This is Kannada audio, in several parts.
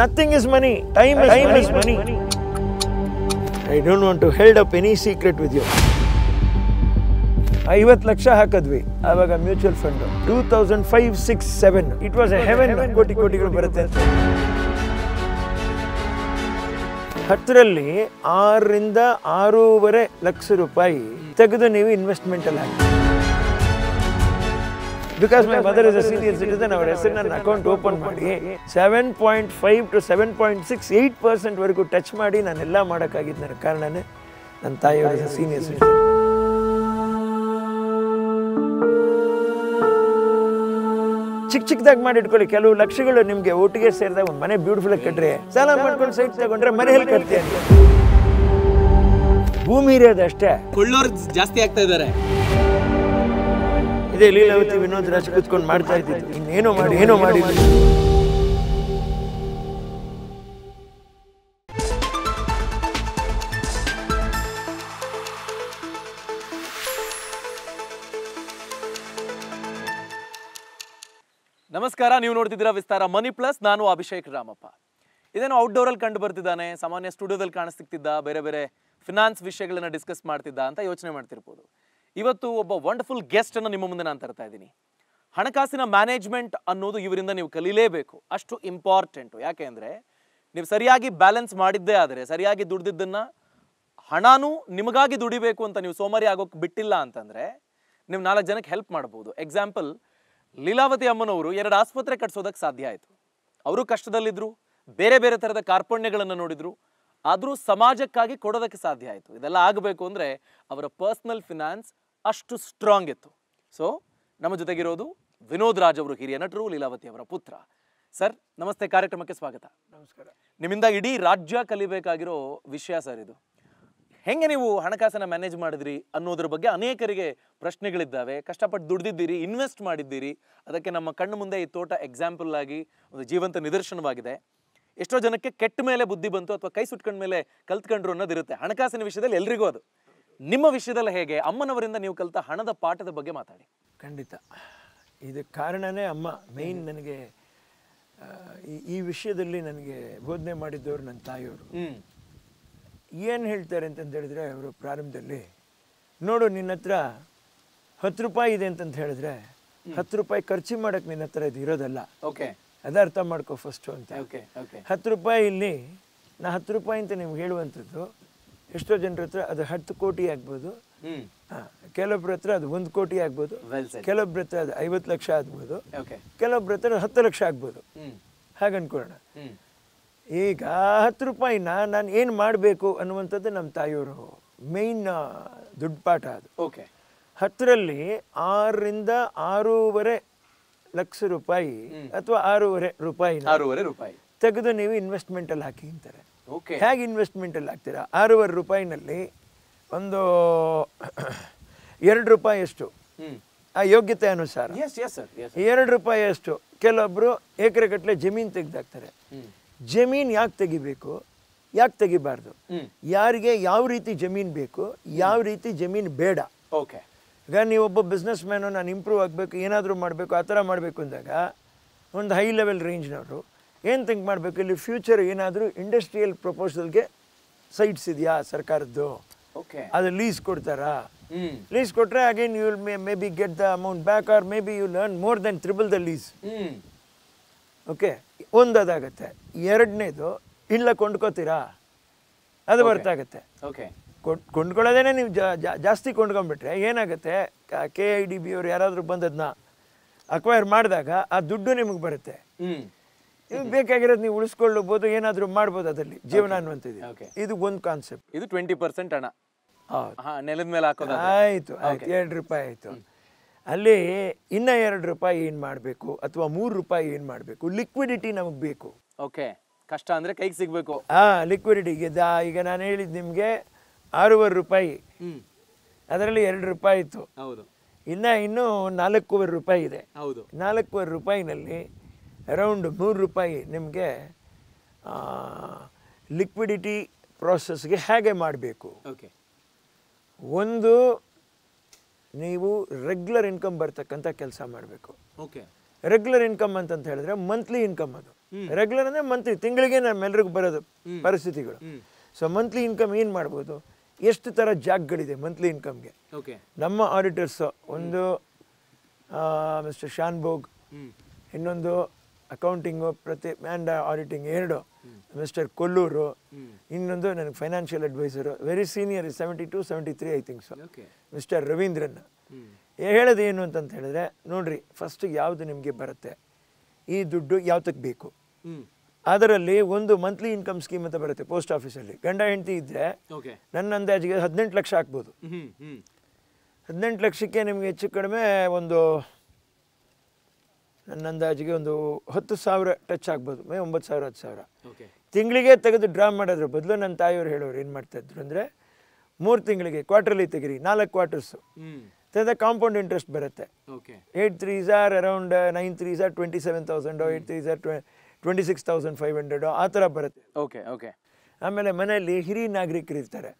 Nothing is money time is money I is want to held up any secret up you secret ಐವತ್ತು ಲಕ್ಷ ಹಾಕಿದ್ವಿ ಆವಾಗ mutual fund two thousand five six seven it was a heaven crore ಕೋಟಿಗಳು ಬರುತ್ತೆ ಅಂತ ಹತ್ತರಲ್ಲಿ ಆರರಿಂದ ಆರೂವರೆ ಲಕ್ಷ ರೂಪಾಯಿ ತೆಗೆದು ನೀವು ಇನ್ವೆಸ್ಟ್ಮೆಂಟಲ್ಲಿ ಹಾಕಿ because my mother is a senior citizen ಅವರ ಹೆಸರಿನ ಅಕೌಂಟ್ ಓಪನ್ ಮಾಡಿ seven point five to seven point six eight ಪರ್ಸೆಂಟ್ವರೆಗೂ ಟಚ್ ಮಾಡಿ ನಾನೆಲ್ಲ ಮಾಡೋಕ್ಕಾಗಿದ್ದು ನನ್ನ ಕಾರಣನೇ ನನ್ನ ತಾಯಿಯವರ ಸೀನಿಯರ್ ಸಿಟಿಸನ್ ಚಿಕ್ಕ ಚಿಕ್ಕದಾಗಿ ಮಾಡಿ ಇಟ್ಕೊಳ್ಳಿ ಕೆಲವು ಲಕ್ಷಗಳು ನಿಮಗೆ ಒಟ್ಟಿಗೆ ಸೇರಿದಾಗ ಒಂದು ಮನೆ ಬ್ಯೂಟಿಫುಲ್ ಆಗಿ ಕಟ್ಟ್ರಿ ಸಾಲ ಮಾಡ್ಕೊಂಡು ಸೈಟ್ ತಗೊಂಡ್ರೆ ಹೇಳಿ ಕಟ್ತೀನಿ ಭೂಮಿ ಇರೋದಷ್ಟೇ ಕೊಳ್ಳೋರು ಜಾಸ್ತಿ ಆಗ್ತಾ ಇದ್ದಾರೆ ಇದೇ ಲೀಲಾವತಿ ವಿನೋದ್ ರಾಜ್ ಕೂತ್ಕೊಂಡು ಮಾಡ್ತಾ ಇದ್ದಿದ್ದು ಇನ್ನೇನೋ ಮಾಡಿ ಏನೋ ಮಾಡಿ ನಮಸ್ಕಾರ ನೀವು ನೋಡ್ತಿದ್ದೀರಾ ವಿಸ್ತಾರ ಮನಿ ಪ್ಲಸ್ ನಾನು ಅಭಿಷೇಕ್ ರಾಮಪ್ಪ ಇದೇನು ಅಲ್ಲಿ ಕಂಡು ಬರ್ತಿದ್ದಾನೆ ಸಾಮಾನ್ಯ ಸ್ಟುಡಿಯೋದಲ್ಲಿ ಕಾಣಿಸ್ತಿದ್ದ ಬೇರೆ ಬೇರೆ ಫಿನಾನ್ಸ್ ವಿಷಯಗಳನ್ನ ಡಿಸ್ಕಸ್ ಮಾಡ್ತಿದ್ದ ಅಂತ ಯೋಚನೆ ಮಾಡ್ತಿರ್ಬೋದು ಇವತ್ತು ಒಬ್ಬ ವಂಡರ್ಫುಲ್ ಗೆಸ್ಟ್ ಅನ್ನು ನಿಮ್ಮ ಮುಂದೆ ನಾನು ತರ್ತಾ ಇದ್ದೀನಿ ಹಣಕಾಸಿನ ಮ್ಯಾನೇಜ್ಮೆಂಟ್ ಅನ್ನೋದು ಇವರಿಂದ ನೀವು ಕಲೀಲೇಬೇಕು ಅಷ್ಟು ಇಂಪಾರ್ಟೆಂಟು ಯಾಕೆ ಅಂದರೆ ನೀವು ಸರಿಯಾಗಿ ಬ್ಯಾಲೆನ್ಸ್ ಮಾಡಿದ್ದೇ ಆದರೆ ಸರಿಯಾಗಿ ದುಡ್ದಿದ್ದನ್ನು ಹಣನೂ ನಿಮಗಾಗಿ ದುಡಿಬೇಕು ಅಂತ ನೀವು ಸೋಮಾರಿ ಆಗೋಕ್ಕೆ ಬಿಟ್ಟಿಲ್ಲ ಅಂತಂದರೆ ನೀವು ನಾಲ್ಕು ಜನಕ್ಕೆ ಹೆಲ್ಪ್ ಮಾಡ್ಬೋದು ಎಕ್ಸಾಂಪಲ್ ಲೀಲಾವತಿ ಅಮ್ಮನವರು ಎರಡು ಆಸ್ಪತ್ರೆ ಕಟ್ಸೋದಕ್ಕೆ ಸಾಧ್ಯ ಆಯಿತು ಅವರು ಕಷ್ಟದಲ್ಲಿದ್ದರು ಬೇರೆ ಬೇರೆ ಥರದ ಕಾರ್ಪಣ್ಯಗಳನ್ನು ನೋಡಿದರು ಆದರೂ ಸಮಾಜಕ್ಕಾಗಿ ಕೊಡೋದಕ್ಕೆ ಸಾಧ್ಯ ಆಯಿತು ಇದೆಲ್ಲ ಆಗಬೇಕು ಅಂದರೆ ಅವರ ಪರ್ಸ್ನಲ್ ಫಿನಾನ್ಸ್ ಅಷ್ಟು ಸ್ಟ್ರಾಂಗ್ ಇತ್ತು ಸೊ ನಮ್ಮ ಜೊತೆಗಿರೋದು ವಿನೋದ್ ರಾಜ್ ಅವರು ಹಿರಿಯ ನಟರು ಲೀಲಾವತಿ ಅವರ ಪುತ್ರ ಸರ್ ನಮಸ್ತೆ ಕಾರ್ಯಕ್ರಮಕ್ಕೆ ಸ್ವಾಗತ ನಮಸ್ಕಾರ ನಿಮ್ಮಿಂದ ಇಡೀ ರಾಜ್ಯ ಕಲಿಬೇಕಾಗಿರೋ ವಿಷಯ ಸರ್ ಇದು ಹೆಂಗೆ ನೀವು ಹಣಕಾಸನ್ನ ಮ್ಯಾನೇಜ್ ಮಾಡಿದ್ರಿ ಅನ್ನೋದ್ರ ಬಗ್ಗೆ ಅನೇಕರಿಗೆ ಪ್ರಶ್ನೆಗಳಿದ್ದಾವೆ ಕಷ್ಟಪಟ್ಟು ದುಡ್ದಿದ್ದೀರಿ ಇನ್ವೆಸ್ಟ್ ಮಾಡಿದ್ದೀರಿ ಅದಕ್ಕೆ ನಮ್ಮ ಕಣ್ಣು ಮುಂದೆ ಈ ತೋಟ ಎಕ್ಸಾಂಪಲ್ ಆಗಿ ಒಂದು ಜೀವಂತ ನಿದರ್ಶನವಾಗಿದೆ ಎಷ್ಟೋ ಜನಕ್ಕೆ ಕೆಟ್ಟ ಮೇಲೆ ಬುದ್ಧಿ ಬಂತು ಅಥವಾ ಕೈ ಸುಟ್ಕೊಂಡ ಮೇಲೆ ಕಲ್ತ್ಕೊಂಡ್ರು ಅನ್ನೋದಿರುತ್ತೆ ಹಣಕಾಸಿನ ವಿಷಯದಲ್ಲಿ ಎಲ್ರಿಗೂ ಅದು ನಿಮ್ಮ ವಿಷಯದಲ್ಲಿ ಹೇಗೆ ಅಮ್ಮನವರಿಂದ ನೀವು ಕಲಿತ ಹಣದ ಪಾಠದ ಬಗ್ಗೆ ಮಾತಾಡಿ ಖಂಡಿತ ಇದು ಕಾರಣನೇ ಅಮ್ಮ ಮೇಯ್ನ್ ನನಗೆ ಈ ವಿಷಯದಲ್ಲಿ ನನಗೆ ಬೋಧನೆ ಮಾಡಿದ್ದವರು ನನ್ನ ತಾಯಿಯವರು ಏನು ಹೇಳ್ತಾರೆ ಅಂತಂದು ಹೇಳಿದ್ರೆ ಅವರು ಪ್ರಾರಂಭದಲ್ಲಿ ನೋಡು ನಿನ್ನ ಹತ್ರ ಹತ್ತು ರೂಪಾಯಿ ಇದೆ ಅಂತ ಹೇಳಿದ್ರೆ ಹತ್ತು ರೂಪಾಯಿ ಖರ್ಚು ಮಾಡೋಕ್ಕೆ ನಿನ್ನ ಹತ್ರ ಇದು ಇರೋದಲ್ಲ ಓಕೆ ಅದು ಅರ್ಥ ಮಾಡ್ಕೋ ಫಸ್ಟು ಅಂತ ಓಕೆ ಹತ್ತು ರೂಪಾಯಿ ಇಲ್ಲಿ ನಾ ಹತ್ತು ರೂಪಾಯಿ ಅಂತ ನಿಮ್ಗೆ ಹೇಳುವಂಥದ್ದು ಎಷ್ಟೋ ಜನರ ಹತ್ರ ಅದು ಹತ್ತು ಕೋಟಿ ಆಗ್ಬೋದು ಕೆಲವೊಬ್ರ ಹತ್ರ ಅದು ಒಂದು ಕೋಟಿ ಆಗ್ಬೋದು ಕೆಲವೊಬ್ಬರ ಹತ್ರ ಅದು ಐವತ್ತು ಲಕ್ಷ ಆಗ್ಬೋದು ಕೆಲವೊಬ್ಬರ ಹತ್ರ ಹತ್ತು ಲಕ್ಷ ಆಗ್ಬೋದು ಹಾಗೆ ಈಗ ಹತ್ತು ರೂಪಾಯಿನ ನಾನು ಏನು ಮಾಡಬೇಕು ಅನ್ನುವಂಥದ್ದು ನಮ್ಮ ತಾಯಿಯವರು ಮೇಯ್ನ್ ದುಡ್ಡು ಪಾಠ ಅದು ಓಕೆ ಹತ್ತರಲ್ಲಿ ಆರರಿಂದ ಆರೂವರೆ ಲಕ್ಷ ರೂಪಾಯಿ ಅಥವಾ ಆರೂವರೆ ರೂಪಾಯಿ ಆರೂವರೆ ರೂಪಾಯಿ ತೆಗೆದು ನೀವು ಇನ್ವೆಸ್ಟ್ಮೆಂಟಲ್ಲಿ ಹಾಕಿ ಅಂತಾರೆ ಹೇಗೆ ಇನ್ವೆಸ್ಟ್ಮೆಂಟಲ್ಲಿ ಹಾಕ್ತೀರಾ ಆರೂವರೆ ರೂಪಾಯಿನಲ್ಲಿ ಒಂದು ಎರಡು ಎಷ್ಟು ಆ ಯೋಗ್ಯತೆ ಅನುಸಾರ ಎರಡು ಎಷ್ಟು ಕೆಲವೊಬ್ಬರು ಎಕರೆ ಗಟ್ಟಲೆ ಜಮೀನು ತೆಗೆದಾಕ್ತಾರೆ ಜಮೀನು ಯಾಕೆ ತೆಗಿಬೇಕು ಯಾಕೆ ತೆಗಿಬಾರ್ದು ಯಾರಿಗೆ ಯಾವ ರೀತಿ ಜಮೀನು ಬೇಕು ಯಾವ ರೀತಿ ಜಮೀನು ಬೇಡ ಓಕೆ ಈಗ ನೀವೊಬ್ಬ ಬಿಸ್ನೆಸ್ ಮ್ಯಾನು ನಾನು ಇಂಪ್ರೂವ್ ಆಗಬೇಕು ಏನಾದರೂ ಮಾಡಬೇಕು ಆ ಥರ ಮಾಡಬೇಕು ಅಂದಾಗ ಒಂದು ಹೈ ಲೆವೆಲ್ ರೇಂಜ್ನವರು ಏನು ಥಿಂಕ್ ಮಾಡಬೇಕು ಇಲ್ಲಿ ಫ್ಯೂಚರ್ ಏನಾದರೂ ಇಂಡಸ್ಟ್ರಿಯಲ್ ಪ್ರಪೋಸಲ್ಗೆ ಸೈಟ್ಸ್ ಇದೆಯಾ ಸರ್ಕಾರದ್ದು ಓಕೆ ಅದು ಲೀಸ್ ಕೊಡ್ತಾರಾ ಲೀಸ್ ಕೊಟ್ಟರೆ again you will may maybe get the amount back or maybe you learn more then triple the lease okay ಒಂದು ಅದಾಗುತ್ತೆ ಎರಡನೇದು ಇಲ್ಲ ಕೊಂಡ್ಕೋತೀರಾ ಅದು ಬರ್ತಾಗತ್ತೆ ಓಕೆ ಕೊಂಡ್ಕೊಳ್ಳೋದೇ ನೀವು ಜಾಸ್ತಿ ಕೊಂಡ್ಕೊಂಡ್ಬಿಟ್ರೆ ಏನಾಗುತ್ತೆ ಕೆ ಐ ಡಿ ಬಿ ಅವ್ರು ಯಾರಾದರೂ ಬಂದದನ್ನ ಅಕ್ವೈರ್ ಮಾಡಿದಾಗ ಆ ದುಡ್ಡು ನಿಮಗೆ ಬರುತ್ತೆ ಬೇಕಾಗಿರೋದು ನೀವು ಉಳಿಸ್ಕೊಳ್ಳಬಹುದು ಏನಾದರೂ ಮಾಡ್ಬೋದು ಅದರಲ್ಲಿ ಜೀವನ ಅನ್ನುವಂಥದ್ದು ಇದು ಒಂದು ಕಾನ್ಸೆಪ್ಟ್ ಇದು ಟ್ವೆಂಟಿ ಪರ್ಸೆಂಟ್ ಹಣ ನೆಲದ ಮೇಲೆ ಹಾಕೋದು ಆಯಿತು ಆಯ್ತು ಎರಡು ರೂಪಾಯಿ ಆಯ್ತು ಅಲ್ಲಿ ಇನ್ನ ಎರಡು ರೂಪಾಯಿ ಏನು ಮಾಡಬೇಕು ಅಥವಾ ಮೂರು ರೂಪಾಯಿ ಏನು ಮಾಡಬೇಕು ಲಿಕ್ವಿಡಿಟಿ ನಮಗೆ ಬೇಕು ಓಕೆ ಕಷ್ಟ ಅಂದ್ರೆ ಕೈಗೆ ಸಿಗಬೇಕು ಹಾ ಲಿಕ್ವಿಡಿಟಿ ಈಗ ನಾನು ಹೇಳಿದ ನಿಮಗೆ ಆರೂವರೆ ರೂಪಾಯಿ ಅದರಲ್ಲಿ ಎರಡು ರೂಪಾಯಿ ಇತ್ತು ಹೌದು ಇನ್ನು ಇನ್ನೂ ನಾಲ್ಕೂವರೆ ರೂಪಾಯಿ ಇದೆ ಹೌದು ನಾಲ್ಕೂವರೆ ರೂಪಾಯಿನಲ್ಲಿ ಅರೌಂಡ್ ನೂರು ರೂಪಾಯಿ ನಿಮಗೆ ಲಿಕ್ವಿಡಿಟಿ ಪ್ರೊಸೆಸ್ಗೆ ಹೇಗೆ ಮಾಡಬೇಕು ಓಕೆ ಒಂದು ನೀವು ರೆಗ್ಯುಲರ್ ಇನ್ಕಮ್ ಬರ್ತಕ್ಕಂಥ ಕೆಲಸ ಮಾಡಬೇಕು ಓಕೆ ರೆಗ್ಯುಲರ್ ಇನ್ಕಮ್ ಅಂತಂತ ಹೇಳಿದ್ರೆ ಮಂತ್ಲಿ ಇನ್ಕಮ್ ಅದು ರೆಗ್ಯುಲರ್ ಅಂದರೆ ಮಂತ್ಲಿ ತಿಂಗಳಿಗೆ ನಮ್ಮೆಲ್ಲರಿಗೂ ಬರೋದು ಪರಿಸ್ಥಿತಿಗಳು ಸೊ ಮಂತ್ಲಿ ಇನ್ಕಮ್ ಏನು ಮಾಡ್ಬೋದು ಎಷ್ಟು ಥರ ಜಾಗ್ಗಳಿದೆ ಮಂತ್ಲಿ ಇನ್ಕಮ್ಗೆ ನಮ್ಮ ಆಡಿಟರ್ಸು ಒಂದು ಮಿಸ್ಟರ್ ಶಾನ್ಭೋಗ್ ಇನ್ನೊಂದು ಅಕೌಂಟಿಂಗು ಪ್ರತಿ ಆ್ಯಂಡ್ ಆಡಿಟಿಂಗ್ ಎರಡು ಮಿಸ್ಟರ್ ಕೊಲ್ಲೂರು ಇನ್ನೊಂದು ನನಗೆ financial advisor very senior seventy two seventy three I think so mister Ravindran ಹೇಳೋದು ಏನು ಅಂತಂತ ಹೇಳಿದ್ರೆ ನೋಡ್ರಿ ಫಸ್ಟ್ ಯಾವುದು ನಿಮಗೆ ಬರುತ್ತೆ ಈ ದುಡ್ಡು ಯಾವ್ದಕ್ಕೆ ಬೇಕು ಅದರಲ್ಲಿ ಒಂದು ಮಂತ್ಲಿ ಇನ್ಕಮ್ ಸ್ಕೀಮ್ ಅಂತ ಬರುತ್ತೆ ಪೋಸ್ಟ್ ಆಫೀಸಲ್ಲಿ ಗಂಡ ಹೆಂಡತಿ ಇದ್ದರೆ ನನ್ನ ಅಂದಾಜಿಗೆ ಹದಿನೆಂಟು ಲಕ್ಷ ಆಗ್ಬೋದು ಹದಿನೆಂಟು ಲಕ್ಷಕ್ಕೆ ನಿಮಗೆ ಹೆಚ್ಚು ಕಡಿಮೆ ಒಂದು ನನ್ನ ಅಂದಾಜಿಗೆ ಒಂದು ಹತ್ತು ಸಾವಿರ ಟಚ್ ಆಗ್ಬೋದು ಮೇ ಒಂಬತ್ತು ಸಾವಿರ ಹತ್ತು ಸಾವಿರ ತಿಂಗಳಿಗೆ ತೆಗೆದು ಡ್ರಾ ಮಾಡೋದ್ರ ಬದಲು ನನ್ನ ತಾಯಿಯವರು ಹೇಳೋರು ಏನು ಮಾಡ್ತಾಯಿದ್ರು ಅಂದರೆ ಮೂರು ತಿಂಗಳಿಗೆ ಕ್ವಾರ್ಟರ್ಲಿ ತೆಗಿರಿ ನಾಲ್ಕು ಕ್ವಾರ್ಟರ್ಸು ತೆಗೆದ ಕಾಂಪೌಂಡ್ ಇಂಟ್ರೆಸ್ಟ್ ಬರುತ್ತೆ eight three or around nine three sir twenty seven thousand eight three or twenty six thousand five hundred ಆ ಥರ ಬರುತ್ತೆ ಓಕೆ ಓಕೆ ಆಮೇಲೆ ಮನೆಯಲ್ಲಿ ಹಿರಿಯ ನಾಗರಿಕರು ಇರ್ತಾರೆ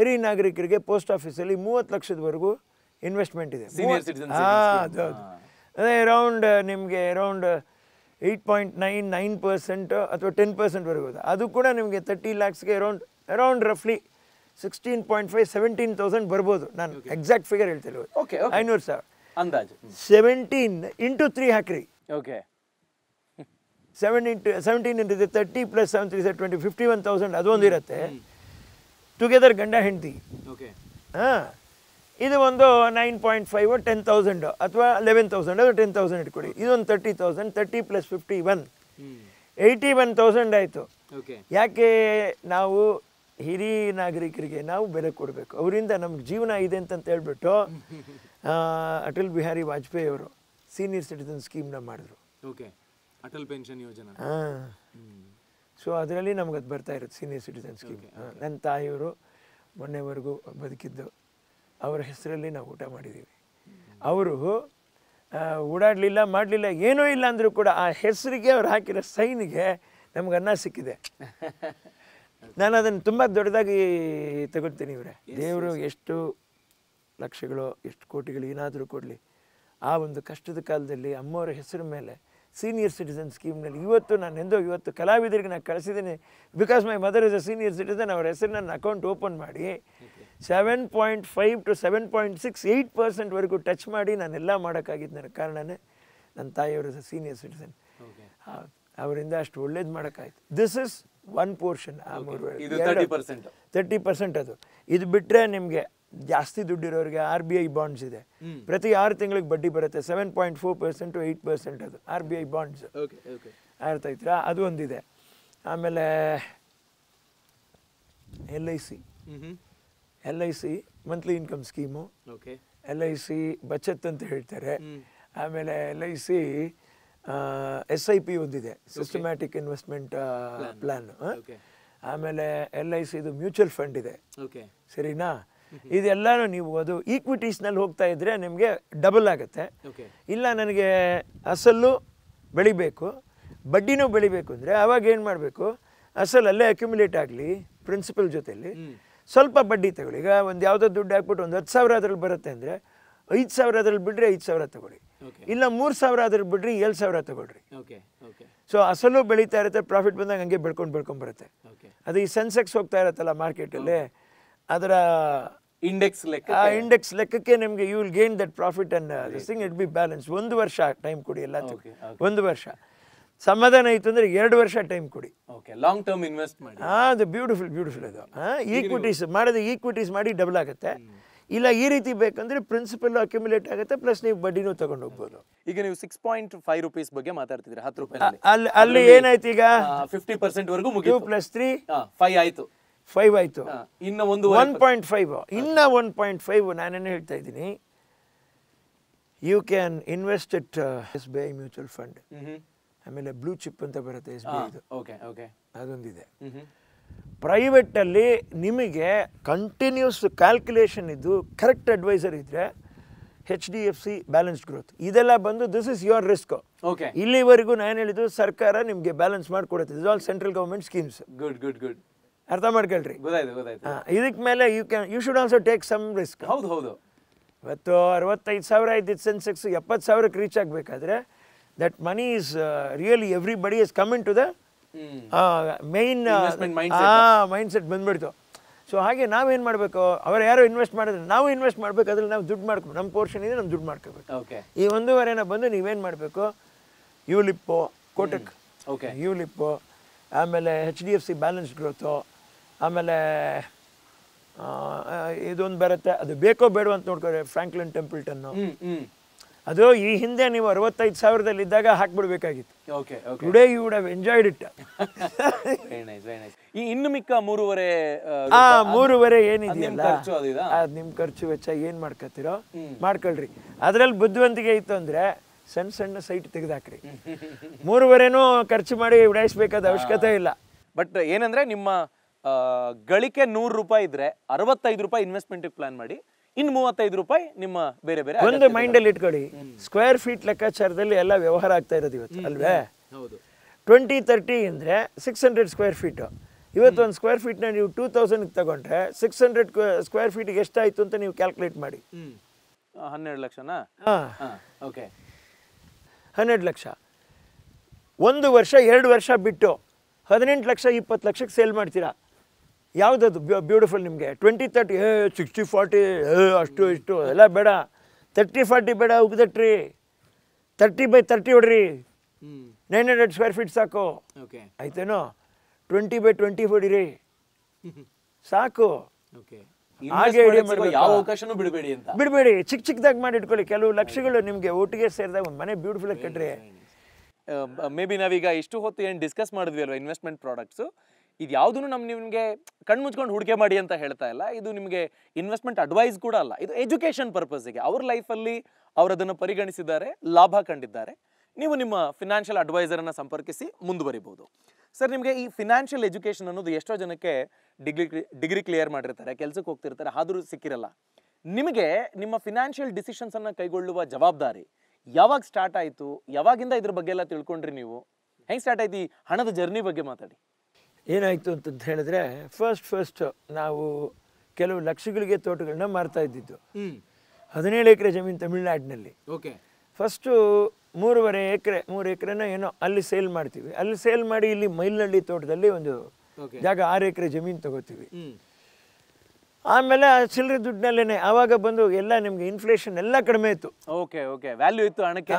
ಹಿರಿಯ ನಾಗರಿಕರಿಗೆ ಪೋಸ್ಟ್ ಆಫೀಸಲ್ಲಿ ಮೂವತ್ತು ಲಕ್ಷದವರೆಗೂ ಇನ್ವೆಸ್ಟ್ಮೆಂಟ್ ಇದೆ ಹಾಂ ಅದು ಅದೇ ಅರೌಂಡ್ ನಿಮಗೆ around eight point nine nine percent ಅಥವಾ ಟೆನ್ ಪರ್ಸೆಂಟ್ ಬರ್ಬೋದು ಅದು ಕೂಡ ನಿಮಗೆ ತರ್ಟಿ ಲ್ಯಾಕ್ಸ್ಗೆ ಅರೌಂಡ್ ಅರೌಂಡ್ ರಫ್ಲಿ sixteen point five seventeen thousand ಬರ್ಬೋದು ನಾನು ಎಕ್ಸಾಕ್ಟ್ ಫಿಗರ್ ಹೇಳ್ತಿರೋದು ಓಕೆ ಐನೂರು ಸಾವಿರ ಅಂದಾಜು ಸೆವೆಂಟೀನ್ ಇಂಟು ತ್ರೀ ಹಾಕ್ರಿ ಓಕೆ ಸೆವೆನ್ ಇಂಟು ಸೆವೆಂಟೀನ್ ಏನಿದೆ thirty plus seven three sir twenty fifty one thousand ಅದೊಂದು ಇರುತ್ತೆ ಟುಗೆದರ್ ಗಂಡ ಹೆಂಡತಿ ಓಕೆ ಹಾಂ ಇದು ಒಂದು nine point five ten thousand ಅಥವಾ ಲೆವೆನ್ ತೌಸಂಡ್ ಅದು ಟೆನ್ ತೌಸಂಡ್ ಇಟ್ಕೊಡಿ ಇದೊಂದು thirty thousand thirty plus fifty one eighty one thousand ಆಯಿತು ಯಾಕೆ ನಾವು ಹಿರಿಯ ನಾಗರಿಕರಿಗೆ ನಾವು ಬೆಲೆ ಕೊಡಬೇಕು ಅವರಿಂದ ನಮ್ಗೆ ಜೀವನ ಇದೆ ಅಂತ ಹೇಳ್ಬಿಟ್ಟು ಅಟಲ್ ಬಿಹಾರಿ ವಾಜಪೇಯಿ ಅವರು ಸೀನಿಯರ್ ಸಿಟಿಸನ್ ಸ್ಕೀಮ್ನ ಮಾಡಿದ್ರು ಓಕೆ ಅಟಲ್ ಪೆನ್ಷನ್ ಯೋಜನೆ ಹಾಂ ಸೊ ಅದರಲ್ಲಿ ನಮ್ಗೆ ಅದು ಬರ್ತಾ ಇರುತ್ತೆ ಸೀನಿಯರ್ ಸಿಟಿಸನ್ ಸ್ಕೀಮ್ ನನ್ನ ತಾಯಿಯವರು ಮೊನ್ನೆವರೆಗೂ ಬದುಕಿದ್ದು ಅವರ ಹೆಸರಲ್ಲಿ ನಾವು ಊಟ ಮಾಡಿದ್ದೀವಿ ಅವರು ಓಡಾಡಲಿಲ್ಲ ಮಾಡಲಿಲ್ಲ ಏನೂ ಇಲ್ಲ ಅಂದರೂ ಕೂಡ ಆ ಹೆಸರಿಗೆ ಅವ್ರು ಹಾಕಿರೋ ಸೈನಿಗೆ ನಮ್ಗೆ ಅನ್ನ ಸಿಕ್ಕಿದೆ ನಾನು ಅದನ್ನು ತುಂಬ ದೊಡ್ಡದಾಗಿ ತಗೊಳ್ತೀನಿ ಇವರೇ ದೇವರು ಎಷ್ಟು ಲಕ್ಷಗಳು ಎಷ್ಟು ಕೋಟಿಗಳು ಏನಾದರೂ ಕೊಡಲಿ ಆ ಒಂದು ಕಷ್ಟದ ಕಾಲದಲ್ಲಿ ಅಮ್ಮವರ ಹೆಸರು ಮೇಲೆ ಸೀನಿಯರ್ ಸಿಟಿಸನ್ ಸ್ಕೀಮ್ನಲ್ಲಿ ಇವತ್ತು ನಾನು ಎಂದೋ ಇವತ್ತು ಕಲಾವಿದರಿಗೆ ನಾನು ಕಳಿಸಿದ್ದೀನಿ because my mother is a senior citizen ಅವರ ಹೆಸರು ನನ್ನ ಅಕೌಂಟ್ ಓಪನ್ ಮಾಡಿ seven point five to seven point six eight ಪರ್ಸೆಂಟ್ವರೆಗೂ ಟಚ್ ಮಾಡಿ ನಾನೆಲ್ಲ ಮಾಡೋಕ್ಕಾಗಿದ್ದು ನನ್ನ ಕಾರಣನೇ ನನ್ನ ತಾಯಿಯವರು ಸೀನಿಯರ್ ಸಿಟಿಸನ್ ಅವರಿಂದ ಅಷ್ಟು ಒಳ್ಳೇದು ಮಾಡೋಕ್ಕಾಯ್ತು ದಿಸ್ ಇಸ್ ಒನ್ ಪೋರ್ಷನ್ ಆ ಪರ್ಸೆಂಟ್ ತರ್ಟಿ ಪರ್ಸೆಂಟ್ ಅದು ಇದು ಬಿಟ್ಟರೆ ನಿಮಗೆ ಜಾಸ್ತಿ ದುಡ್ಡಿರೋರಿಗೆ ಆರ್ ಬಿ ಐ ಬಾಂಡ್ಸ್ ಇದೆ ಪ್ರತಿ ಆರು ತಿಂಗಳಿಗೆ ಬಡ್ಡಿ ಬರುತ್ತೆ seven point four percent eight percent ಅದು ಆರ್ ಬಿ ಐ ಬಾಂಡ್ಸ್ ಅರ್ಥ ಅದು ಒಂದಿದೆ ಆಮೇಲೆ L I C L I C monthly income scheme L I C Bachat ಅಂತ ಹೇಳ್ತಾರೆ ಆಮೇಲೆ L I C S I P ಒಂದಿದೆ ಸಿಸ್ಟಮ್ಯಾಟಿಕ್ ಇನ್ವೆಸ್ಟ್ಮೆಂಟ್ ಪ್ಲಾನ್ ಆಮೇಲೆ ಎಲ್ ಐ ಇದು ಮ್ಯೂಚುವಲ್ ಫಂಡ್ ಇದೆ ಸರಿನಾ ಇದೆಲ್ಲಾನು ನೀವು ಅದು ಈಕ್ವಿಟೀಸ್ನಲ್ಲಿ ಹೋಗ್ತಾ ಇದ್ರೆ ನಿಮಗೆ ಡಬಲ್ ಆಗುತ್ತೆ ಇಲ್ಲ ನನಗೆ ಅಸಲು ಬೆಳಿಬೇಕು ಬಡ್ಡಿನೂ ಬೆಳಿಬೇಕು ಅಂದರೆ ಅವಾಗ ಏನು ಮಾಡಬೇಕು ಅಸಲಲ್ಲೇ ಅಕ್ಯುಮುಲೇಟ್ ಆಗಲಿ ಪ್ರಿನ್ಸಿಪಲ್ ಜೊತೆಯಲ್ಲಿ ಸ್ವಲ್ಪ ಬಡ್ಡಿ ತಗೊಳ್ಳಿ ಈಗ ಒಂದು ಯಾವುದೋ ದುಡ್ಡು ಹಾಕ್ಬಿಟ್ಟು ಒಂದು ಹತ್ತು ಸಾವಿರ ಅದ್ರಲ್ಲಿ ಬರುತ್ತೆ ಅಂದರೆ ಐದು ಸಾವಿರ ಅದ್ರಲ್ಲಿ ಬಿಡ್ರಿ ಐದು ಸಾವಿರ ತಗೊಳ್ಳಿ ಇಲ್ಲ ಮೂರು ಸಾವಿರ ಅದ್ರಲ್ಲಿ ಬಿಡ್ರಿ ಏಳು ಸಾವಿರ ತಗೊಳ್ರಿ ಸೊ ಅಸಲು ಬೆಳೀತಾ ಇರುತ್ತೆ ಪ್ರಾಫಿಟ್ ಬಂದಾಗ ಹಂಗೆ ಬೆಳ್ಕೊಂಡು ಬೆಳ್ಕೊಂಡು ಬರುತ್ತೆ ಅದು ಈ ಸೆನ್ಸೆಕ್ಸ್ ಹೋಗ್ತಾ ಇರತ್ತಲ್ಲ ಮಾರ್ಕೆಟಲ್ಲಿ ಅದರ ಇಂಡೆಕ್ಸ್ ಲೆಕ್ಕ ಆ ಇಂಡೆಕ್ಸ್ ಲೆಕ್ಕಕ್ಕೆ ನಿಮಗೆ you will gain that profit and thing it be balance ಒಂದು ವರ್ಷ ಟೈಮ್ ಕೊಡಿ ಎಲ್ಲ ಒಂದು ವರ್ಷ ಸಮಾಧಾನ ಆಯಿತು ಅಂದರೆ ಎರಡು ವರ್ಷ ಟೈಮ್ ಕೊಡಿ ಓಕೆ ಲಾಂಗ್ ಟರ್ಮ್ ಇನ್ವೆಸ್ಟ್ ಮಾಡಿ ಹಾಂ ಅದು ಬ್ಯೂಟಿಫುಲ್ ಬ್ಯೂಟಿಫುಲ್ ಅದು ಹಾಂ ಈಕ್ವಿಟೀಸ್ ಮಾಡೋದು ಈಕ್ವಿಟೀಸ್ ಮಾಡಿ ಡಬಲ್ ಆಗುತ್ತೆ ಇಲ್ಲ ಈ ರೀತಿ ಬೇಕಂದ್ರೆ ಪ್ರಿನ್ಸಿಪಲ್ ಅಕ್ಯುಮುಲೇಟ್ ಆಗುತ್ತೆ ಪ್ಲಸ್ ನೀವು ಬಡ್ಡಿನೂ ತಗೊಂಡು ಹೋಗ್ಬೋದು ಈಗ ನೀವು ಸಿಕ್ಸ್ ಪಾಯಿಂಟ್ ಫೈವ್ ರುಪೀಸ್ ಬಗ್ಗೆ ಮಾತಾಡ್ತಿದ್ರೆ ಹತ್ತು ರೂಪಾಯಿ ಅಲ್ಲಿ ಅಲ್ಲಿ ಏನಾಯ್ತು ಈಗ ಫಿಫ್ಟಿ ಪರ್ಸೆಂಟ್ ವರೆಗೂ ಮುಗಿಯು ಪ್ಲಸ್ ತ್ರೀ ಫೈವ್ ಆಯ್ತು ಫೈವ್ ಆಯ್ತು ಇನ್ನ ಒಂದು ಒನ್ ಪಾಯಿಂಟ್ ಫೈವ್ ಇನ್ನ ಒನ್ ಪಾಯಿಂಟ್ ಫೈವ್ ನಾನೇನು ಹೇಳ್ತಾ ಇದ್ದೀನಿ you can invest it S B I mutual fund ಆಮೇಲೆ ಬ್ಲೂ ಚಿಪ್ ಅಂತ ಬರುತ್ತೆ ಎಸ್ ಬಿ ಓಕೆ ಓಕೆ ಅದೊಂದಿದೆ ಪ್ರೈವೇಟಲ್ಲಿ ನಿಮಗೆ ಕಂಟಿನ್ಯೂಸ್ ಕ್ಯಾಲ್ಕುಲೇಷನ್ ಇದ್ದು ಕರೆಕ್ಟ್ ಅಡ್ವೈಸರ್ ಇದ್ದರೆ H D F C balanced growth ಇದೆಲ್ಲ ಬಂದು this is your risk okay ಇಲ್ಲಿವರೆಗೂ ನಾನು ಹೇಳಿದ್ದು ಸರ್ಕಾರ ನಿಮಗೆ ಬ್ಯಾಲೆನ್ಸ್ ಮಾಡಿಕೊಡುತ್ತೆ is all central government schemes good good good ಅರ್ಥ ಮಾಡ್ಕೊಳ್ರಿ ಇದಕ್ಕೆ ಮೇಲೆ you can you should also take some risk ಹೌದು ಹೌದು ಇವತ್ತು ಅರವತ್ತೈದು ಸಾವಿರ ಇದ್ದಿದ್ದು ಸೆನ್ಸೆಕ್ಸ್ ಎಪ್ಪತ್ತು ಸಾವಿರಕ್ಕೆ ರೀಚ್ ಆಗಬೇಕಾದ್ರೆ that money is uh, really everybody has come into the main hmm. Mindset uh, uh, ah, ಬಂದ್ಬಿಡ್ತು ಸೊ ಹಾಗೆ ನಾವೇನು ಮಾಡಬೇಕು ಅವ್ರು ಯಾರು ಇನ್ವೆಸ್ಟ್ ಮಾಡಿದ್ರೆ ನಾವು ಇನ್ವೆಸ್ಟ್ ಮಾಡಬೇಕು ಅದ್ರಲ್ಲಿ ನಾವು ದುಡ್ಡು ಮಾಡ್ಕೋ ನಮ್ಮ ಪೋರ್ಷನ್ ಇದೆ ನಮ್ಮ ದುಡ್ಡು ಮಾಡ್ಕೋಬೇಕು ಈ ಒಂದೂವರೆನ ಬಂದು ನೀವೇನು ಮಾಡಬೇಕು ಯುಲಿಪ್ಪು ಕೋಟಕ್ ಓಕೆ ಯುಲಿಪ್ಪು ಆಮೇಲೆ H D F C balance growth ಆಮೇಲೆ ಇದೊಂದು ಬರುತ್ತೆ ಅದು ಬೇಕೋ ಬೇಡ ಅಂತ ನೋಡ್ಕೊಳ್ರೆ ಫ್ರಾಂಕ್ಲಿನ್ ಟೆಂಪಲ್ಟನ್ನು ಅದು ಈ ಹಿಂದೆ ನೀವು ಅರವತ್ತೈದು ಸಾವಿರದಲ್ಲಿ ಇದ್ದಾಗ ಹಾಕ್ಬಿಡ್ಬೇಕಾಗಿತ್ತು okay today you would have enjoyed it ಈ ಇನ್ನು ಮಿಕ್ಕ ಮೂರುವರೆ ಆ ಮೂರುವರೆ ಏನಿದೆಯಲ್ಲ ಅದು ನಿಮ್ಮ ಖರ್ಚು ವೆಚ್ಚ ಏನು ಮಾಡ್ಕೊತಿರೋ ಮಾಡ್ಕೊಳ್ರಿ ಅದರಲ್ಲಿ ಬುದ್ಧಿವಂತಿಕೆ ಇತ್ತು ಅಂದ್ರೆ ಸಣ್ಣ ಸಣ್ಣ ಸೈಟ್ ತೆಗೆದಾಕ್ರಿ ಮೂರುವರೆನೂ ಖರ್ಚು ಮಾಡಿ ಉಡಾಯಿಸ್ಬೇಕಾದ ಅವಶ್ಯಕತೆ ಇಲ್ಲ ಬಟ್ ಏನಂದ್ರೆ ನಿಮ್ಮ ಗಳಿಕೆ ನೂರು ರೂಪಾಯಿ ಇದ್ರೆ ಅರವತ್ತೈದು ರೂಪಾಯಿ ಇನ್ವೆಸ್ಟ್ಮೆಂಟ್ ಪ್ಲಾನ್ ಮಾಡಿ ಇನ್ ಮೂವತ್ತೈದು ರೂಪಾಯಿ ನಿಮ್ಮ ಬೇರೆ ಬೇರೆ ಒಂದು ಅಲ್ಲಿ ಇಟ್ಕೊಳ್ಳಿ ಸ್ಕ್ವೇರ್ ಫೀಟ್ ಲೆಕ್ಕಾಚಾರದಲ್ಲಿ ಎಲ್ಲ ವ್ಯವಹಾರ ಆಗ್ತಾ ಇರೋದು ಇವತ್ತು ಅಲ್ವೇ ಟ್ವೆಂಟಿ ತರ್ಟಿ ಅಂದರೆ ಸಿಕ್ಸ್ ಹಂಡ್ರೆಡ್ ಸ್ಕ್ವೇರ್ ಫೀಟ್ ಇವತ್ತು ಒಂದು ಸ್ಕ್ವೇರ್ ಫೀಟ್ನ ನೀವು ಟೂ ತೌಸಂಡ್ಗೆ ತಗೊಂಡ್ರೆ ಸಿಕ್ಸ್ ಹಂಡ್ರೆಡ್ ಸ್ಕ್ವೇರ್ ಫೀಟ್ಗೆ ಎಷ್ಟಾಯಿತು ಅಂತ ನೀವು ಕ್ಯಾಲ್ಕುಲೇಟ್ ಮಾಡಿ ಹನ್ನೆರಡು ಲಕ್ಷನಾ ಓಕೆ ಹನ್ನೆರಡು ಲಕ್ಷ ಒಂದು ವರ್ಷ ಎರಡು ವರ್ಷ ಬಿಟ್ಟು ಹದಿನೆಂಟು ಲಕ್ಷ ಇಪ್ಪತ್ತು ಲಕ್ಷಕ್ಕೆ ಸೇಲ್ ಮಾಡ್ತೀರಾ ಯಾವುದದು ಬ್ಯೂಟಿಫುಲ್ ನಿಮಗೆ ಟ್ವೆಂಟಿ ತರ್ಟಿ ಏ ಸಿಕ್ಸ್ಟಿ ಫಾರ್ಟಿ ಏ ಅಷ್ಟು ಇಷ್ಟು ಎಲ್ಲ ಬೇಡ ತರ್ಟಿ ಫಾರ್ಟಿ ಬೇಡ ಉಗ್ದಟ್ರಿ ತರ್ಟಿ ಬೈ ತರ್ಟಿ ಹೊಡ್ರಿ ನೈನ್ ಹಂಡ್ರೆಡ್ ಸ್ಕ್ವೇರ್ ಫೀಟ್ ಸಾಕು ಓಕೆ ಆಯ್ತೇನೋ ಟ್ವೆಂಟಿ ಬೈ ಟ್ವೆಂಟಿ ಹೊಡಿರಿ ಸಾಕು ಹಾಗೆ ಯಾವ ಅವಕಾಶನೂ ಬಿಡಬೇಡಿ ಅಂತ ಬಿಡಬೇಡಿ ಚಿಕ್ಕ ಚಿಕ್ಕದಾಗಿ ಮಾಡಿ ಇಟ್ಕೊಳ್ಳಿ ಕೆಲವು ಲಕ್ಷಗಳು ನಿಮಗೆ ಒಟ್ಟಿಗೆ ಸೇರಿದಾಗ ಒಂದು ಮನೆ ಬ್ಯೂಟಿಫುಲ್ ಕಟ್ಟ್ರಿ ಮೇ ಬಿ ನಾವೀಗ ಇಷ್ಟು ಹೊತ್ತು ಏನು ಡಿಸ್ಕಸ್ ಮಾಡಿದ್ವಿ ಅಲ್ವಾ ಇನ್ವೆಸ್ಟ್ಮೆಂಟ್ ಪ್ರಾಡಕ್ಟ್ಸು ಇದು ಯಾವುದೂ ನಮ್ಮ ನಿಮಗೆ ಕಣ್ಣು ಮುಚ್ಕೊಂಡು ಹೂಡಿಕೆ ಮಾಡಿ ಅಂತ ಹೇಳ್ತಾ ಇಲ್ಲ ಇದು ನಿಮಗೆ ಇನ್ವೆಸ್ಟ್ಮೆಂಟ್ ಅಡ್ವೈಸ್ ಕೂಡ ಅಲ್ಲ ಇದು ಎಜುಕೇಷನ್ ಗೆ ಅವ್ರ ಲೈಫಲ್ಲಿ ಅವರು ಅದನ್ನು ಪರಿಗಣಿಸಿದ್ದಾರೆ ಲಾಭ ಕಂಡಿದ್ದಾರೆ ನೀವು ನಿಮ್ಮ ಫಿನಾನ್ಷಿಯಲ್ ಅನ್ನ ಸಂಪರ್ಕಿಸಿ ಮುಂದುವರಿಬಹುದು ಸರ್ ನಿಮಗೆ ಈ ಫಿನಾನ್ಷಿಯಲ್ ಎಜುಕೇಷನ್ ಅನ್ನೋದು ಎಷ್ಟೋ ಜನಕ್ಕೆ ಡಿಗ್ರಿ ಡಿಗ್ರಿ ಕ್ಲಿಯರ್ ಮಾಡಿರ್ತಾರೆ ಕೆಲಸಕ್ಕೆ ಹೋಗ್ತಿರ್ತಾರೆ ಆದರೂ ಸಿಕ್ಕಿರಲ್ಲ ನಿಮಗೆ ನಿಮ್ಮ ಫಿನಾನ್ಷಿಯಲ್ ಅನ್ನ ಕೈಗೊಳ್ಳುವ ಜವಾಬ್ದಾರಿ ಯಾವಾಗ ಸ್ಟಾರ್ಟ್ ಆಯ್ತು ಯಾವಾಗಿಂದ ಇದ್ರ ಬಗ್ಗೆ ಎಲ್ಲ ತಿಳ್ಕೊಂಡ್ರಿ ನೀವು ಹೆಂಗ್ ಸ್ಟಾರ್ಟ್ ಆಯ್ತು ಈ ಹಣದ ಜರ್ನಿ ಬಗ್ಗೆ ಮಾತಾಡಿ ಏನಾಯಿತು ಅಂತಂತ ಹೇಳಿದ್ರೆ ಫಸ್ಟ್ ಫಸ್ಟ್ ನಾವು ಕೆಲವು ಲಕ್ಷಗಳಿಗೆ ತೋಟಗಳನ್ನ ಮಾರ್ತಾ ಇದ್ದಿದ್ದು ಹದಿನೇಳು ಎಕರೆ ಜಮೀನು ತಮಿಳ್ನಾಡಿನಲ್ಲಿ ಓಕೆ ಫಸ್ಟು ಮೂರುವರೆ ಎಕರೆ ಮೂರು ಎಕರೆನ ಏನೋ ಅಲ್ಲಿ ಸೇಲ್ ಮಾಡ್ತೀವಿ ಅಲ್ಲಿ ಸೇಲ್ ಮಾಡಿ ಇಲ್ಲಿ ಮೈಲ್ನಳ್ಳಿ ತೋಟದಲ್ಲಿ ಒಂದು ಜಾಗ ಆರು ಎಕರೆ ಜಮೀನು ತಗೋತೀವಿ ಆಮೇಲೆ ಆ ಚಿಲ್ಲರೆ ದುಡ್ಡಿನಲ್ಲೇನೆ ಆವಾಗ ಬಂದು ಎಲ್ಲ ನಿಮ್ಗೆ ಇನ್ಫ್ಲೇಷನ್ ಎಲ್ಲ ಕಡಿಮೆ ಇತ್ತು ಓಕೆ ಓಕೆ ವ್ಯಾಲ್ಯೂ ಇತ್ತು ಹಣಕ್ಕೆ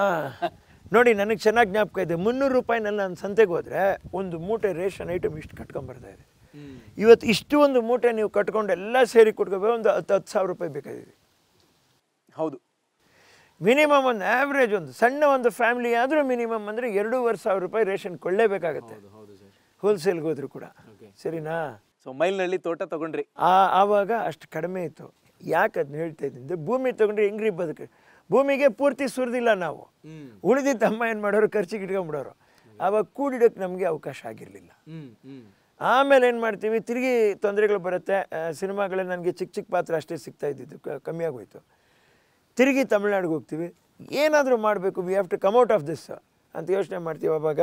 ನೋಡಿ ನನಗೆ ಚೆನ್ನಾಗಿ ಜ್ಞಾಪಕ ಇದೆ ಮುನ್ನೂರು ರೂಪಾಯಿ ನನ್ನ ಸಂತೆಗೆ ಹೋದರೆ ಒಂದು ಮೂಟೆ ರೇಷನ್ ಐಟಮ್ ಇಷ್ಟು ಕಟ್ಕೊಂಬರ್ತಾ ಇದೆ ಇವತ್ತು ಇಷ್ಟು ಒಂದು ಮೂಟೆ ನೀವು ಕಟ್ಕೊಂಡು ಎಲ್ಲ ಸೇರಿ ಕೊಟ್ಕೋಬೇಕು ಒಂದು ಹತ್ತು ಹತ್ತು ಸಾವಿರ ರೂಪಾಯಿ ಬೇಕಾಗಿದೆ ಹೌದು ಮಿನಿಮಮ್ ಒಂದು ಆ್ಯಾವ್ರೇಜ್ ಒಂದು ಸಣ್ಣ ಒಂದು ಫ್ಯಾಮಿಲಿ ಆದರೂ ಮಿನಿಮಮ್ ಅಂದರೆ ಎರಡೂವರೆ ಸಾವಿರ ರೂಪಾಯಿ ರೇಷನ್ ಕೊಳ್ಳೇಬೇಕಾಗತ್ತೆ ಹೋಲ್ಸೇಲ್ಗೆ ಹೋದ್ರು ಕೂಡ ಸರಿನಾ ಸೊ ಮೈಲ್ನಲ್ಲಿ ತೋಟ ತಗೊಂಡ್ರಿ ಆ ಆವಾಗ ಅಷ್ಟು ಕಡಿಮೆ ಇತ್ತು ಯಾಕೆ ಅದನ್ನ ಹೇಳ್ತಾ ಇದ್ದೆ ಭೂಮಿ ತಗೊಂಡ್ರೆ ಹೆಂಗ್ರಿ ಬದುಕು ಭೂಮಿಗೆ ಪೂರ್ತಿ ಸುರಿದಿಲ್ಲ ನಾವು ಉಳಿದಿದ್ದ ಅಮ್ಮ ಏನು ಮಾಡೋರು ಖರ್ಚಿಗೆ ಇಟ್ಕೊಂಡ್ಬಿಡೋರು ಆವಾಗ ಕೂಡಿಡೋಕೆ ನಮಗೆ ಅವಕಾಶ ಆಗಿರಲಿಲ್ಲ ಆಮೇಲೆ ಏನು ಮಾಡ್ತೀವಿ ತಿರುಗಿ ತೊಂದರೆಗಳು ಬರುತ್ತೆ ಸಿನಿಮಾಗಳಲ್ಲಿ ನನಗೆ ಚಿಕ್ಕ ಚಿಕ್ಕ ಪಾತ್ರ ಅಷ್ಟೇ ಸಿಗ್ತಾ ಇದ್ದಿದ್ದು ಕಮ್ಮಿ ಆಗೋಯ್ತು ತಿರುಗಿ ತಮಿಳ್ನಾಡಿಗೆ ಹೋಗ್ತೀವಿ ಏನಾದರೂ ಮಾಡಬೇಕು we have to come out of this ಅಂತ ಯೋಚನೆ ಮಾಡ್ತೀವಿ ಅವಾಗ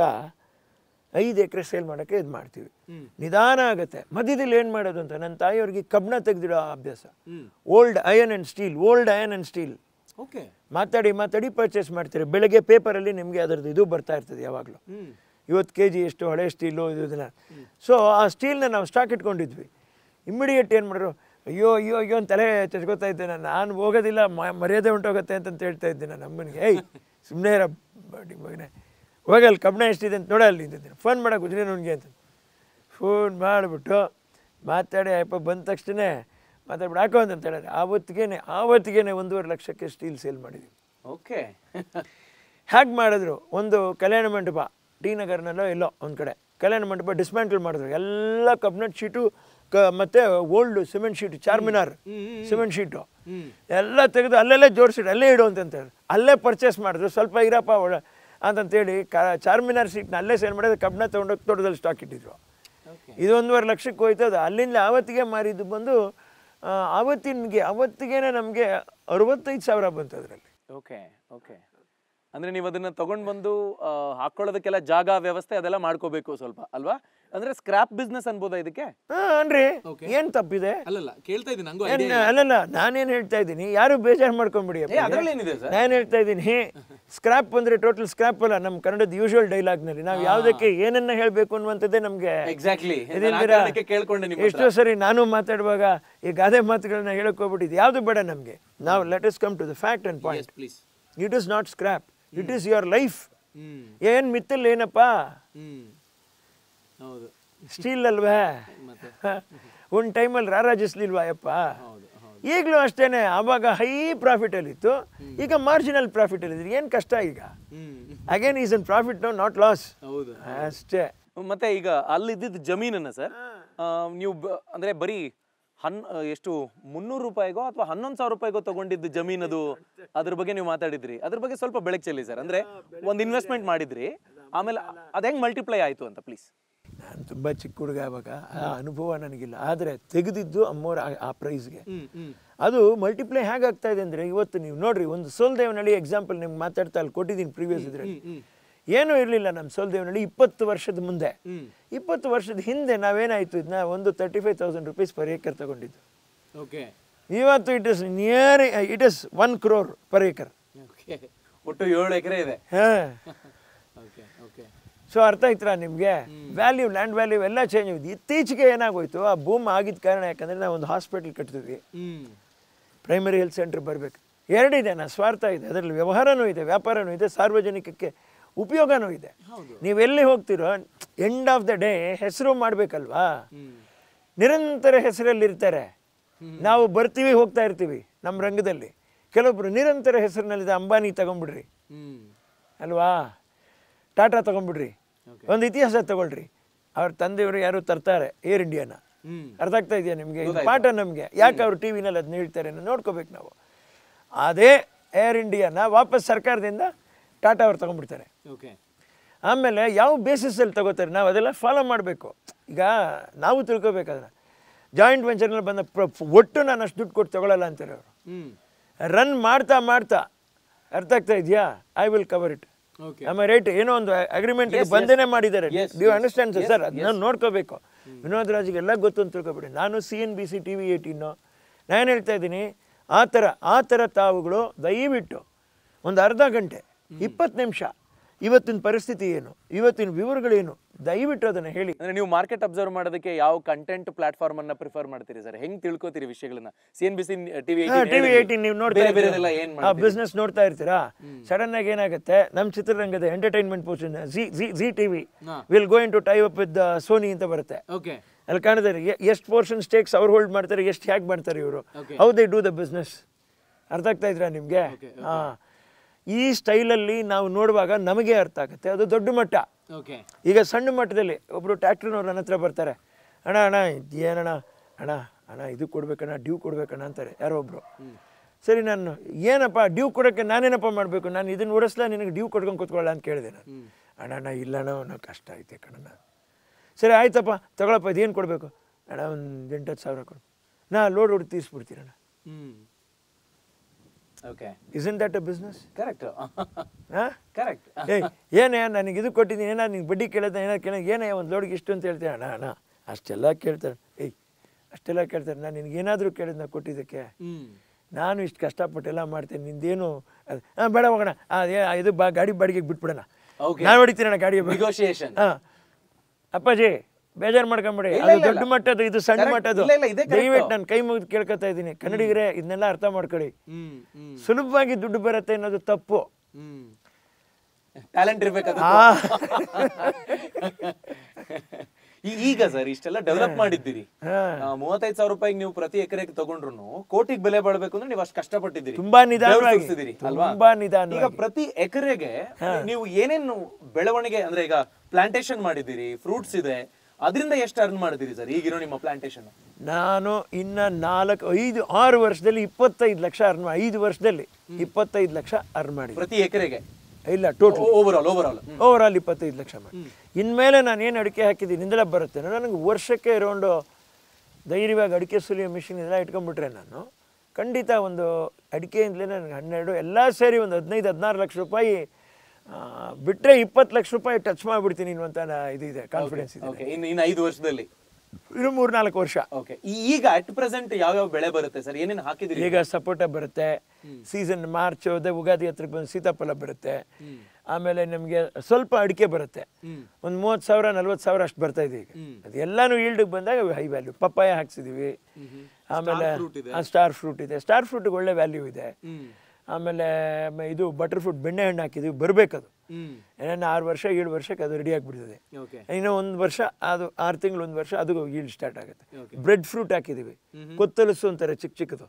ಐದು ಎಕರೆ ಸೇಲ್ ಮಾಡೋಕ್ಕೆ ಇದು ಮಾಡ್ತೀವಿ ನಿಧಾನ ಆಗುತ್ತೆ ಮಧ್ಯದಲ್ಲಿ ಏನು ಮಾಡೋದು ಅಂತ ನನ್ನ ತಾಯಿಯವ್ರಿಗೆ ಕಬ್ಬಣ ತೆಗೆದಿಡೋ ಅಭ್ಯಾಸ old iron and steel old iron and steel okay ಮಾತಾಡಿ ಮಾತಾಡಿ ಪರ್ಚೇಸ್ ಮಾಡ್ತೀರಿ ಬೆಳಗ್ಗೆ ಪೇಪರಲ್ಲಿ ನಿಮಗೆ ಅದರದ್ದು ಇದು ಬರ್ತಾ ಇರ್ತದೆ ಯಾವಾಗಲೂ ಇವತ್ತು ಕೆ ಜಿ ಎಷ್ಟು ಹಳೆ ಸ್ಟೀಲು ಇದು ಇದನ್ನ ಸೊ ಆ ಸ್ಟೀಲ್ನ ನಾವು ಸ್ಟಾಕ್ ಇಟ್ಕೊಂಡಿದ್ವಿ ಇಮ್ಮಿಡಿಯೇಟ್ ಏನು ಮಾಡಿದ್ರು ಅಯ್ಯೋ ಅಯ್ಯೋ ಅಯ್ಯೋ ಒಂದು ತಲೆ ತೆಚ್ಕೋತಾ ಇದ್ದೆ ನಾನು ನಾನು ಹೋಗೋದಿಲ್ಲ ಮರ್ಯಾದೆ ಉಂಟೋಗುತ್ತೆ ಅಂತ ಹೇಳ್ತಾ ಇದ್ದೆ ನಾನು ಅಮ್ಮನಿಗೆ ಏಯ್ ಸುಮ್ಮನೆ ಇರೋ ಮಗನೇ ಹೋಗಲ್ಲ ಕಬ್ಬಣ ಎಷ್ಟಿದೆ ಅಂತ ನೋಡಿ ಅಲ್ಲಿ ಫೋನ್ ಮಾಡೋಕೆ ಗುಜರಿ ನನಗೆ ಅಂತ ಫೋನ್ ಮಾಡಿಬಿಟ್ಟು ಮಾತಾಡಿ ಅಯ್ಯಪ್ಪ ಬಂದ ತಕ್ಷಣ ಮಾತಾಡ್ಬಿಟ್ಟು ಹಾಕೊಂಡು ಅಂತ ಹೇಳಿದ್ರೆ ಆವತ್ತಿಗೆ ಆವತ್ತಿಗೆ ಒಂದೂವರೆ ಲಕ್ಷಕ್ಕೆ ಸ್ಟೀಲ್ ಸೇಲ್ ಮಾಡಿದ್ವಿ ಓಕೆ ಹ್ಯಾಕ್ ಮಾಡಿದ್ರು ಒಂದು ಕಲ್ಯಾಣ ಮಂಟಪ ಟಿ ನಗರ್ನಲ್ಲೋ ಎಲ್ಲೋ ಒಂದು ಕಡೆ ಕಲ್ಯಾಣ ಮಂಟಪ ಡಿಸ್ಮ್ಯಾಂಟಲ್ ಮಾಡಿದ್ರು ಎಲ್ಲ ಕಬ್ನಟ್ ಶೀಟು ಕ ಮತ್ತು old cement sheet Charminar cement sheet ಎಲ್ಲ ತೆಗೆದು ಅಲ್ಲಲ್ಲೇ ಜೋಡಿಸಿಟ್ಟು ಅಲ್ಲೇ ಇಡು ಅಂತ ಅಲ್ಲೇ ಪರ್ಚೇಸ್ ಮಾಡಿದ್ರು ಸ್ವಲ್ಪ ಇರಪ್ಪ ಒಳ ಅಂತಂತೇಳಿ ಕ ಚಾರ್ಮಿನಾರ್ ಸೀಟ್ನ ಅಲ್ಲೇ ಸೇಲ್ ಮಾಡಿದ್ರೆ ಕಬ್ಬಣ ತೊಗೊಂಡೋಗಿ ತೋಟದಲ್ಲಿ ಸ್ಟಾಕ್ ಇಟ್ಟಿದ್ರು ಇದು ಒಂದೂವರೆ ಲಕ್ಷಕ್ಕೆ ಹೋಯ್ತದ ಅಲ್ಲಿಂದ ಆವತ್ತಿಗೆ ಮಾರಿದ್ದು ಬಂದು ಆವತ್ತಿನಗೆ ಅವತ್ತಿಗೆ ನಮಗೆ ಅರವತ್ತೈದು ಸಾವಿರ ಬಂತು ಅದರಲ್ಲಿ ಓಕೆ ಓಕೆ ಅಂದ್ರೆ ನೀವು ಅದನ್ನ ತಗೊಂಡ್ ಬಂದು ಹಾಕೊಳ್ಳೋದಕ್ಕೆಲ್ಲ ಜಾಗ ವ್ಯವಸ್ಥೆ ಅದೆಲ್ಲ ಮಾಡ್ಕೋಬೇಕು ಸ್ವಲ್ಪ ಅಲ್ವಾ ಅಂದ್ರೆ ಸ್ಕ್ರಾಪ್ ಬಿಸ್ನೆಸ್ ಅನ್ಬೋದಾ ಇದಕ್ಕೆ ಅನ್ರಿ ಏನ್ ತಪ್ಪಿದೆ ಅಲ್ಲಲ್ಲ ನಾನೇನ್ ಹೇಳ್ತಾ ಇದ್ದೀನಿ ಯಾರು ಬೇಜಾರು ಮಾಡ್ಕೊಂಡ್ಬಿಡಿ ನಾನು ಹೇಳ್ತಾ ಇದ್ದೀನಿ ಸ್ಕ್ರಾಪ್ ಅಂದ್ರೆ ಟೋಟಲ್ ಸ್ಕ್ರಾಪ್ ಅಲ್ಲ ನಮ್ಮ ಕನ್ನಡದ ಯೂಶುವಲ್ ಡೈಲಾಗ್ ನಲ್ಲಿ ನಾವು ಯಾವುದಕ್ಕೆ ಏನನ್ನ ಹೇಳ್ಬೇಕು ಅನ್ನುವಂಥದ್ದೇ ನಮ್ಗೆ ಎಕ್ಸಾಕ್ಟ್ಲಿ ಎಷ್ಟೋ ಸರಿ ನಾನು ಮಾತಾಡುವಾಗ ಈ ಗಾದೆ ಮಾತುಗಳನ್ನ ಹೇಳಕ್ ಹೋಗ್ಬಿಟ್ಟಿದ್ದು ಯಾವ್ದು ಬೇಡ ನಮ್ಗೆ ನಾವು let is come to the fact and point it is not scrap it is your life ಏನು ಮಿತ್ತಲ್ ಏನಪ್ಪ ಹೌದು ಸ್ಟೀಲ್ ಅಲ್ವೇ ಒಂದು ಟೈಮಲ್ಲಿ ರಾರಾಜಿಸ್ಲಿಲ್ವಾ ಯಪ್ಪ ಈಗಲೂ ಅಷ್ಟೇನೆ ಅವಾಗ ಹೈ ಪ್ರಾಫಿಟ್ ಪ್ರಾಫಿಟಲ್ಲಿತ್ತು ಈಗ ಮಾರ್ಜಿನಲ್ ಪ್ರಾಫಿಟ್ ಪ್ರಾಫಿಟಲ್ಲಿ ಏನು ಕಷ್ಟ ಈಗ again is an profit no not loss ಹೌದು ಅಷ್ಟೇ ಮತ್ತೆ ಈಗ ಅಲ್ಲಿದ್ದ ಜಮೀನನ್ನ ಸರ್ ನೀವು ಅಂದ್ರೆ ಬರೀ ಹನ್ ಎಷ್ಟು ಮುನ್ನೂರು ರೂಪಾಯಿಗೋ ಅಥವಾ ಹನ್ನೊಂದು ಸಾವಿರ ರೂಪಾಯಿಗೋ ತಗೊಂಡಿದ್ದು ಅದು ಅದ್ರ ಬಗ್ಗೆ ನೀವು ಮಾತಾಡಿದ್ರಿ ಅದ್ರ ಬಗ್ಗೆ ಸ್ವಲ್ಪ ಬೆಳಕು ಚೆಲ್ಲಿ ಸರ್ ಅಂದ್ರೆ ಒಂದು ಇನ್ವೆಸ್ಟ್ಮೆಂಟ್ ಮಾಡಿದ್ರಿ ಆಮೇಲೆ ಅದ ಹೆಂಗ್ ಮಲ್ಟಿಪ್ಲೈ ಆಯ್ತು ಅಂತ ಪ್ಲೀಸ್ ನಾನು ತುಂಬಾ ಚಿಕ್ಕ ಹುಡುಗ ಆವಾಗ ಆ ಅನುಭವ ನನಗಿಲ್ಲ ಆದ್ರೆ ತೆಗೆದಿದ್ದು ಅಮ್ಮೋರ್ ಆ ಪ್ರೈಸ್ಗೆ ಅದು ಮಲ್ಟಿಪ್ಲೈ ಹೇಗಾಗ್ತಾ ಇದೆ ಅಂದ್ರೆ ಇವತ್ತು ನೀವು ನೋಡ್ರಿ ಒಂದು ಸೋಲ್ದೇವನಹಳ್ಳಿ ಎಕ್ಸಾಂಪಲ್ ನಿಮ್ಗೆ ಮಾತಾಡ್ತಾ ಅಲ್ಲಿ ಕೊಟ್ಟಿದ್ದೀನಿ ಪ್ರೀವಿಯಸ್ ಇದ್ರಲ್ಲಿ ಏನೂ ಇರಲಿಲ್ಲ ನಮ್ಮ ನೋಡಿ ಇಪ್ಪತ್ತು ವರ್ಷದ ಮುಂದೆ ಇಪ್ಪತ್ತು ವರ್ಷದ ಹಿಂದೆ ನಾವೇನಾಯಿತು ಇದನ್ನ ಒಂದು thirty five thousand rupees per acre ತಗೊಂಡಿದ್ದು ಓಕೆ ಇವತ್ತು it is near it is one crore per acre ಒಟ್ಟು ಏಳು ಎಕರೆ ಇದೆ ಸೊ ಅರ್ಥ ಆಯ್ತ್ರಾ ನಿಮಗೆ ವ್ಯಾಲ್ಯೂ ಲ್ಯಾಂಡ್ ವ್ಯಾಲ್ಯೂ ಎಲ್ಲ ಚೇಂಜ್ ಆಗಿದೆ ಇತ್ತೀಚೆಗೆ ಏನಾಗೋಯ್ತು ಆ ಬೂಮ್ ಆಗಿದ ಕಾರಣ ಯಾಕಂದ್ರೆ ನಾವು ಒಂದು ಹಾಸ್ಪಿಟಲ್ ಕಟ್ಟಿದ್ವಿ ಪ್ರೈಮರಿ ಹೆಲ್ತ್ ಸೆಂಟರ್ ಬರಬೇಕು ಎರಡಿದೆ ನಾ ಸ್ವಾರ್ಥ ಇದೆ ಅದರಲ್ಲಿ ವ್ಯವಹಾರನೂ ಇದೆ ವ್ಯಾಪಾರನೂ ಇದೆ ಸಾರ್ವಜನಿಕಕ್ಕೆ ಉಪಯೋಗನೂ ಇದೆ ನೀವೆಲ್ಲಿ ಹೋಗ್ತಿರೋ ಎಂಡ್ ಆಫ್ ದ ಡೇ ಹೆಸರು ಮಾಡಬೇಕಲ್ವಾ ನಿರಂತರ ಇರ್ತಾರೆ ನಾವು ಬರ್ತೀವಿ ಹೋಗ್ತಾ ಇರ್ತೀವಿ ನಮ್ಮ ರಂಗದಲ್ಲಿ ಕೆಲವೊಬ್ರು ನಿರಂತರ ಹೆಸರಿನಲ್ಲಿದೆ ಅಂಬಾನಿ ತಗೊಂಡ್ಬಿಡ್ರಿ ಅಲ್ವಾ ಟಾಟಾ ತಗೊಂಡ್ಬಿಡ್ರಿ ಒಂದು ಇತಿಹಾಸ ತಗೊಳ್ರಿ ಅವ್ರ ತಂದೆಯವರು ಯಾರು ತರ್ತಾರೆ ಏರ್ ಇಂಡಿಯಾನ ಅರ್ಥ ಆಗ್ತಾ ಇದೆಯಾ ನಿಮಗೆ ಪಾಠ ನಮಗೆ ಯಾಕೆ ಅವರು ಟಿ ವಿನಲ್ಲಿ ಅದನ್ನ ಹೇಳ್ತಾರೆ ನೋಡ್ಕೋಬೇಕು ನಾವು ಅದೇ ಏರ್ ಇಂಡಿಯಾನ ವಾಪಸ್ ಸರ್ಕಾರದಿಂದ ಟಾಟಾ ಅವ್ರು ತಗೊಂಡ್ಬಿಡ್ತಾರೆ ಓಕೆ ಆಮೇಲೆ ಯಾವ ಬೇಸಿಸಲ್ಲಿ ತಗೋತಾರೆ ನಾವು ಅದೆಲ್ಲ ಫಾಲೋ ಮಾಡಬೇಕು ಈಗ ನಾವು ತಿಳ್ಕೊಬೇಕಾದ್ರೆ ಜಾಯಿಂಟ್ ವೆಂಚರ್ನಲ್ಲಿ ಬಂದ ಒಟ್ಟು ನಾನು ಅಷ್ಟು ದುಡ್ಡು ಕೊಟ್ಟು ತಗೊಳ್ಳಲ್ಲ ಅಂತಾರೆ ಅವರು ರನ್ ಮಾಡ್ತಾ ಮಾಡ್ತಾ ಅರ್ಥ ಆಗ್ತಾ ಇದೆಯಾ ಐ ವಿಲ್ ಕವರ್ ಇಟ್ ನಮ್ಮ ರೇಟ್ ಏನೋ ಒಂದು ಅಗ್ರಿಮೆಂಟ್ ಬಂದೇನೆ ಮಾಡಿದ್ದಾರೆ ನೀವು ಅಂಡರ್ಸ್ಟ್ಯಾಂಡ್ ಸರ್ ಅದನ್ನ ನೋಡ್ಕೋಬೇಕು ವಿನೋದ್ ರಾಜ್ಗೆಲ್ಲ ಗೊತ್ತು ಅಂತ ತಿಳ್ಕೊಬಿಡಿ ನಾನು C N B C T V eighteen ನಾನು ಹೇಳ್ತಾ ಇದ್ದೀನಿ ಆ ಥರ ಆ ಥರ ತಾವುಗಳು ದಯವಿಟ್ಟು ಒಂದು ಅರ್ಧ ಗಂಟೆ ಇಪ್ಪತ್ತು ನಿಮಿಷ ಇವತ್ತಿನ ಪರಿಸ್ಥಿತಿ ಏನು ಇವತ್ತಿನ ವಿವರಗಳೇನು ದಯವಿಟ್ಟು ಅದನ್ನು ಹೇಳಿ ಅಂದರೆ ನೀವು ಮಾರ್ಕೆಟ್ ಅಬ್ಸರ್ವ್ ಮಾಡೋದಕ್ಕೆ ಯಾವ ಕಂಟೆಂಟ್ ಪ್ಲಾಟ್ಫಾರ್ಮ್ ಅನ್ನ ಪ್ರಿಫರ್ ಮಾಡ್ತೀರಿ ಸರ್ ಹೆಂಗೆ ತಿಳ್ಕೊತೀರಿ ವಿಷಯಗಳನ್ನ C N B C TV TV eighteen ನೀವು ನೋಡ್ತಾ ಬಿಸ್ನೆಸ್ ನೋಡ್ತಾ ಇರ್ತೀರಾ ಸಡನ್ ಆಗಿ ಏನಾಗುತ್ತೆ ನಮ್ಮ ಚಿತ್ರರಂಗದ entertainment portion Zee Zee Zee TV will going to tie up with Sony ಅಂತ ಬರುತ್ತೆ ಓಕೆ ಅಲ್ಲಿ ಕಾಣ್ತಾರೆ ಎಷ್ಟು ಪೋರ್ಷನ್ ಸ್ಟೇಕ್ಸ್ ಅವ್ರು ಹೋಲ್ಡ್ ಮಾಡ್ತಾರೆ ಎಷ್ಟು ಹ್ಯಾಕ್ ಮಾಡ್ತಾರೆ ಇವರು how they do the business ಅರ್ಥ ಆಗ್ತಾ ಇದ್ರಾ ನಿಮಗೆ ಹಾಂ ಈ ಸ್ಟೈಲಲ್ಲಿ ನಾವು ನೋಡುವಾಗ ನಮಗೆ ಅರ್ಥ ಆಗುತ್ತೆ ಅದು ದೊಡ್ಡ ಮಟ್ಟ ಈಗ ಸಣ್ಣ ಮಟ್ಟದಲ್ಲಿ ಒಬ್ಬರು ಟ್ಯಾಕ್ಟ್ರಿನವ್ರು ನನ್ನ ಹತ್ರ ಬರ್ತಾರೆ ಅಣ್ಣ ಅಣ್ಣ ಇದೇನಣ್ಣ ಅಣ್ಣ ಅಣ್ಣ ಇದು ಕೊಡ್ಬೇಕಣ್ಣ ಡ್ಯೂ ಕೊಡ್ಬೇಕಣ್ಣ ಅಂತಾರೆ ಯಾರೋ ಒಬ್ಬರು ಸರಿ ನಾನು ಏನಪ್ಪ ಡ್ಯೂ ಕೊಡೋಕ್ಕೆ ನಾನೇನಪ್ಪ ಮಾಡಬೇಕು ನಾನು ಇದನ್ನು ಓಡಿಸ್ಲಾ ನಿನಗೆ ಡ್ಯೂ ಕೊಡ್ಕೊಂಡು ಕೂತ್ಕೊಳ್ಳ ಅಂತ ಕೇಳಿದೆ ನಾನು ಅಣ್ಣ ಅಣ್ಣ ಇಲ್ಲಣ್ಣ ಅನ್ನೋ ಕಷ್ಟ ಐತೆ ಕಣಣ್ಣ ಸರಿ ಆಯ್ತಪ್ಪ ತಗೊಳಪ್ಪ ಇದೇನು ಕೊಡಬೇಕು ಅಣ್ಣ ಒಂದು ಎಂಟತ್ತು ಸಾವಿರ ಕೊಡು ನಾ ಲೋಡ್ ಹೊಡೆದು ಹ್ಞೂ okay is in that a business correct ಹಾಂ ಕರೆಕ್ಟ್ ಏಯ್ ಏನೇ ನನಗೆ ಇದು ಕೊಟ್ಟಿದ್ದೀನಿ ಏನೋ ನಿಂಗೆ ಬಡ್ಡಿ ಕೇಳಿದ್ದೆ ಏನೋ ಕೇಳಿ ಏನೇ ಒಂದು ಲೋಡ್ಗೆ ಇಷ್ಟು ಅಂತ ಹೇಳ್ತೀನಿ ಅಣ್ಣ ಅಣ್ಣ ಅಷ್ಟೆಲ್ಲ ಕೇಳ್ತಾರೆ ಏಯ್ ಅಷ್ಟೆಲ್ಲ ಕೇಳ್ತಾರೆ ನಾನು ನಿನಗೆ ಏನಾದರೂ ಕೇಳಿದ್ ಕೊಟ್ಟಿದ್ದಕ್ಕೆ ನಾನು ಇಷ್ಟು ಎಲ್ಲ ಮಾಡ್ತೀನಿ ನಿಂದೇನು ಹಾಂ ಬೇಡ ಹೋಗೋಣ ಇದು ಬಾ ಗಾಡಿ ಬಾಡಿಗೆಗೆ ಬಿಟ್ಬಿಡೋಣ ನಾನು ಹೊಡಿತೀನಿ ಅಣ್ಣ ಗಾಡಿಗೆ ನೆಗೋಷಿಯೇಷನ್ ಹಾಂ ಅಪ್ಪಾಜಿ ಬೇಜಾರು ಮಾಡ್ಕೊಂಬಿಡಿ ದೊಡ್ಡ ಮಟ್ಟ ಇದು ಸಣ್ಣ ಮಟ್ಟದ ದಯವಿಟ್ಟು ನಾನು ಕೈ ಮುಗಿದು ಕೇಳ್ಕೊತಾ ಇದ್ದೀನಿ ಕನ್ನಡಿಗರೇ ಇದನ್ನೆಲ್ಲ ಅರ್ಥ ಮಾಡ್ಕೊಳ್ಳಿ ಸುಲಭವಾಗಿ ದುಡ್ಡು ಬರುತ್ತೆ ಅನ್ನೋದು ತಪ್ಪು ಟ್ಯಾಲೆಂಟ್ ಈಗ ಸರ್ ಇಷ್ಟೆಲ್ಲ ಡೆವಲಪ್ ಮಾಡಿದ್ದೀರಿ ಮೂವತ್ತೈದು ಸಾವಿರ ರೂಪಾಯಿ ನೀವು ಪ್ರತಿ ಎಕರೆಗೆ ತಗೊಂಡ್ರು ಕೋಟಿಗೆ ಬೆಲೆ ಬಾಳ್ಬೇಕು ಅಂದ್ರೆ ನೀವು ಅಷ್ಟು ಕಷ್ಟಪಟ್ಟಿದ್ದೀರಿ ತುಂಬಾ ನಿಧಾನವಾಗಿದ್ದೀರಿ ತುಂಬಾ ನಿಧಾನ ಈಗ ಪ್ರತಿ ಎಕರೆಗೆ ನೀವು ಏನೇನು ಬೆಳವಣಿಗೆ ಅಂದ್ರೆ ಈಗ ಪ್ಲಾಂಟೇಶನ್ ಮಾಡಿದ್ದೀರಿ ಫ್ರೂಟ್ಸ್ ಇದೆ ಅದರಿಂದ ಎಷ್ಟು ಅರ್ನ್ ಮಾಡ್ತೀರಿ ಸರ್ ಈಗಿರೋ ನಿಮ್ಮ ಪ್ಲಾಂಟೇಶನ್ ನಾನು ಇನ್ನ ನಾಲ್ಕು ಐದು ಆರು ವರ್ಷದಲ್ಲಿ ಇಪ್ಪತ್ತೈದು ಲಕ್ಷ ಅರ್ನ್ ಐದು ವರ್ಷದಲ್ಲಿ ಇಪ್ಪತ್ತೈದು ಲಕ್ಷ ಅರ್ನ್ ಮಾಡಿ ಪ್ರತಿ ಎಕರೆಗೆ ಇಲ್ಲ total over all over all over all ಇಪ್ಪತ್ತೈದು ಲಕ್ಷ ಮಾಡಿ ಇನ್ಮೇಲೆ ನಾನು ಏನು ಅಡಿಕೆ ಹಾಕಿದ್ದೀನಿ ಇಂದಲೇ ಬರುತ್ತೆ ನನಗೆ ವರ್ಷಕ್ಕೆ ಇರೋಂಡು ಧೈರ್ಯವಾಗಿ ಅಡಿಕೆ ಸುಲಿಯೋ ಮಿಷಿನ್ ಇದೆಲ್ಲ ಇಟ್ಕೊಂಡ್ಬಿಟ್ರೆ ನಾನು ಖಂಡಿತ ಒಂದು ಅಡಿಕೆಯಿಂದಲೇ ನನಗೆ ಹನ್ನೆರಡು ಎಲ್ಲ ಸೇರಿ ಒಂದು ಹದಿನೈದು ಹದಿನಾರು ಲಕ್ಷ ರೂಪಾಯಿ ಬಿಟ್ಟರೆ ಇಪ್ಪತ್ತು ಲಕ್ಷ ರೂಪಾಯಿ ಟಚ್ ಮಾಡಿಬಿಡ್ತೀನಿ ಅಂತ ಇದಿದೆ ಕಾನ್ಫಿಡೆನ್ಸ್ ಇದೆ ಇನ್ನು ಐದು ವರ್ಷದಲ್ಲಿ ಇನ್ನು ಮೂರ್ನಾಲ್ಕು ವರ್ಷ ಓಕೆ ಈಗ ಅಟ್ ಪ್ರೆಸೆಂಟ್ ಯಾವ ಯಾವ ಬೆಳೆ ಬರುತ್ತೆ ಸರ್ ಏನೇನು ಹಾಕಿದ್ರಿ ಈಗ ಸಪೋಟ ಬರುತ್ತೆ ಸೀಸನ್ ಮಾರ್ಚ್ ಹೋದೆ ಉಗಾದಿ ಹತ್ರಕ್ಕೆ ಬಂದು ಸೀತಾಫಲ ಬರುತ್ತೆ ಆಮೇಲೆ ನಮಗೆ ಸ್ವಲ್ಪ ಅಡಿಕೆ ಬರುತ್ತೆ ಒಂದು ಮೂವತ್ತು ಸಾವಿರ ನಲ್ವತ್ತು ಸಾವಿರ ಅಷ್ಟು ಬರ್ತಾ ಇದೆ ಈಗ ಅದೆಲ್ಲಾನು ಈಲ್ಡಿಗೆ ಬಂದಾಗ ಹೈ ವ್ಯಾಲ್ಯೂ ಪಪ್ಪಾಯ ಹಾಕ್ಸಿದೀವಿ ಆಮೇಲೆ ಸ್ಟಾರ್ ಫ್ರೂಟ್ ಇದೆ ಸ್ಟಾರ್ ಫ್ರೂಟ್ಗೆ ಒಳ್ಳೆ ವ್ಯಾಲ್ಯೂ ಇದೆ ಆಮೇಲೆ ಇದು ಬಟರ್ ಫ್ರೂಟ್ ಬೆಣ್ಣೆ ಹಣ್ಣು ಹಾಕಿದ್ವಿ ಬರಬೇಕದು ಏನೇನು ಆರು ವರ್ಷ ಏಳು ವರ್ಷಕ್ಕೆ ಅದು ರೆಡಿ ಆಗಿಬಿಡ್ತದೆ ಇನ್ನೂ ಒಂದು ವರ್ಷ ಅದು ಆರು ತಿಂಗಳು ಒಂದು ವರ್ಷ ಅದು ಈಲ್ಡ್ ಸ್ಟಾರ್ಟ್ ಆಗುತ್ತೆ ಬ್ರೆಡ್ ಫ್ರೂಟ್ ಹಾಕಿದ್ದೀವಿ ಕೊತ್ತಲಸು ಅಂತಾರೆ ಚಿಕ್ಕ ಚಿಕ್ಕದು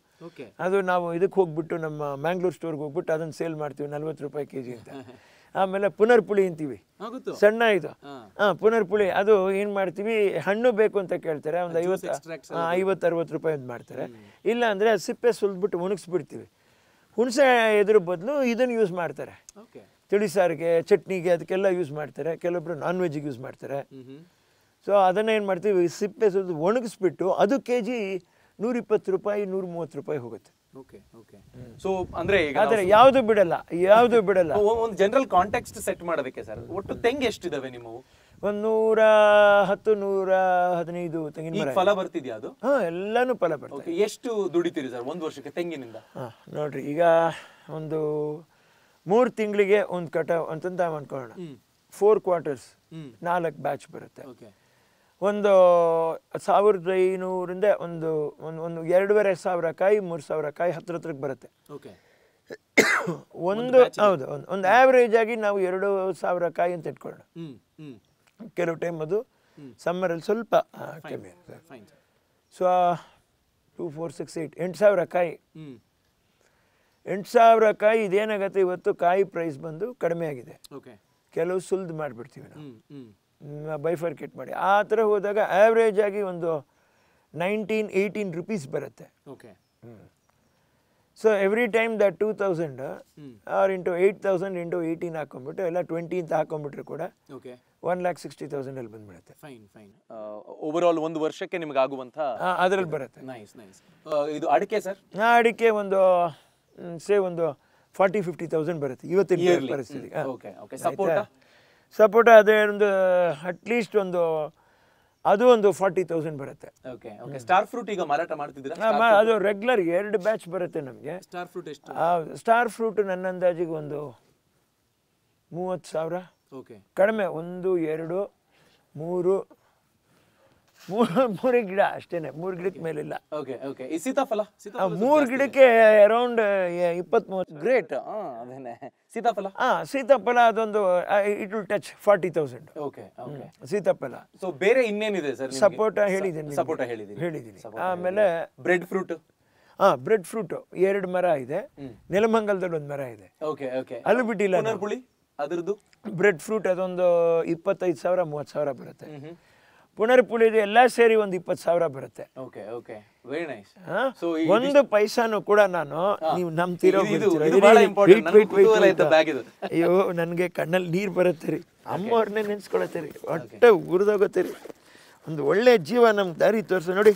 ಅದು ನಾವು ಇದಕ್ಕೆ ಹೋಗ್ಬಿಟ್ಟು ನಮ್ಮ ಮ್ಯಾಂಗ್ಳೂರ್ ಸ್ಟೋರ್ಗೆ ಹೋಗ್ಬಿಟ್ಟು ಅದನ್ನು ಸೇಲ್ ಮಾಡ್ತೀವಿ ನಲ್ವತ್ತು ರೂಪಾಯಿ ಕೆ ಜಿ ಅಂತ ಆಮೇಲೆ ಪುನರ್ ಪುಳಿ ಅಂತೀವಿ ಸಣ್ಣ ಇದು ಹಾಂ ಪುನರ್ ಪುಳಿ ಅದು ಏನು ಮಾಡ್ತೀವಿ ಹಣ್ಣು ಬೇಕು ಅಂತ ಕೇಳ್ತಾರೆ ಒಂದು ಐವತ್ತು ಐವತ್ತು ಅರವತ್ತು ರೂಪಾಯಿ ಅಂತ ಮಾಡ್ತಾರೆ ಇಲ್ಲ ಸಿಪ್ಪೆ ಸುಲಿದ್ಬಿಟ್ಟು ಒಣಗಿಸ್ಬಿಡ್ತೀವಿ ಹುಣಸೆ ಇದ್ರ ಬದಲು ಇದನ್ನು ಯೂಸ್ ಮಾಡ್ತಾರೆ ತಿಳಿ ಸಾರಿಗೆ ಚಟ್ನಿಗೆ ಅದಕ್ಕೆಲ್ಲ ಯೂಸ್ ಮಾಡ್ತಾರೆ ಕೆಲವೊಬ್ರು ನಾನ್ ವೆಜ್ಗೆ ಯೂಸ್ ಮಾಡ್ತಾರೆ ಸೊ ಅದನ್ನ ಏನು ಮಾಡ್ತೀವಿ ಸಿಪ್ಪೆ ಸ್ವಲ್ಪ ಒಣಗಿಸ್ಬಿಟ್ಟು ಅದು ಕೆ ಜಿ ನೂರಿಪ್ಪತ್ತು ರೂಪಾಯಿ ನೂರ ಮೂವತ್ತು ರೂಪಾಯಿ ಹೋಗುತ್ತೆ ಓಕೆ ಓಕೆ ಸೊ ಅಂದ್ರೆ ಆದರೆ ಯಾವುದು ಬಿಡಲ್ಲ ಯಾವುದು ಬಿಡಲ್ಲ ಒಂದು ಜನರಲ್ ಕಾಂಟೆಕ್ಸ್ಟ್ ಸೆಟ್ ಮಾಡೋದಕ್ಕೆ ಸರ್ ಒಟ್ಟು ತೆಂಗ್ ಎಷ್ಟಿದಾವೆ ನಿಮ್ಮವು ಒಂದು ನೂರ ಹತ್ತು ನೂರ ಹದಿನೈದು ತೆಂಗಿನ ಫಲ ಬರ್ತಿದ್ಯಾ ಅದು ಹಾ ಎಲ್ಲಾನು ಫಲ ಬರ್ತದೆ ಎಷ್ಟು ದುಡಿತೀರಿ ಸರ್ ಒಂದು ವರ್ಷಕ್ಕೆ ತೆಂಗಿನಿಂದ ನೋಡ್ರಿ ಈಗ ಒಂದು ಮೂರು ತಿಂಗಳಿಗೆ ಒಂದು ಕಟಾವ್ ಅಂತಂತ ಅನ್ಕೊಳ್ಳೋಣ ಫೋರ್ ಕ್ವಾರ್ಟರ್ಸ್ ನಾಲ್ಕು ಬ್ಯಾಚ್ ಬರುತ್ತೆ ಒಂದು ಸಾವಿರದ ಐನೂರಿಂದ ಒಂದು ಒಂದು ಒಂದು ಎರಡೂವರೆ ಸಾವಿರ ಕಾಯಿ ಮೂರು ಸಾವಿರ ಕಾಯಿ ಹತ್ರ ಹತ್ರಕ್ಕೆ ಬರುತ್ತೆ ಒಂದು ಹೌದು ಒಂದು ಒಂದು ಆಗಿ ನಾವು ಎರಡು ಸಾವಿರ ಕಾಯಿ ಅಂತ ಇಟ್ಕೊಳ್ಳೋಣ ಕೆಲವು ಟೈಮ್ ಅದು ಸಮ್ಮರಲ್ಲಿ ಸ್ವಲ್ಪ ಕಮ್ಮಿ so two four six eight ಎಂಟು ಸಾವಿರ ಕಾಯಿ ಎಂಟು ಸಾವಿರ ಕಾಯಿ ಇದೇನಾಗತ್ತೆ ಇವತ್ತು ಕಾಯಿ ಪ್ರೈಸ್ ಬಂದು ಕಡಿಮೆ ಆಗಿದೆ ಕೆಲವು ಸುಲಿದು ಮಾಡಿಬಿಡ್ತೀವಿ ನಾವು ಕಿಟ್ ಮಾಡಿ ಆ ಥರ ಹೋದಾಗ ಆ್ಯಾವ್ರೇಜ್ ಆಗಿ ಒಂದು ನೈನ್ಟೀನ್ ಏಯ್ಟೀನ್ ರುಪೀಸ್ ಬರುತ್ತೆ so every time that two thousand or into eight thousand into eighteen ಹಾಕೊಂಡ್ಬಿಟ್ಟು ಎಲ್ಲ ಟ್ವೆಂಟಿ ಅಂತ ಹಾಕೊಂಡ್ಬಿಟ್ರೆ ಕೂಡ ಒನ್ ಲ್ಯಾಕ್ ಸಿಕ್ಸ್ಟಿ ತೌಸಂಡಲ್ಲಿ ಬಂದ್ಬಿಡುತ್ತೆ ಫೈನ್ ಫೈನ್ ಓವರ್ ಆಲ್ ಒಂದು ವರ್ಷಕ್ಕೆ ನಿಮ್ಗೆ ಆಗುವಂತಹ ಅದ್ರಲ್ಲಿ ಬರುತ್ತೆ ನೈಸ್ ನೈಸ್ ಇದು ಅಡಿಕೆ ಸರ್ ಅಡಿಕೆ ಒಂದು ಸೇ ಒಂದು ಫಾರ್ಟಿ ಫಿಫ್ಟಿ ತೌಸಂಡ್ ಬರುತ್ತೆ ಇವತ್ತಿನ ಪರಿಸ್ಥಿತಿ ಸಪೋರ್ಟ್ ಅದೇ ಒಂದು ಅಟ್ಲೀಸ್ಟ್ ಒಂದು ಅದು ಒಂದು ಫಾರ್ಟಿ ತೌಸಂಡ್ ಬರುತ್ತೆ ಸ್ಟಾರ್ ಫ್ರೂಟ್ ಈಗ ಮಾರಾಟ ಮಾಡ್ತಿದ್ದೀರಾ ಅದು ರೆಗ್ಯುಲರ್ ಎರಡು ಬ್ಯಾಚ್ ಬರುತ್ತೆ ನಮಗೆ ಸ್ಟಾರ್ ಫ್ರೂಟ್ ಎಷ್ಟು ಸ್ಟಾರ್ ಫ್ರೂಟ್ ನನ್ನ ಅಂದಾಜಿಗೆ ಒಂದು ಮೂವತ್ತು ಸಾವಿರ ಕಡಿಮೆ ಒಂದು ಎರಡು ಮೂರು ಮೂರು ಮೂರೇ ಗಿಡ ಅಷ್ಟೇನೆ ಮೂರು ಗಿಡಕ್ಕೆ ಮೇಲಿಲ್ಲ ಓಕೆ ಓಕೆ ಈ ಸೀತಾಫಲ ಮೂರು ಗಿಡಕ್ಕೆ ಅರೌಂಡ್ ಇಪ್ಪತ್ಮೂರು ಗ್ರೇಟ್ ಅದೇನೆ ಸೀತಾಫಲ ಹಾ ಸೀತಾಫಲ ಅದೊಂದು it will touch forty thousand okay ಸೀತಾಫಲ ಸೊ ಬೇರೆ ಇನ್ನೇನಿದೆ ಸರ್ ಸಪೋಟ ಹೇಳಿದ್ದೀನಿ ಸಪೋಟ ಹೇಳಿದ್ದೀನಿ ಹೇಳಿದ್ದೀನಿ ಆಮೇಲೆ ಬ್ರೆಡ್ ಫ್ರೂಟ್ ಹಾ ಬ್ರೆಡ್ ಫ್ರೂಟ್ ಎರಡು ಮರ ಇದೆ ನೆಲಮಂಗಲದಲ್ಲಿ ಒಂದು ಮರ ಇದೆ ಓಕೆ ಓಕೆ ಅಲ್ಲಿ ಬಿಟ್ಟಿಲ್ಲ ಅದ್ರದ್ದು ಬ್ರೆಡ್ ಫ್ರೂಟ್ ಅದೊಂದು ಇಪ್ಪತ್ತೈದು ಸಾವಿರ ಮೂವತ್ತು ಸಾವಿರ ಬರುತ್ತೆ ಪುನರ್ ಪುಳಿದು ಎಲ್ಲ ಸೇರಿ ಒಂದು ಇಪ್ಪತ್ತು ಸಾವಿರ ಬರುತ್ತೆ okay okay very nice so ಒಂದು ಪೈಸಾನು ಕೂಡ ನಾನು ನೀವು ನಂಬ್ತಿರೋ ಅಯ್ಯೋ ನನಗೆ ಕಣ್ಣಲ್ಲಿ ನೀರು ಬರುತ್ತೆ ರೀ ಅಮ್ಮವ್ರನ್ನೇ ನೆನ್ಸ್ಕೊಳತ್ತೆ ರೀ ಹೊಟ್ಟೆ ಉರಿದೋಗುತ್ತೆ ರೀ ಒಂದು ಒಳ್ಳೆ ಜೀವ ನಮ್ಗೆ ದಾರಿ ತೋರಿಸು ನೋಡಿ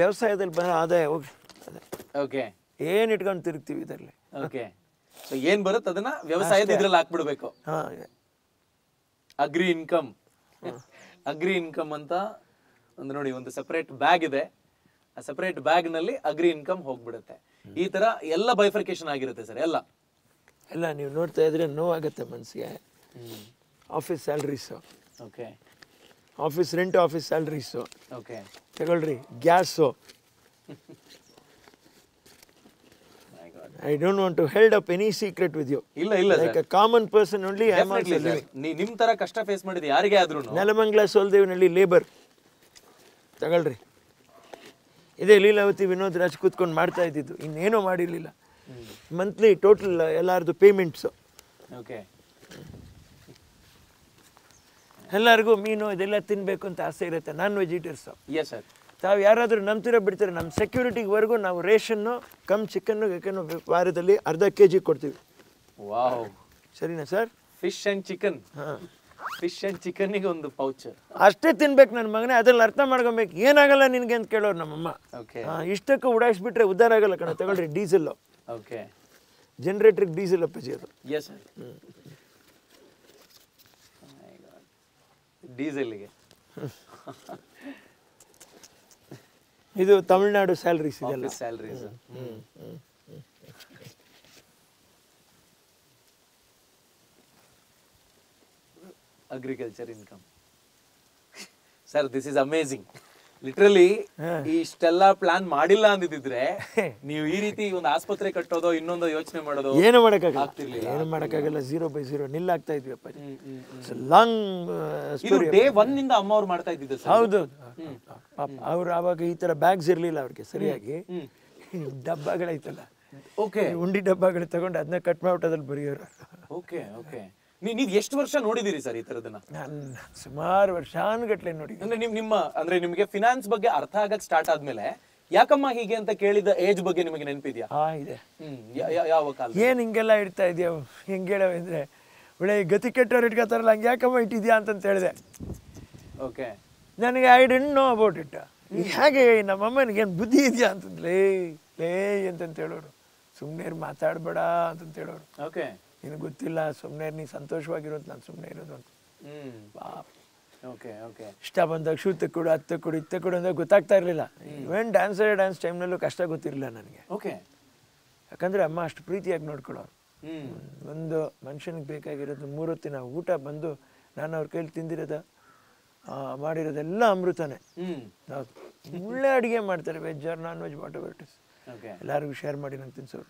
ವ್ಯವಸಾಯದಲ್ಲಿ ಬರೋ ಆದಾಯ ಹೋಗಿ ಓಕೆ ಏನು ಇಟ್ಕೊಂಡು ತಿರುಗ್ತೀವಿ ಇದರಲ್ಲಿ ಓಕೆ ಏನ್ ಬರುತ್ತೆ ಅದನ್ನ ವ್ಯವಸಾಯದ ಇದ್ರಲ್ಲಿ ಹಾಕ್ಬಿಡ್ಬೇಕು ಅಗ್ರಿ ಇನ್ಕಮ್ ಅಗ್ರಿ ಇನ್ಕಮ್ ಅಂತ ಒಂದು ನೋಡಿ ಒಂದು ಸೆಪರೇಟ್ ಬ್ಯಾಗ್ ಇದೆ ಆ ಸೆಪರೇಟ್ ಬ್ಯಾಗ್ ನಲ್ಲಿ ಅಗ್ರಿ ಇನ್ಕಮ್ ಹೋಗ್ಬಿಡುತ್ತೆ ಈ ತರ ಎಲ್ಲ ಬೈಫರ್ಕೇಶನ್ ಆಗಿರುತ್ತೆ ಸರ್ ಎಲ್ಲ ಎಲ್ಲ ನೀವು ನೋಡ್ತಾ ಇದ್ರೆ ನೋವಾಗುತ್ತೆ ಮನಸ್ಸಿಗೆ office salaries okay office rent office salaries okay ತಗೊಳ್ರಿ gas I don't want to held up any secret with you ಇಲ್ಲ ಇಲ್ಲ like a common person only I am also ನಿಮ್ಮ ತರ ಕಷ್ಟ ಫೇಸ್ ಮಾಡಿದ ಯಾರಿಗೆ ಆದ್ರೂ ನೆಲಮಂಗಲ ಸೋಲ್ದೇವಿನಲ್ಲಿ ಲೇಬರ್ ತಗೊಳ್ರಿ ಇದೇ ಲೀಲಾವತಿ ವಿನೋದ್ ರಾಜ್ ಕೂತ್ಕೊಂಡು ಮಾಡ್ತಾ ಇದ್ದಿದ್ದು ಇನ್ನೇನೂ ಮಾಡಿರಲಿಲ್ಲ ಮಂತ್ಲಿ ಟೋಟಲ್ ಎಲ್ಲಾರ್ದು ಪೇಮೆಂಟ್ಸು ಓಕೆ ಎಲ್ಲರಿಗೂ ಮೀನು ಇದೆಲ್ಲ ತಿನ್ನಬೇಕು ಅಂತ ಆಸೆ ಇರುತ್ತೆ ನಾನ್ ವೆಜಿಟೇರ್ಸು ಎಸ್ ಸರ್ ತಾವು ಯಾರಾದರೂ ನಂಬ್ತಿರೋ ಬಿಡ್ತಾರೆ ನಮ್ಮ ಸೆಕ್ಯೂರಿಟಿವರೆಗೂ ನಾವು ರೇಷನ್ನು ಕಮ್ ಚಿಕನ್ನು ಗಿಕನ್ನು ವಾರದಲ್ಲಿ ಅರ್ಧ ಕೆ ಜಿ ಕೊಡ್ತೀವಿ ವಾವ್ ಸರಿನಾ ಸರ್ ಫಿಶ್ ಆ್ಯಂಡ್ ಚಿಕನ್ ಹಾಂ ಫಿಶ್ ಆ್ಯಂಡ್ ಚಿಕನ್ನಿಗೆ ಒಂದು ಪೌಚ್ ಅಷ್ಟೇ ತಿನ್ಬೇಕು ನನ್ನ ಮಗನೇ ಅದ್ರಲ್ಲಿ ಅರ್ಥ ಮಾಡ್ಕೊಬೇಕು ಏನಾಗಲ್ಲ ನಿನಗೆ ಅಂತ ಕೇಳೋರು ನಮ್ಮಮ್ಮ ಓಕೆ ಇಷ್ಟಕ್ಕೆ ಉಡಾಯಿಸ್ಬಿಟ್ರೆ ಉದ್ದಾರ ಆಗಲ್ಲ ಕಣ ತಗೊಳ್ರಿ ಡೀಸೆಲ್ಲು ಓಕೆ ಜನ್ರೇಟ್ರಿಗೆ ಡೀಸೆಲ್ ಅಪ್ಪಾಜಿ ಅದು ಎಸ್ ಸರ್ ಡೀಸೆಲ್ಗೆ ಇದು ತಮಿಳ್ನಾಡು ಸ್ಯಾಲ್ರೀಸ್ ಇದೆಲ್ಲ salaries agriculture income sir this is amazing literally ಇಷ್ಟೆಲ್ಲ ಪ್ಲಾನ್ ಮಾಡಿಲ್ಲ ಅಂದಿದ್ರೆ ನೀವು ಈ ರೀತಿ ಒಂದು ಆಸ್ಪತ್ರೆ ಕಟ್ಟೋದು ಇನ್ನೊಂದು ಯೋಚನೆ ಮಾಡೋದು ಏನು ಮಾಡೋಕ್ಕಾಗಲ್ಲ ಏನು ಮಾಡೋಕ್ಕಾಗಲ್ಲ ಝೀರೋ ಬೈ ಝೀರೋ ನಿಲ್ ಆಗ್ತಾ ಇದ್ವಿ ಅಪ್ಪ ಲಾಂಗ್ ಇದು ಡೇ ನಿಂದ ಅಮ್ಮ ಅವ್ರು ಮಾಡ್ತಾ ಇದ್ದಿದ್ದು ಹೌದು ಅವ್ರು ಆವಾಗ ಈ ತರ ಬ್ಯಾಗ್ಸ್ ಇರ್ಲಿಲ್ಲ ಅವ್ರಿಗೆ ಸರಿಯಾಗಿ ಡಬ್ಬಗಳೈತಲ್ಲ ಓಕೆ ಉಂಡಿ ಡಬ್ಬಗಳು ತಗೊಂಡು ಅದನ್ನ ಕಟ್ ಮಾಡ್ಬಿಟ್ಟು ಅದ್ರಲ್ಲಿ ಬರೆಯೋರು ಓಕೆ ಓಕೆ ನೀವ್ ಎಷ್ಟು ವರ್ಷ ನೋಡಿದಿರಿ ಸರ್ ಈ ತರದನ್ನ ನಾನು ಸುಮಾರು ವರ್ಷಾನುಗಟ್ಲೆ ನೋಡಿ ಅಂದ್ರೆ ನಿಮ್ ನಿಮ್ಮ ಅಂದ್ರೆ ನಿಮಗೆ ಫಿನಾನ್ಸ್ ಬಗ್ಗೆ ಅರ್ಥ ಆಗಕ್ ಸ್ಟಾರ್ಟ್ ಆದ್ಮೇಲೆ ಯಾಕಮ್ಮ ಹೀಗೆ ಅಂತ ಕೇಳಿದ ಏಜ್ ಬಗ್ಗೆ ನಿಮಗೆ ನೆನಪಿದ್ಯಾ ಹಾ ಇದೆ ಯಾವ ಕಾಲ ಏನ್ ಹಿಂಗೆಲ್ಲ ಇಡ್ತಾ ಇದೆಯಾ ಹೆಂಗೆ ಹೇಳವೆ ಒಳ್ಳೆ ಗತಿ ಕೆಟ್ಟವ್ರು ಇಟ್ಕೋತಾರಲ್ಲ ಹಂಗೆ ಯಾಕಮ್ಮ ಇಟ್ಟಿದ್ಯಾ ಅಂತಂತ ಹೇಳಿದೆ ಓಕೆ ನನಗೆ I don't know about it ಹೇಗೆ ನಮ್ಮಮ್ಮನಿಗೆ ಏನು ಬುದ್ಧಿ ಇದೆಯಾ ಅಂತಂದ್ಲೇ ಲೇ ಅಂತಂತ ಹೇಳೋರು ಸುಮ್ಮನೆ ಮಾತಾಡಬೇಡ ಅಂತಂತ ಹೇಳೋರು ಓಕೆ ನಿನಗೆ ಗೊತ್ತಿಲ್ಲ ಸುಮ್ಮನೆ ನೀನು ಸಂತೋಷವಾಗಿರೋದು ನಾನು ಸುಮ್ಮನೆ ಇರೋದು ಅಂತ ಓಕೆ ಓಕೆ ಇಷ್ಟ ಬಂದಾಗ ಶೂ ಕೊಡು ಅತ್ತೆ ಕೊಡು ಇತ್ತೆ ಕೊಡು ಅಂದಾಗ ಗೊತ್ತಾಗ್ತಾ ಇರಲಿಲ್ಲ ಈವನ್ ಡ್ಯಾನ್ಸರ್ ಡ್ಯಾನ್ಸ್ ಟೈಮ್ನಲ್ಲೂ ಕಷ್ಟ ಗೊತ್ತಿರಲಿಲ್ಲ ನನಗೆ ಓಕೆ ಯಾಕಂದರೆ ಅಮ್ಮ ಅಷ್ಟು ಪ್ರೀತಿಯಾಗಿ ನೋಡ್ಕೊಳ್ಳೋರು ಒಂದು ಮನುಷ್ಯನಿಗೆ ಬೇಕಾಗಿರೋದು ಮೂರು ಹೊತ್ತಿನ ಊಟ ಬಂದು ನಾನು ಅವ್ರ ಕೈಲಿ ತಿಂದಿರೋದು ಮಾಡಿರೋದೆಲ್ಲ ಅಮೃತನೇ ಒಳ್ಳೆ ಅಡುಗೆ ಮಾಡ್ತಾರೆ ವೆಜ್ ಆರ್ ನಾನ್ ವೆಜ್ ಬಾಟೋ ಎವರ್ ಎಲ್ಲರಿಗೂ ಶೇರ್ ಮಾಡಿ ನಂಗೆ ತಿನ್ಸೋರು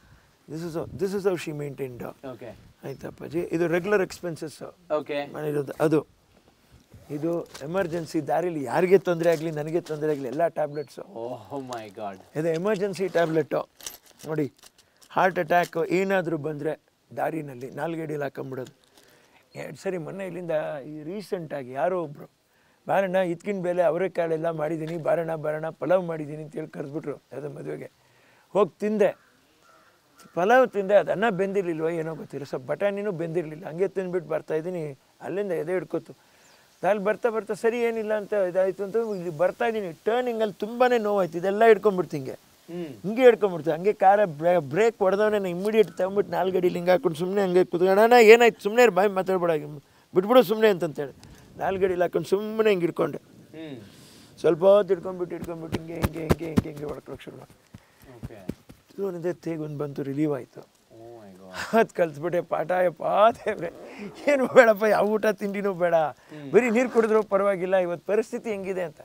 this is this is she maintained okay ಆಯ್ತಾ ಅಪ್ಪಾಜಿ ಇದು ರೆಗ್ಯುಲರ್ ಎಕ್ಸ್ಪೆನ್ಸಸ್ ಓಕೆ ಮನೆಯಿರೋದು ಅದು ಇದು ಎಮರ್ಜೆನ್ಸಿ ದಾರಿಲಿ ಯಾರಿಗೆ ತೊಂದರೆ ಆಗಲಿ ನನಗೆ ತೊಂದರೆ ಆಗಲಿ oh ಎಲ್ಲ ಟ್ಯಾಬ್ಲೆಟ್ಸು ಓಹ್ ಮೈ ಗಾಡ್ ಇದು ಎಮರ್ಜೆನ್ಸಿ ಟ್ಯಾಬ್ಲೆಟು ನೋಡಿ ಹಾರ್ಟ್ ಅಟ್ಯಾಕ್ ಏನಾದರೂ ಬಂದರೆ ದಾರಿನಲ್ಲಿ ನಾಲ್ಗಡಿಯಲ್ಲಿ ಹಾಕೊಂಬಿಡೋದು ಎರಡು ಸರಿ ಮೊನ್ನೆ ಇಲ್ಲಿಂದ ಈ ರೀಸೆಂಟಾಗಿ ಯಾರೋ ಒಬ್ಬರು ಬಾರಣ್ಣ ಇದ್ಕಿನ ಬೇಲೆ ಅವರೆಕಾಳೆಲ್ಲ ಮಾಡಿದ್ದೀನಿ ಬಾರಣ್ಣ ಬಾರಣ್ಣ ಪಲಾವ್ ಮಾಡಿದ್ದೀನಿ ಅಂತೇಳಿ ಕರೆದ್ಬಿಟ್ರು ಯಾವುದೋ ಮದುವೆಗೆ ಹೋಗಿ ತಿಂದೆ ಪಲಾವ್ ತಿಂದೆ ಅದು ಅನ್ನ ಏನೋ ಗೊತ್ತಿಲ್ಲ ಸೊ ಬಟಾಣಿನೂ ಬೆಂದಿರಲಿಲ್ಲ ಹಂಗೆ ತಿಂದ್ಬಿಟ್ಟು ಇದ್ದೀನಿ ಅಲ್ಲಿಂದ ಎದೆ ಹಿಡ್ಕೊತು ಅಲ್ಲಿ ಬರ್ತಾ ಬರ್ತಾ ಸರಿ ಏನಿಲ್ಲ ಅಂತ ಇದಾಯಿತು ಅಂತ ಇಲ್ಲಿ ಬರ್ತಾ ಇದ್ದೀನಿ ಟರ್ನಿಂಗಲ್ಲಿ ತುಂಬಾ ನೋವಾಯ್ತು ಇದೆಲ್ಲ ಹಿಡ್ಕೊಂಡ್ಬಿಡ್ತಿಂಗೆ ಹಿಂಗೆ ಹಿಂಗೆ ಹಿಡ್ಕೊಂಡ್ಬಿಡ್ತು ಹಂಗೆ ಕಾರ ಬ್ರೇಕ್ ಹೊಡೆದವನೇ ಇಮಿಡಿಯೇಟ್ ತಗೊಂಬಿಟ್ಟು ನಾಲ್ಕು ಗಡಿಲಿ ಹಿಂಗೆ ಹಾಕೊಂಡು ಸುಮ್ಮನೆ ಹಂಗೆ ಕೂತ್ಕೊಂಡು ಏನಾಯ್ತು ಸುಮ್ಮನೆ ಬಾಯಿ ಮಾತಾಡ್ಬೇಡ ಬಿಟ್ಬಿಡು ಸುಮ್ಮನೆ ಅಂತಂತೇಳಿ ನಾಲ್ಕು ಗಡಿಲಿ ಹಾಕೊಂಡು ಸುಮ್ಮನೆ ಹಿಂಗೆ ಹಿಡ್ಕೊಂಡೆ ಸ್ವಲ್ಪ ಹೊತ್ತು ಹಿಡ್ಕೊಂಡ್ಬಿಟ್ಟು ಹಿಡ್ಕೊಂಡ್ಬಿಟ್ಟು ಹಿಂಗೆ ಹಿಂಗೆ ಹಿಂಗೆ ಹಿಂಗೆ ಹಿಂಗೆ ಹೊಡ್ಕೊಳಕ್ಕೆ ಶುರು ಇದು ಬಂತು ರಿಲೀವ್ ಆಯಿತು ಅದು ಕಲ್ತ್ಬಿಟ್ಟೆ ಪಾಠ ಯಪ್ಪ ಏನು ಬೇಡಪ್ಪ ಯಾವ ಊಟ ತಿಂಡಿನೂ ಬೇಡ ಬರೀ ನೀರು ಕುಡಿದ್ರು ಪರವಾಗಿಲ್ಲ ಇವತ್ತು ಪರಿಸ್ಥಿತಿ ಹೆಂಗಿದೆ ಅಂತ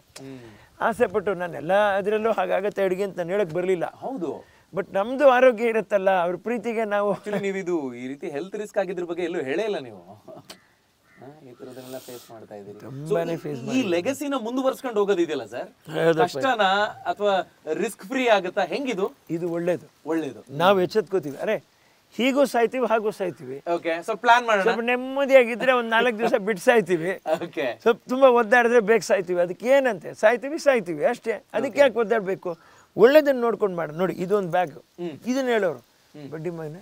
ಆಸೆ ಪಟ್ಟು ಎಲ್ಲ ಅದರಲ್ಲೂ ಹಾಗಾಗತ್ತೆ ಅಡುಗೆ ಅಂತ ನಾನು ಹೇಳಕ್ಕೆ ಬರಲಿಲ್ಲ ಹೌದು ಬಟ್ ನಮ್ದು ಆರೋಗ್ಯ ಇರುತ್ತಲ್ಲ ಅವ್ರ ಪ್ರೀತಿಗೆ ನಾವು ನೀವು ಇದು ಈ ರೀತಿ ಹೆಲ್ತ್ ರಿಸ್ಕ್ ಆಗಿದ್ರ ಬಗ್ಗೆ ಎಲ್ಲೂ ಹೇಳೇ ಇಲ್ಲ ನೀವು ಈ ತರದನ್ನೆಲ್ಲ ಫೇಸ್ ಮಾಡ್ತಾ ಇದ್ದೀರಿ ಈ ಲೆಗಸಿನ ಮುಂದುವರಿಸ್ಕೊಂಡು ಹೋಗೋದಿದೆಯಲ್ಲ ಸರ್ ಕಷ್ಟನ ಅಥವಾ ರಿಸ್ಕ್ ಫ್ರೀ ಆಗುತ್ತಾ ಹೆಂಗಿದು ಇದು ಒಳ್ಳೇದು ಒಳ್ಳೇದು ನಾವು ಎಚ್ಚೆತ್ಕೋತೀವಿ ಅರೆ ಹೀಗೂ ಸಾಯ್ತೀವಿ ಹಾಗೂ ಸಾಯ್ತೀವಿ ಓಕೆ ಸ್ವಲ್ಪ ಪ್ಲಾನ್ ಮಾಡೋಣ ಸ್ವಲ್ಪ ನೆಮ್ಮದಿಯಾಗಿದ್ರೆ ಒಂದು ನಾಲ್ಕು ದಿವಸ ಬಿಟ್ಟು ಸಾಯ್ತೀವಿ ಓಕೆ ಸ್ವಲ್ಪ ತುಂಬ ಒದ್ದಾಡಿದ್ರೆ ಬೇಗ ಸಾಯ್ತೀವಿ ಅದಕ್ಕೆ ಏನಂತೆ ಸಾಯ್ತೀವಿ ಸಾಯ್ತೀವಿ ಅಷ್ಟೇ ಅದಕ್ಕೆ ಯಾಕೆ ಒದ್ದಾಡಬೇಕು ಒಳ್ಳೇದನ್ನು ನೋಡ್ಕೊಂಡು ಮಾಡ ನೋಡಿ ಇದೊಂದು ಬ್ಯಾಗ್ ಇದನ್ನು ಹೇಳೋರು ಬಡ್ಡಿ ಮಗನೇ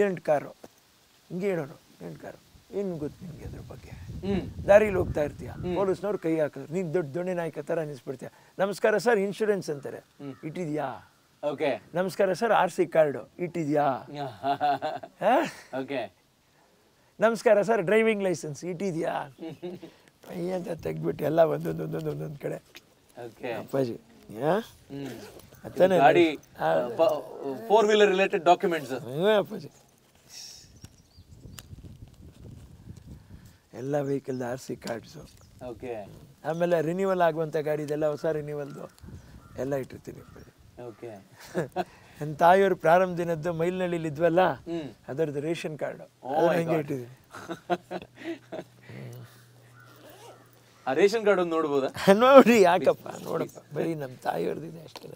ಏಳೆಂಟು ಕಾರು ಹಿಂಗೆ ಹೇಳೋರು ಎಂಟು ಕಾರು ಏನು ಗೊತ್ತು ನಿಮಗೆ ಅದ್ರ ಬಗ್ಗೆ ದಾರಿಲಿ ಹೋಗ್ತಾ ಇರ್ತೀಯ ಪೊಲೀಸ್ನವ್ರು ಕೈ ಹಾಕಿದ್ರು ನೀನು ದೊಡ್ಡ ದೊಣ್ಣೆ ನಾಯಕ ಥರ ನಿಲ್ಲಿಸ್ಬಿಡ್ತೀಯ ನಮಸ್ಕಾರ ಸರ್ ಇನ್ಶೂರೆನ್ಸ್ ಅಂತಾರೆ ಇಟ್ಟಿದ್ಯಾ ಓಕೆ ನಮಸ್ಕಾರ ಸರ್ ಆರ್ ಸಿ ಕಾರ್ಡು ಇಟ್ಟಿದ್ಯಾ ಓಕೆ ನಮಸ್ಕಾರ ಸರ್ ಡ್ರೈವಿಂಗ್ ಲೈಸೆನ್ಸ್ ಇಟ್ಟಿದ್ಯಾ ಅಂತ ತೆಗ್ಬಿಟ್ಟು ಎಲ್ಲ ಒಂದೊಂದು ಒಂದೊಂದು ಒಂದೊಂದು ಕಡೆ ಅಪ್ಪಾಜಿ ಗಾಡಿ ಫೋರ್ ವೀಲರ್ ರಿಲೇಟೆಡ್ ಡಾಕ್ಯುಮೆಂಟ್ಸ್ ಅಪ್ಪಾಜಿ ಎಲ್ಲ vehicle R C cards okay ಆಮೇಲೆ ರಿನ್ಯೂವಲ್ ಆಗುವಂಥ ಇದೆಲ್ಲ ಹೊಸ ರಿನ್ಯೂವಲ್ದು ಎಲ್ಲ ಇಟ್ಟಿರ್ತೀನಿ ಓಕೆ ನನ್ನ ತಾಯಿಯವ್ರ ಪ್ರಾರಂಭ ದಿನದ್ದು ಮೈಲ್ನಳ್ಳಿಲಿ ಇದ್ವಲ್ಲ ಅದರದ್ದು ರೇಷನ್ ಕಾರ್ಡು oh ಹಿಂಗೆ ಇಟ್ಟಿದ್ದೀನಿ ಆ ರೇಷನ್ ಕಾರ್ಡ್ ಒಂದು ನೋಡ್ಬೋದಾ ನೋಡಿ ಯಾಕಪ್ಪ ನೋಡಪ್ಪ ಬರೀ ನಮ್ಮ ತಾಯಿಯವ್ರದ್ದಿದೆ ಅಷ್ಟೇ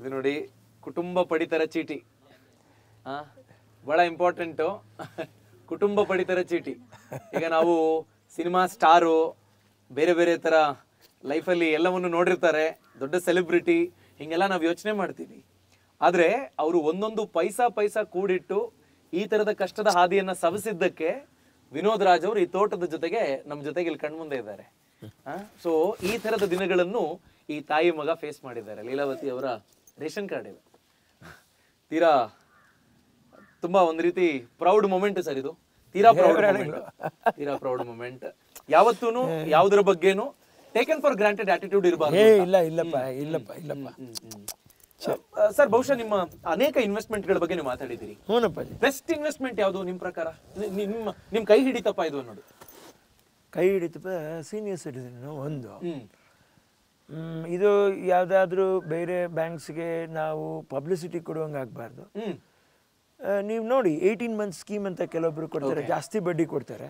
ಇದು ನೋಡಿ ಕುಟುಂಬ ಪಡಿತರ ಚೀಟಿ ಬಹಳ ಇಂಪಾರ್ಟೆಂಟು ಕುಟುಂಬ ಪಡಿತರ ಚೀಟಿ ಈಗ ನಾವು ಸಿನಿಮಾ ಸ್ಟಾರು ಬೇರೆ ಬೇರೆ ಥರ ಲೈಫಲ್ಲಿ ಎಲ್ಲವನ್ನು ನೋಡಿರ್ತಾರೆ ದೊಡ್ಡ ಸೆಲೆಬ್ರಿಟಿ ಹೀಗೆಲ್ಲ ನಾವು ಯೋಚನೆ ಮಾಡ್ತೀವಿ ಆದರೆ ಅವರು ಒಂದೊಂದು ಪೈಸಾ ಪೈಸಾ ಕೂಡಿಟ್ಟು ಈ ಥರದ ಕಷ್ಟದ ಹಾದಿಯನ್ನು ಸವಿಸಿದ್ದಕ್ಕೆ ವಿನೋದ್ ರಾಜ್ ಅವರು ಈ ತೋಟದ ಜೊತೆಗೆ ನಮ್ಮ ಜೊತೆಗೆ ಇಲ್ಲಿ ಕಣ್ಮುಂದೆ ಇದ್ದಾರೆ ಸೊ ಈ ಥರದ ದಿನಗಳನ್ನು ಈ ತಾಯಿ ಮಗ ಫೇಸ್ ಮಾಡಿದ್ದಾರೆ ಲೀಲಾವತಿ ಅವರ ರೇಷನ್ ಕಾರ್ಡ್ ಇದೆ ತೀರಾ ತುಂಬಾ ಒಂದು ರೀತಿ ಪ್ರೌಡ್ ಮೂಮೆಂಟ್ ಸರ್ ಇದು ತೀರಾ ಪ್ರೌಡ್ ತೀರಾ ಪ್ರೌಡ್ ಮೂಮೆಂಟ್ ಯಾವತ್ತೂ ಯಾವ್ದ್ರ ಬಗ್ಗೆನು ಟೇಕನ್ ಫಾರ್ ಗ್ರಾಂಟೆಡ್ ಆಟಿಟ್ಯೂಡ್ ಇರಬಾರ್ದು ಇಲ್ಲ ಇಲ್ಲಪ್ಪ ಇಲ್ಲಪ್ಪ ಇಲ್ಲಪ್ಪ ಸರ್ ಬಹುಶಃ ನಿಮ್ಮ ಅನೇಕ ಇನ್ವೆಸ್ಟ್ಮೆಂಟ್ ಗಳ ಬಗ್ಗೆ ನೀವು ಮಾತಾಡಿದ್ದೀರಿ ಬೆಸ್ಟ್ ಇನ್ವೆಸ್ಟ್ಮೆಂಟ್ ಯಾವುದು ನಿಮ್ಮ ಪ್ರಕಾರ ನಿಮ್ಮ ನಿಮ್ಮ ಕೈ ಹಿಡಿತಪ್ಪ ಇದು ನೋಡಿ ಕೈ ಹಿಡಿತಪ್ಪ ಸೀನಿಯರ್ ಸಿಟಿಸನ್ ಒಂದು ಇದು ಯಾವುದಾದ್ರೂ ಬೇರೆ ಬ್ಯಾಂಕ್ಸ್ಗೆ ನಾವು ಪಬ್ಲಿಸಿಟಿ ಕೊಡುವಂಗೆ ಆಗಬಾರ್ದು ನೀವು ನೋಡಿ ಏಯ್ಟೀನ್ ಮಂತ್ ಸ್ಕೀಮ್ ಅಂತ ಕೆಲವೊಬ್ರು ಕೊಡ್ತಾರೆ ಜಾಸ್ತಿ ಬಡ್ಡಿ ಕೊಡ್ತಾರೆ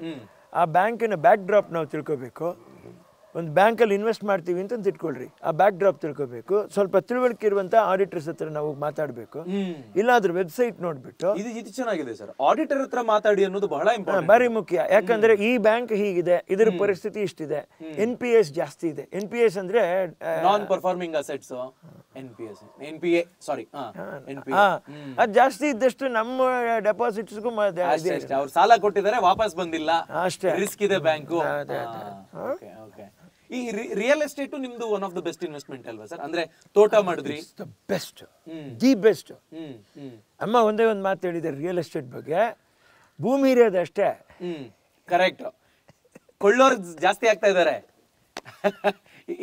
ಆ ಬ್ಯಾಂಕಿನ ಬ್ಯಾಕ್ ಡ್ರಾಪ್ ನಾವು ತಿಳ್ಕೋಬೇಕು ಒಂದು ಬ್ಯಾಂಕಲ್ಲಿ ಇನ್ವೆಸ್ಟ್ ಮಾಡ್ತೀವಿ ಅಂತ ಇಟ್ಕೊಳ್ರಿ ಆ ಬ್ಯಾಕ್ ಡ್ರಾಪ್ ತಿಳ್ಕೋಬೇಕು ಸ್ವಲ್ಪ ತಿಳುವಳಿಕೆ ಇರುವಂತಹ ಆಡಿಟರ್ಸ್ ಹತ್ರ ನಾವು ಮಾತಾಡಬೇಕು ಇಲ್ಲಾದ್ರೂ ವೆಬ್ಸೈಟ್ ನೋಡ್ಬಿಟ್ಟು ಇದು ಇದು ಚೆನ್ನಾಗಿದೆ ಸರ್ ಆಡಿಟರ್ ಹತ್ರ ಮಾತಾಡಿ ಅನ್ನೋದು ಬಹಳ ಇಂಪಾರ್ಟೆಂಟ್ ಭಾರಿ ಮುಖ್ಯ ಯಾಕಂದ್ರೆ ಈ ಬ್ಯಾಂಕ್ ಹೀಗಿದೆ ಇದರ ಪರಿಸ್ಥಿತಿ ಇಷ್ಟಿದೆ ಎನ್ ಪಿ ಎಸ್ ಜಾಸ್ತಿ ಇದೆ ಎನ್ ಪಿ ಎಸ್ ಅಂದ್ರೆ non performing assets N P N P A sorry ಅದ್ ಜಾಸ್ತಿ ಇದ್ದಷ್ಟು ನಮ್ಮ ಡೆಪಾಸಿಟ್ಸ್ಗೂ ಅವ್ರು ಸಾಲ ಕೊಟ್ಟಿದ್ದಾರೆ ವಾಪಸ್ ಬಂದಿಲ್ಲ ಅಷ್ಟೇ ರಿಸ್ಕ್ ಇದೆ ಬ್ಯಾಂಕು ಓಕೆ ಓಕೆ ಈ ರಿಯಲ್ ಎಸ್ಟೇಟ್ ನಿಮ್ದು one of the best investment ಅಲ್ವಾ ಸರ್ ಅಂದ್ರೆ ತೋಟ ಮಾಡಿದ್ರಿ ದ ಬೆಸ್ಟ್ ದಿ ಬೆಸ್ಟ್ ಅಮ್ಮ ಒಂದೇ ಒಂದು ಮಾತು ಹೇಳಿದೆ ರಿಯಲ್ ಎಸ್ಟೇಟ್ ಬಗ್ಗೆ ಭೂಮಿ ಇರೋದು ಅಷ್ಟೇ ಕರೆಕ್ಟ್ ಕೊಳ್ಳೋರು ಜಾಸ್ತಿ ಆಗ್ತಾ ಇದ್ದಾರೆ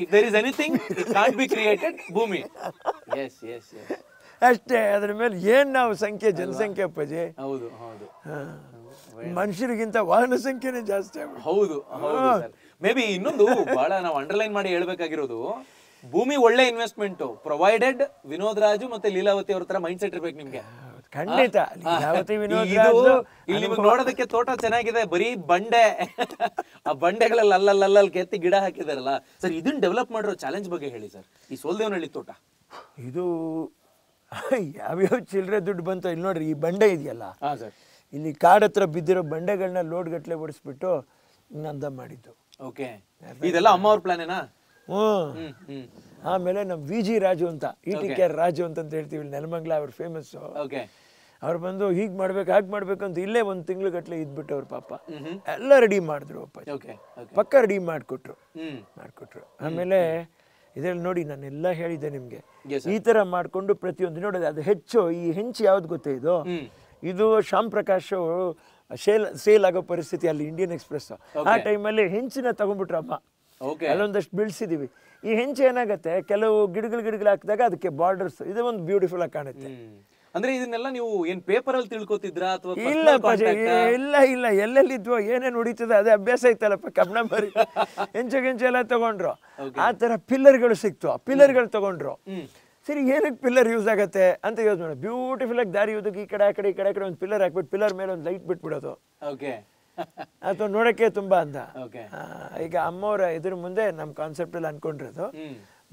if there is anything can't be created ಭೂಮಿ ಎಸ್ ಎಸ್ ಅಷ್ಟೇ ಅದ್ರ ಮೇಲೆ ಏನ್ ನಾವು ಸಂಖ್ಯೆ ಜನಸಂಖ್ಯೆ ಅಪ್ಪಾಜಿ ಹೌದು ಹೌದು ಮನುಷ್ಯರಿಗಿಂತ ವಾಹನ ಸಂಖ್ಯೆನೇ ಜಾಸ್ತಿ ಹೌದು ಹೌದು ಮೇ ಬಿ ಇನ್ನೊಂದು ಬಹಳ ನಾವು ಅಂಡರ್ಲೈನ್ ಮಾಡಿ ಹೇಳ್ಬೇಕಾಗಿರೋದು ಭೂಮಿ ಒಳ್ಳೆ ಇನ್ವೆಸ್ಟ್ಮೆಂಟ್ ಪ್ರೊವೈಡೆಡ್ ವಿನೋದ್ ರಾಜು ಮತ್ತೆ ಲೀಲಾವತಿ ಅವ್ರ ತರ ಮೈಂಡ್ ಸೆಟ್ ಇರ್ಬೇಕು ನಿಮ್ಗೆ ಖಂಡಿತ ಇಲ್ಲಿ ನೋಡೋದಕ್ಕೆ ತೋಟ ಚೆನ್ನಾಗಿದೆ ಬರೀ ಬಂಡೆ ಆ ಬಂಡೆಗಳಲ್ಲಿ ಅಲ್ಲಲ್ಲಿ ಕೆತ್ತಿ ಗಿಡ ಹಾಕಿದಾರಲ್ಲ ಸರ್ ಇದನ್ನ ಡೆವಲಪ್ ಮಾಡಿರೋ ಚಾಲೆಂಜ್ ಬಗ್ಗೆ ಹೇಳಿ ಸರ್ ಈ ಸೋಲ್ದೇವನಹಳ್ಳಿ ತೋಟ ಇದು ಯಾವ್ಯಾವ ಚಿಲ್ಲರೆ ದುಡ್ಡು ಬಂತ ಇಲ್ಲಿ ನೋಡ್ರಿ ಈ ಬಂಡೆ ಇದೆಯಲ್ಲ ಇಲ್ಲಿ ಹತ್ರ ಬಿದ್ದಿರೋ ಬಂಡೆಗಳನ್ನ ಲೋಡ್ ಗಟ್ಟಲೆ ಓಡಿಸ್ಬಿಟ್ಟು ನಂದ ಮಾಡಿದ್ದು ಓಕೆ ಇದೆಲ್ಲ ಅಮ್ಮ ಪ್ಲಾನ್ ಏನಾ ಹ್ಮ್ ಆಮೇಲೆ ನಮ್ಮ ವಿ ಜಿ ರಾಜು ಅಂತ ಇ ಟಿ ಕೆ ರಾಜು ಅಂತ ಹೇಳ್ತೀವಿ ನೆಲಮಂಗ್ಲ ಅವ್ರ ಫೇಮಸ್ ಓಕೆ ಅವ್ರು ಬಂದು ಹೀಗ್ ಮಾಡ್ಬೇಕು ಹಾಗೆ ಮಾಡ್ಬೇಕು ಅಂತ ಇಲ್ಲೇ ಒಂದು ತಿಂಗಳು ಗಟ್ಟಲೆ ಅವ್ರ ಪಾಪ ಎಲ್ಲ ರೆಡಿ ಮಾಡಿದ್ರು ಅಪ್ಪ ಪಕ್ಕ ರೆಡಿ ಮಾಡಿಕೊಟ್ರು ಮಾಡಿಕೊಟ್ರು ಆಮೇಲೆ ಇದರಲ್ಲಿ ನೋಡಿ ನಾನು ನಾನೆಲ್ಲ ಹೇಳಿದ್ದೆ ನಿಮಗೆ ಈ ಥರ ಮಾಡಿಕೊಂಡು ಪ್ರತಿಯೊಂದು ನೋಡೋದು ಅದು ಹೆಚ್ಚು ಈ ಹೆಂಚು ಯಾವ್ದು ಗೊತ್ತೇ ಇದು ಇದು ಶ್ಯಾಮ್ ಪ್ರಕಾಶ್ ಸೇಲ್ ಸೇಲ್ ಆಗೋ ಪರಿಸ್ಥಿತಿ ಅಲ್ಲಿ ಇಂಡಿಯನ್ ಎಕ್ಸ್ಪ್ರೆಸ್ ಆ ಟೈಮಲ್ಲಿ ಹೆಂಚಿನ ತಗೊಂಡ್ಬಿಟ್ರಮ್ಮ ಅಲ್ಲೊಂದಷ್ಟು ಬೆಳೆಸಿದೀವಿ ಈ ಹೆಂಚು ಏನಾಗುತ್ತೆ ಕೆಲವು ಗಿಡಗಳು ಗಿಡಗಳು ಹಾಕಿದಾಗ ಅದಕ್ಕೆ ಬಾರ್ಡರ್ಸ್ ಇದು ಒಂದು ಬ್ಯೂಟಿಫುಲ್ ಆಗಿ ಕಾಣುತ್ತೆ ಅಂದ್ರೆ ಇದನ್ನೆಲ್ಲ ನೀವು ಏನ್ ಪೇಪರ್ ಅಲ್ಲಿ ತಿಳ್ಕೊತಿದ್ರಾ ಅಥವಾ ಇಲ್ಲ ಇಲ್ಲ ಇಲ್ಲ ಎಲ್ಲೆಲ್ಲಿ ಇದ್ವೋ ಏನೇನು ಅದೇ ಅಭ್ಯಾಸ ಇತ್ತಲ್ಲಪ್ಪ ಕಬ್ಣ ಬರಿ ಹೆಂಚು ಗೆಂಚು ಎಲ್ಲ ತಗೊಂಡ್ರು ಆ ತರ ಪಿಲ್ಲರ್ಗಳು ಸಿಕ್ತು ಪಿಲ್ಲರ್ಗಳು ತಗೊಂಡ್ರು ಸರಿ ಏನಕ್ಕೆ ಪಿಲ್ಲರ್ ಯೂಸ್ ಆಗುತ್ತೆ ಅಂತ ಯೂಸ್ ಮಾಡೋದು ಬ್ಯೂಟಿಫುಲ್ ಆಗಿ ದಾರಿ ಯೂದಕ್ಕೆ ಈ ಕಡೆ ಆ ಕಡೆ ಈ ಕಡೆ ಕಡೆ ಒಂದು ಪಿಲ್ಲರ್ ಹಾಕ್ಬಿಟ್ಟು ಪಿಲ್ಲರ್ ಮೇಲೆ ಒಂದು ಲೈಟ್ ಬಿಟ್ಬಿಡೋದು ಓಕೆ ಅದು ನೋಡೋಕ್ಕೆ ತುಂಬ ಅಂದ ಓಕೆ ಈಗ ಅಮ್ಮವರ ಇದ್ರ ಮುಂದೆ ನಮ್ಮ ಕಾನ್ಸೆಪ್ಟಲ್ಲಿ ಅನ್ಕೊಂಡಿರೋದು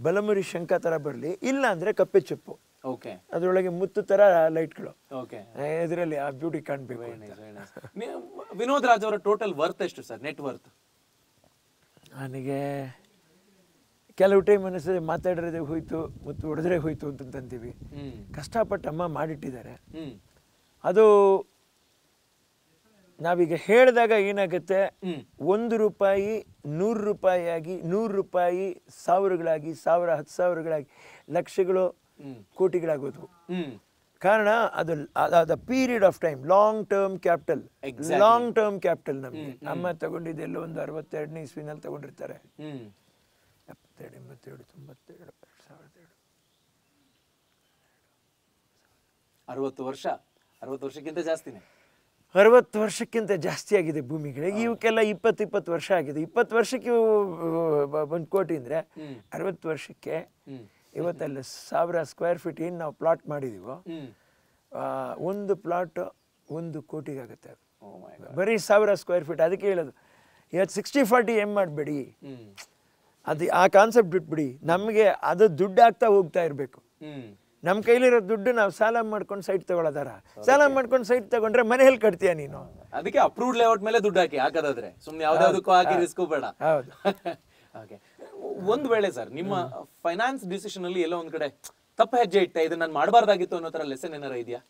ಬಲಮುರಿ ಶಂಕ ತರ ಬರಲಿ ಇಲ್ಲ ಅಂದರೆ ಕಪ್ಪೆ ಚಪ್ಪು ಓಕೆ ಅದರೊಳಗೆ ಮುತ್ತು ತರ ಲೈಟ್ಗಳು ಓಕೆ ಇದರಲ್ಲಿ ಆ ಬ್ಯೂಟಿ ಕಾಣಬೇಕು ವಿನೋದ್ ರಾಜ್ ಅವರ ಟೋಟಲ್ ವರ್ತ್ ಎಷ್ಟು ಸರ್ ನೆಟ್ ವರ್ತ್ ನನಗೆ ಕೆಲವು ಟೈಮ್ ಅನಿಸ್ತದೆ ಮಾತಾಡಿರೋದೇ ಹೋಯ್ತು ಮತ್ತು ಹೊಡೆದ್ರೆ ಹೋಯ್ತು ಅಂತಂತೀವಿ ಕಷ್ಟಪಟ್ಟು ಅಮ್ಮ ಮಾಡಿಟ್ಟಿದ್ದಾರೆ ಅದು ನಾವೀಗ ಹೇಳಿದಾಗ ಏನಾಗುತ್ತೆ ಒಂದು ರೂಪಾಯಿ ನೂರು ರೂಪಾಯಿ ಆಗಿ ನೂರು ರೂಪಾಯಿ ಸಾವಿರಗಳಾಗಿ ಸಾವಿರ ಹತ್ತು ಸಾವಿರಗಳಾಗಿ ಲಕ್ಷಗಳು ಕೋಟಿಗಳಾಗೋದು ಕಾರಣ ಅದು ಅದಾದ period of time long term capital long term capital ನಮಗೆ ಅಮ್ಮ ತಗೊಂಡಿದ್ದೆಲ್ಲ ಒಂದು ಅರವತ್ತೆರಡನೇ ಇಸ್ವಿನಲ್ಲಿ ತಗೊಂಡಿರ್ತಾರೆ ಎಂಬತ್ತೇಳು ಎಂಬತ್ತೇಳು ತೊಂಬತ್ತೇಳು ಎರಡು ಸಾವಿರದ ಏಳು ಅರವತ್ತು ವರ್ಷ ಅರವತ್ತು ವರ್ಷಕ್ಕಿಂತ ಜಾಸ್ತಿನೇ ಅರವತ್ತು ವರ್ಷಕ್ಕಿಂತ ಜಾಸ್ತಿ ಆಗಿದೆ ಭೂಮಿಗಳಿಗೆ ಇವಕ್ಕೆಲ್ಲ ಇಪ್ಪತ್ತು ಇಪ್ಪತ್ತು ವರ್ಷ ಆಗಿದೆ ಇಪ್ಪತ್ತು ವರ್ಷಕ್ಕೆ ಒಂದು ಕೋಟಿ ಅಂದರೆ ಅರವತ್ತು ವರ್ಷಕ್ಕೆ ಇವತ್ತಲ್ಲಿ ಸಾವಿರ ಸ್ಕ್ವೇರ್ ಫೀಟ್ ಏನು ನಾವು ಪ್ಲಾಟ್ ಮಾಡಿದೀವೋ ಒಂದು ಪ್ಲಾಟ್ ಒಂದು ಕೋಟಿಗಾಗುತ್ತೆ oh ಬರೀ ಸಾವಿರ ಸ್ಕ್ವೇರ್ ಫೀಟ್ ಅದಕ್ಕೆ ಹೇಳೋದು ಇವತ್ತು ಸಿಕ್ಸ್ಟಿ ಫಾರ್ಟಿ ಏನು ಮಾಡಬೇಡಿ ಅದು ಆ ಕಾನ್ಸೆಪ್ಟ್ ಬಿಟ್ಬಿಡಿ ನಮಗೆ ಅದು ದುಡ್ಡು ಆಗ್ತಾ ಹೋಗ್ತಾ ಇರಬೇಕು ನಮ್ಮ ಕೈಲಿರೋ ದುಡ್ಡು ನಾವು ಸಾಲ ಮಾಡ್ಕೊಂಡ್ ಸೈಟ್ ತಗೊಳ್ಳೋದಾರ ಸಾಲ ಮಾಡ್ಕೊಂಡ್ ಸೈಟ್ ತಗೊಂಡ್ರೆ ಮನೆ ಹೇಳಿ ಕಟ್ತೀಯ ನೀನು ಅದಕ್ಕೆ ಅಪ್ರೂವ್ಡ್ ಲೇಔಟ್ ಮೇಲೆ ದುಡ್ಡು ಹಾಕಿ ಹಾಕೋದಾದ್ರೆ ಸುಮ್ಮನೆ ಯಾವ್ದಾದಕ್ಕೂ ಹಾಕಿ ರಿಸ್ಕ್ ಬೇಡ ಒಂದ್ ಓಕೆ ವೇಳೆ ಸರ್ ನಿಮ್ಮ ಫೈನಾನ್ಸ್ ಡಿಸಿಷನ್ ಅಲ್ಲಿ ಎಲ್ಲೋ ಒಂದ್ ಕಡೆ ತಪ್ಪು ಹೆಜ್ಜೆ ಇಟ್ಟೆ ಇದು ನಾನು ಮಾಡಬಾರ್ದಾಗಿತ್ತು ಅನ್ನೋ ತರ ಲೆಸನ್ ಏನಾರ ಇದೆಯಾ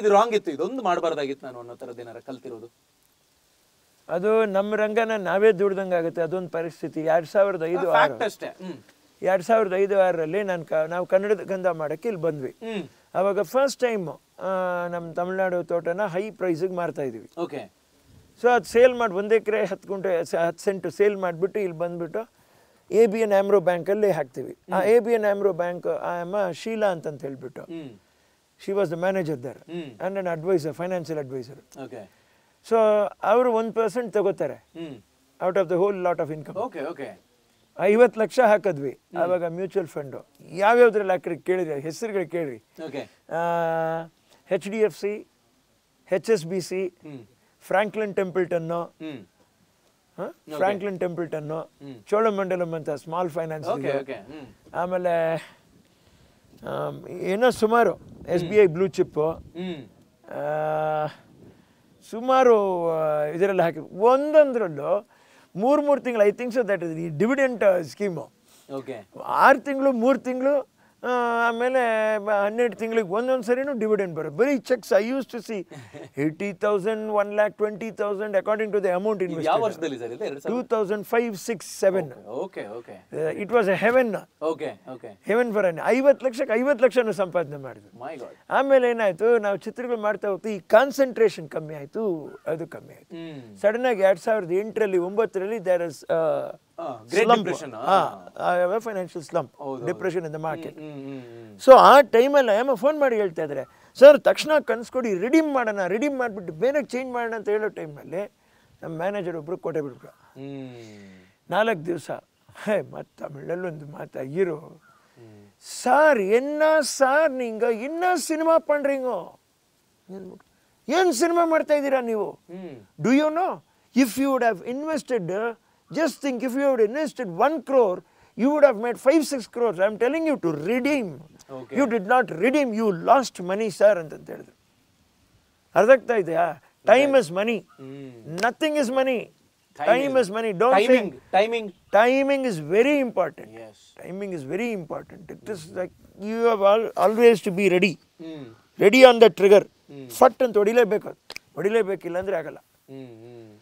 ಇದು ರಾಂಗ್ ಇತ್ತು ಇದೊಂದು ಮಾಡಬಾರ್ದಾಗಿತ್ತು ನಾನು ಅನ್ನೋ ತರದ ಏನಾರ ಕಲ್ತಿರೋದು ಅದು ನಮ್ಮ ರಂಗನ ನಾವೇ ದುಡ್ದಂಗೆ ಆಗುತ್ತೆ ಅದೊಂದು ಪರಿಸ್ಥಿತಿ ಎರಡು ಸಾವಿರದ ಐದು ಅಷ್ಟೇ ಎರಡು ಸಾವಿರದ ಐದು ಆರರಲ್ಲಿ ನಾನು ಕ ನಾವು ಕನ್ನಡದ ಗಂಧ ಮಾಡೋಕ್ಕೆ ಇಲ್ಲಿ ಬಂದ್ವಿ ಅವಾಗ ಫಸ್ಟ್ ಟೈಮು ನಮ್ಮ ತಮಿಳ್ನಾಡು ತೋಟನ ಹೈ ಪ್ರೈಸಿಗೆ ಮಾರ್ತಾ ಇದ್ವಿ ಓಕೆ ಸೊ ಅದು ಸೇಲ್ ಮಾಡಿ ಒಂದು ಎಕರೆ ಹತ್ತು ಗುಂಟೆ ಹತ್ತು ಸೆಂಟು ಸೇಲ್ ಮಾಡಿಬಿಟ್ಟು ಇಲ್ಲಿ ಬಂದುಬಿಟ್ಟು ಎ ಬಿ ಎನ್ ಆ್ಯಮ್ರೋ ಬ್ಯಾಂಕಲ್ಲಿ ಹಾಕ್ತೀವಿ ಆ A B N AMRO bank ಅಮ್ಮ ಶೀಲಾ ಅಂತಂತ ಹೇಳಿಬಿಟ್ಟು she was the manager there and an adviser financial adviser okay so ಅವರು ಒಂದು ಪರ್ಸೆಂಟ್ ತಗೋತಾರೆ out of the whole lot of income okay okay ಐವತ್ತು ಲಕ್ಷ ಹಾಕಿದ್ವಿ ಆವಾಗ ಮ್ಯೂಚುವಲ್ ಫಂಡು ಯಾವ್ಯಾವ್ದ್ರಲ್ಲಿ ಹಾಕ್ರಿ ಕೇಳಿದ್ರೆ ಹೆಸರುಗಳು ಕೇಳಿರಿ H D F C H S B C Franklin Templeton Franklin Templeton Cholamandalam ಅಂತ ಸ್ಮಾಲ್ ಫೈನಾನ್ಸ್ ಆಮೇಲೆ ಏನೋ ಸುಮಾರು ಎಸ್ ಬಿ ಐ ಬ್ಲೂ ಚಿಪ್ಪು ಸುಮಾರು ಇದರಲ್ಲಿ ಹಾಕಿ ಒಂದೊಂದರಲ್ಲೂ ಮೂರು ಮೂರು ತಿಂಗಳು I think so that is ಈ ಡಿವಿಡೆಂಟ್ ಸ್ಕೀಮು ಓಕೆ ಆರು ತಿಂಗಳು ಮೂರು ತಿಂಗಳು ಆಮೇಲೆ ಹನ್ನೆರಡು ತಿಂಗಳಿಗೆ ಒಂದೊಂದು ಸರಿನೂ ಡಿವಿಡೆಂಡ್ ಬರುತ್ತೆ ಬರೀ cheques I use to see eighty thousand one lakh twenty thousand according to the amount invest two thousand five six seven it was a heaven okay okay heaven for an ಐವತ್ತು ಲಕ್ಷಕ್ಕೆ ಐವತ್ತು ಲಕ್ಷನ ಸಂಪಾದನೆ ಮಾಡಿದ್ವಿ ಆಮೇಲೆ ಏನಾಯ್ತು ನಾವು ಚಿತ್ರಗಳು ಮಾಡ್ತಾ ಹೋಗ್ತು ಈ ಕಾನ್ಸಂಟ್ರೇಷನ್ ಕಮ್ಮಿ ಆಯಿತು ಅದು ಕಮ್ಮಿ ಆಯಿತು ಸಡನ್ ಆಗಿ ಎರಡು ಸಾವಿರದ ಎಂಟರಲ್ಲಿ ಒಂಬತ್ತರಲ್ಲಿ there is financial slump depression in the market so ಆ ಟೈಮಲ್ಲಿ ಐ ಫೋನ್ ಮಾಡಿ ಹೇಳ್ತಾ ಇದ್ರೆ ಸರ್ ತಕ್ಷಣ ಕನ್ಸ್ಕೊಡಿ ರಿಡೀಮ್ ಮಾಡೋಣ ರಿಡೀಮ್ ಮಾಡಿಬಿಟ್ಟು ಬೇರೆ ಚೇಂಜ್ ಮಾಡೋಣ ಅಂತ ಹೇಳೋ ಟೈಮಲ್ಲಿ ನಮ್ಮ ಮ್ಯಾನೇಜರ್ ಒಬ್ರು ಕೊಟ್ಟೆ ಬಿಟ್ರು ನಾಲ್ಕು ದಿವಸ ಹೇ ಮತ್ತು ಮಾತಾ ಮಾತಾಗಿರು ಸಾರ್ ಎನ್ನ ಸಾರ್ ನಿಂಗ ಇನ್ನ ಸಿನಿಮಾ ಪಂಡ್ರಿಂಗು ಏನು ಸಿನಿಮಾ ಮಾಡ್ತಾ ಇದ್ದೀರಾ ನೀವು do you know if you would have invested Just think if you had invested 1 crore, you would have made 5, 6 crores. I am telling you to redeem. Okay. You did not redeem, you lost money, sir. Time right. is money. Mm. Nothing is money. Timing. Time is money. Don't timing. Say, timing. Timing is very important. Yes. Timing is very important. It mm. is like you have all, always to be ready. Mm. Ready on the trigger. Mm. Fat and Todile Bekal. Todile Bekilandri Agala. Mm -hmm.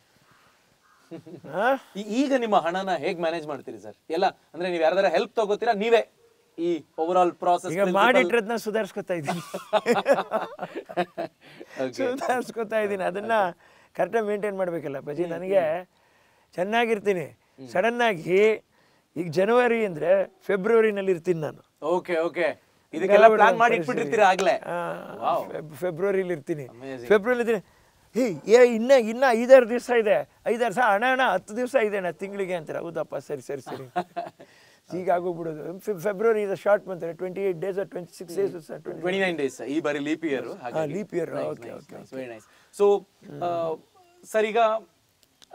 ಈಗ ನಿಮ್ಮ ಹಣನ ಹೇಗ್ ಮ್ಯಾನೇಜ್ ಮಾಡ್ತೀರಿ ಸರ್ ಎಲ್ಲ ಅಂದ್ರೆ ನೀವ್ ಯಾರ್ದಾರ ಹೆಲ್ಪ್ ತಗೋತೀರಾ ನೀವೇ ಈ ಓವರ್ ಆಲ್ ಪ್ರಾಸೆಸ್ ಈಗ ಸುಧಾರಿಸ್ಕೊತಾ ಇದ್ದೀನಿ ಸುಧಾರಿಸ್ಕೊತಾ ಇದ್ದೀನಿ ಅದನ್ನ ಕರೆಕ್ಟಾಗಿ ಮೇಂಟೈನ್ ಮಾಡ್ಬೇಕಲ್ಲ ಬಜಿ ನನಗೆ ಚೆನ್ನಾಗಿರ್ತೀನಿ ಸಡನ್ ಆಗಿ ಈಗ ಜನವರಿ ಅಂದ್ರೆ ಫೆಬ್ರವರಿನಲ್ಲಿ ಇರ್ತೀನಿ ನಾನು ಓಕೆ ಓಕೆ ಇದಕ್ಕೆಲ್ಲ ಪ್ಲಾನ್ ಮಾಡಿ ಇಟ್ಬಿಟ್ಟಿರ್ತೀರಾ ಆಗ್ಲೇ ಫೆಬ್ರವರಿಲಿ ಇರ್ತೀನಿ ಫೆಬ್ರವರಿ ಹೇ ಏ ಇನ್ನ ಇನ್ನ ಐದಾರು ದಿವಸ ಇದೆ ಐದಾರು ಸಹ ಹಣ ಹಣ ಹತ್ತು ದಿವಸ ಅಣ್ಣ ತಿಂಗಳಿಗೆ ಅಂತಾರೆ ಹೌದಪ್ಪ ಸರಿ ಸರಿ ಸರಿ ಹೀಗಾಗೋಗ್ಬಿಡೋದು February is short month twenty eight days twenty six days twenty nine days ಈ ಬಾರಿ leap year leap year okay okay so sir ಈಗ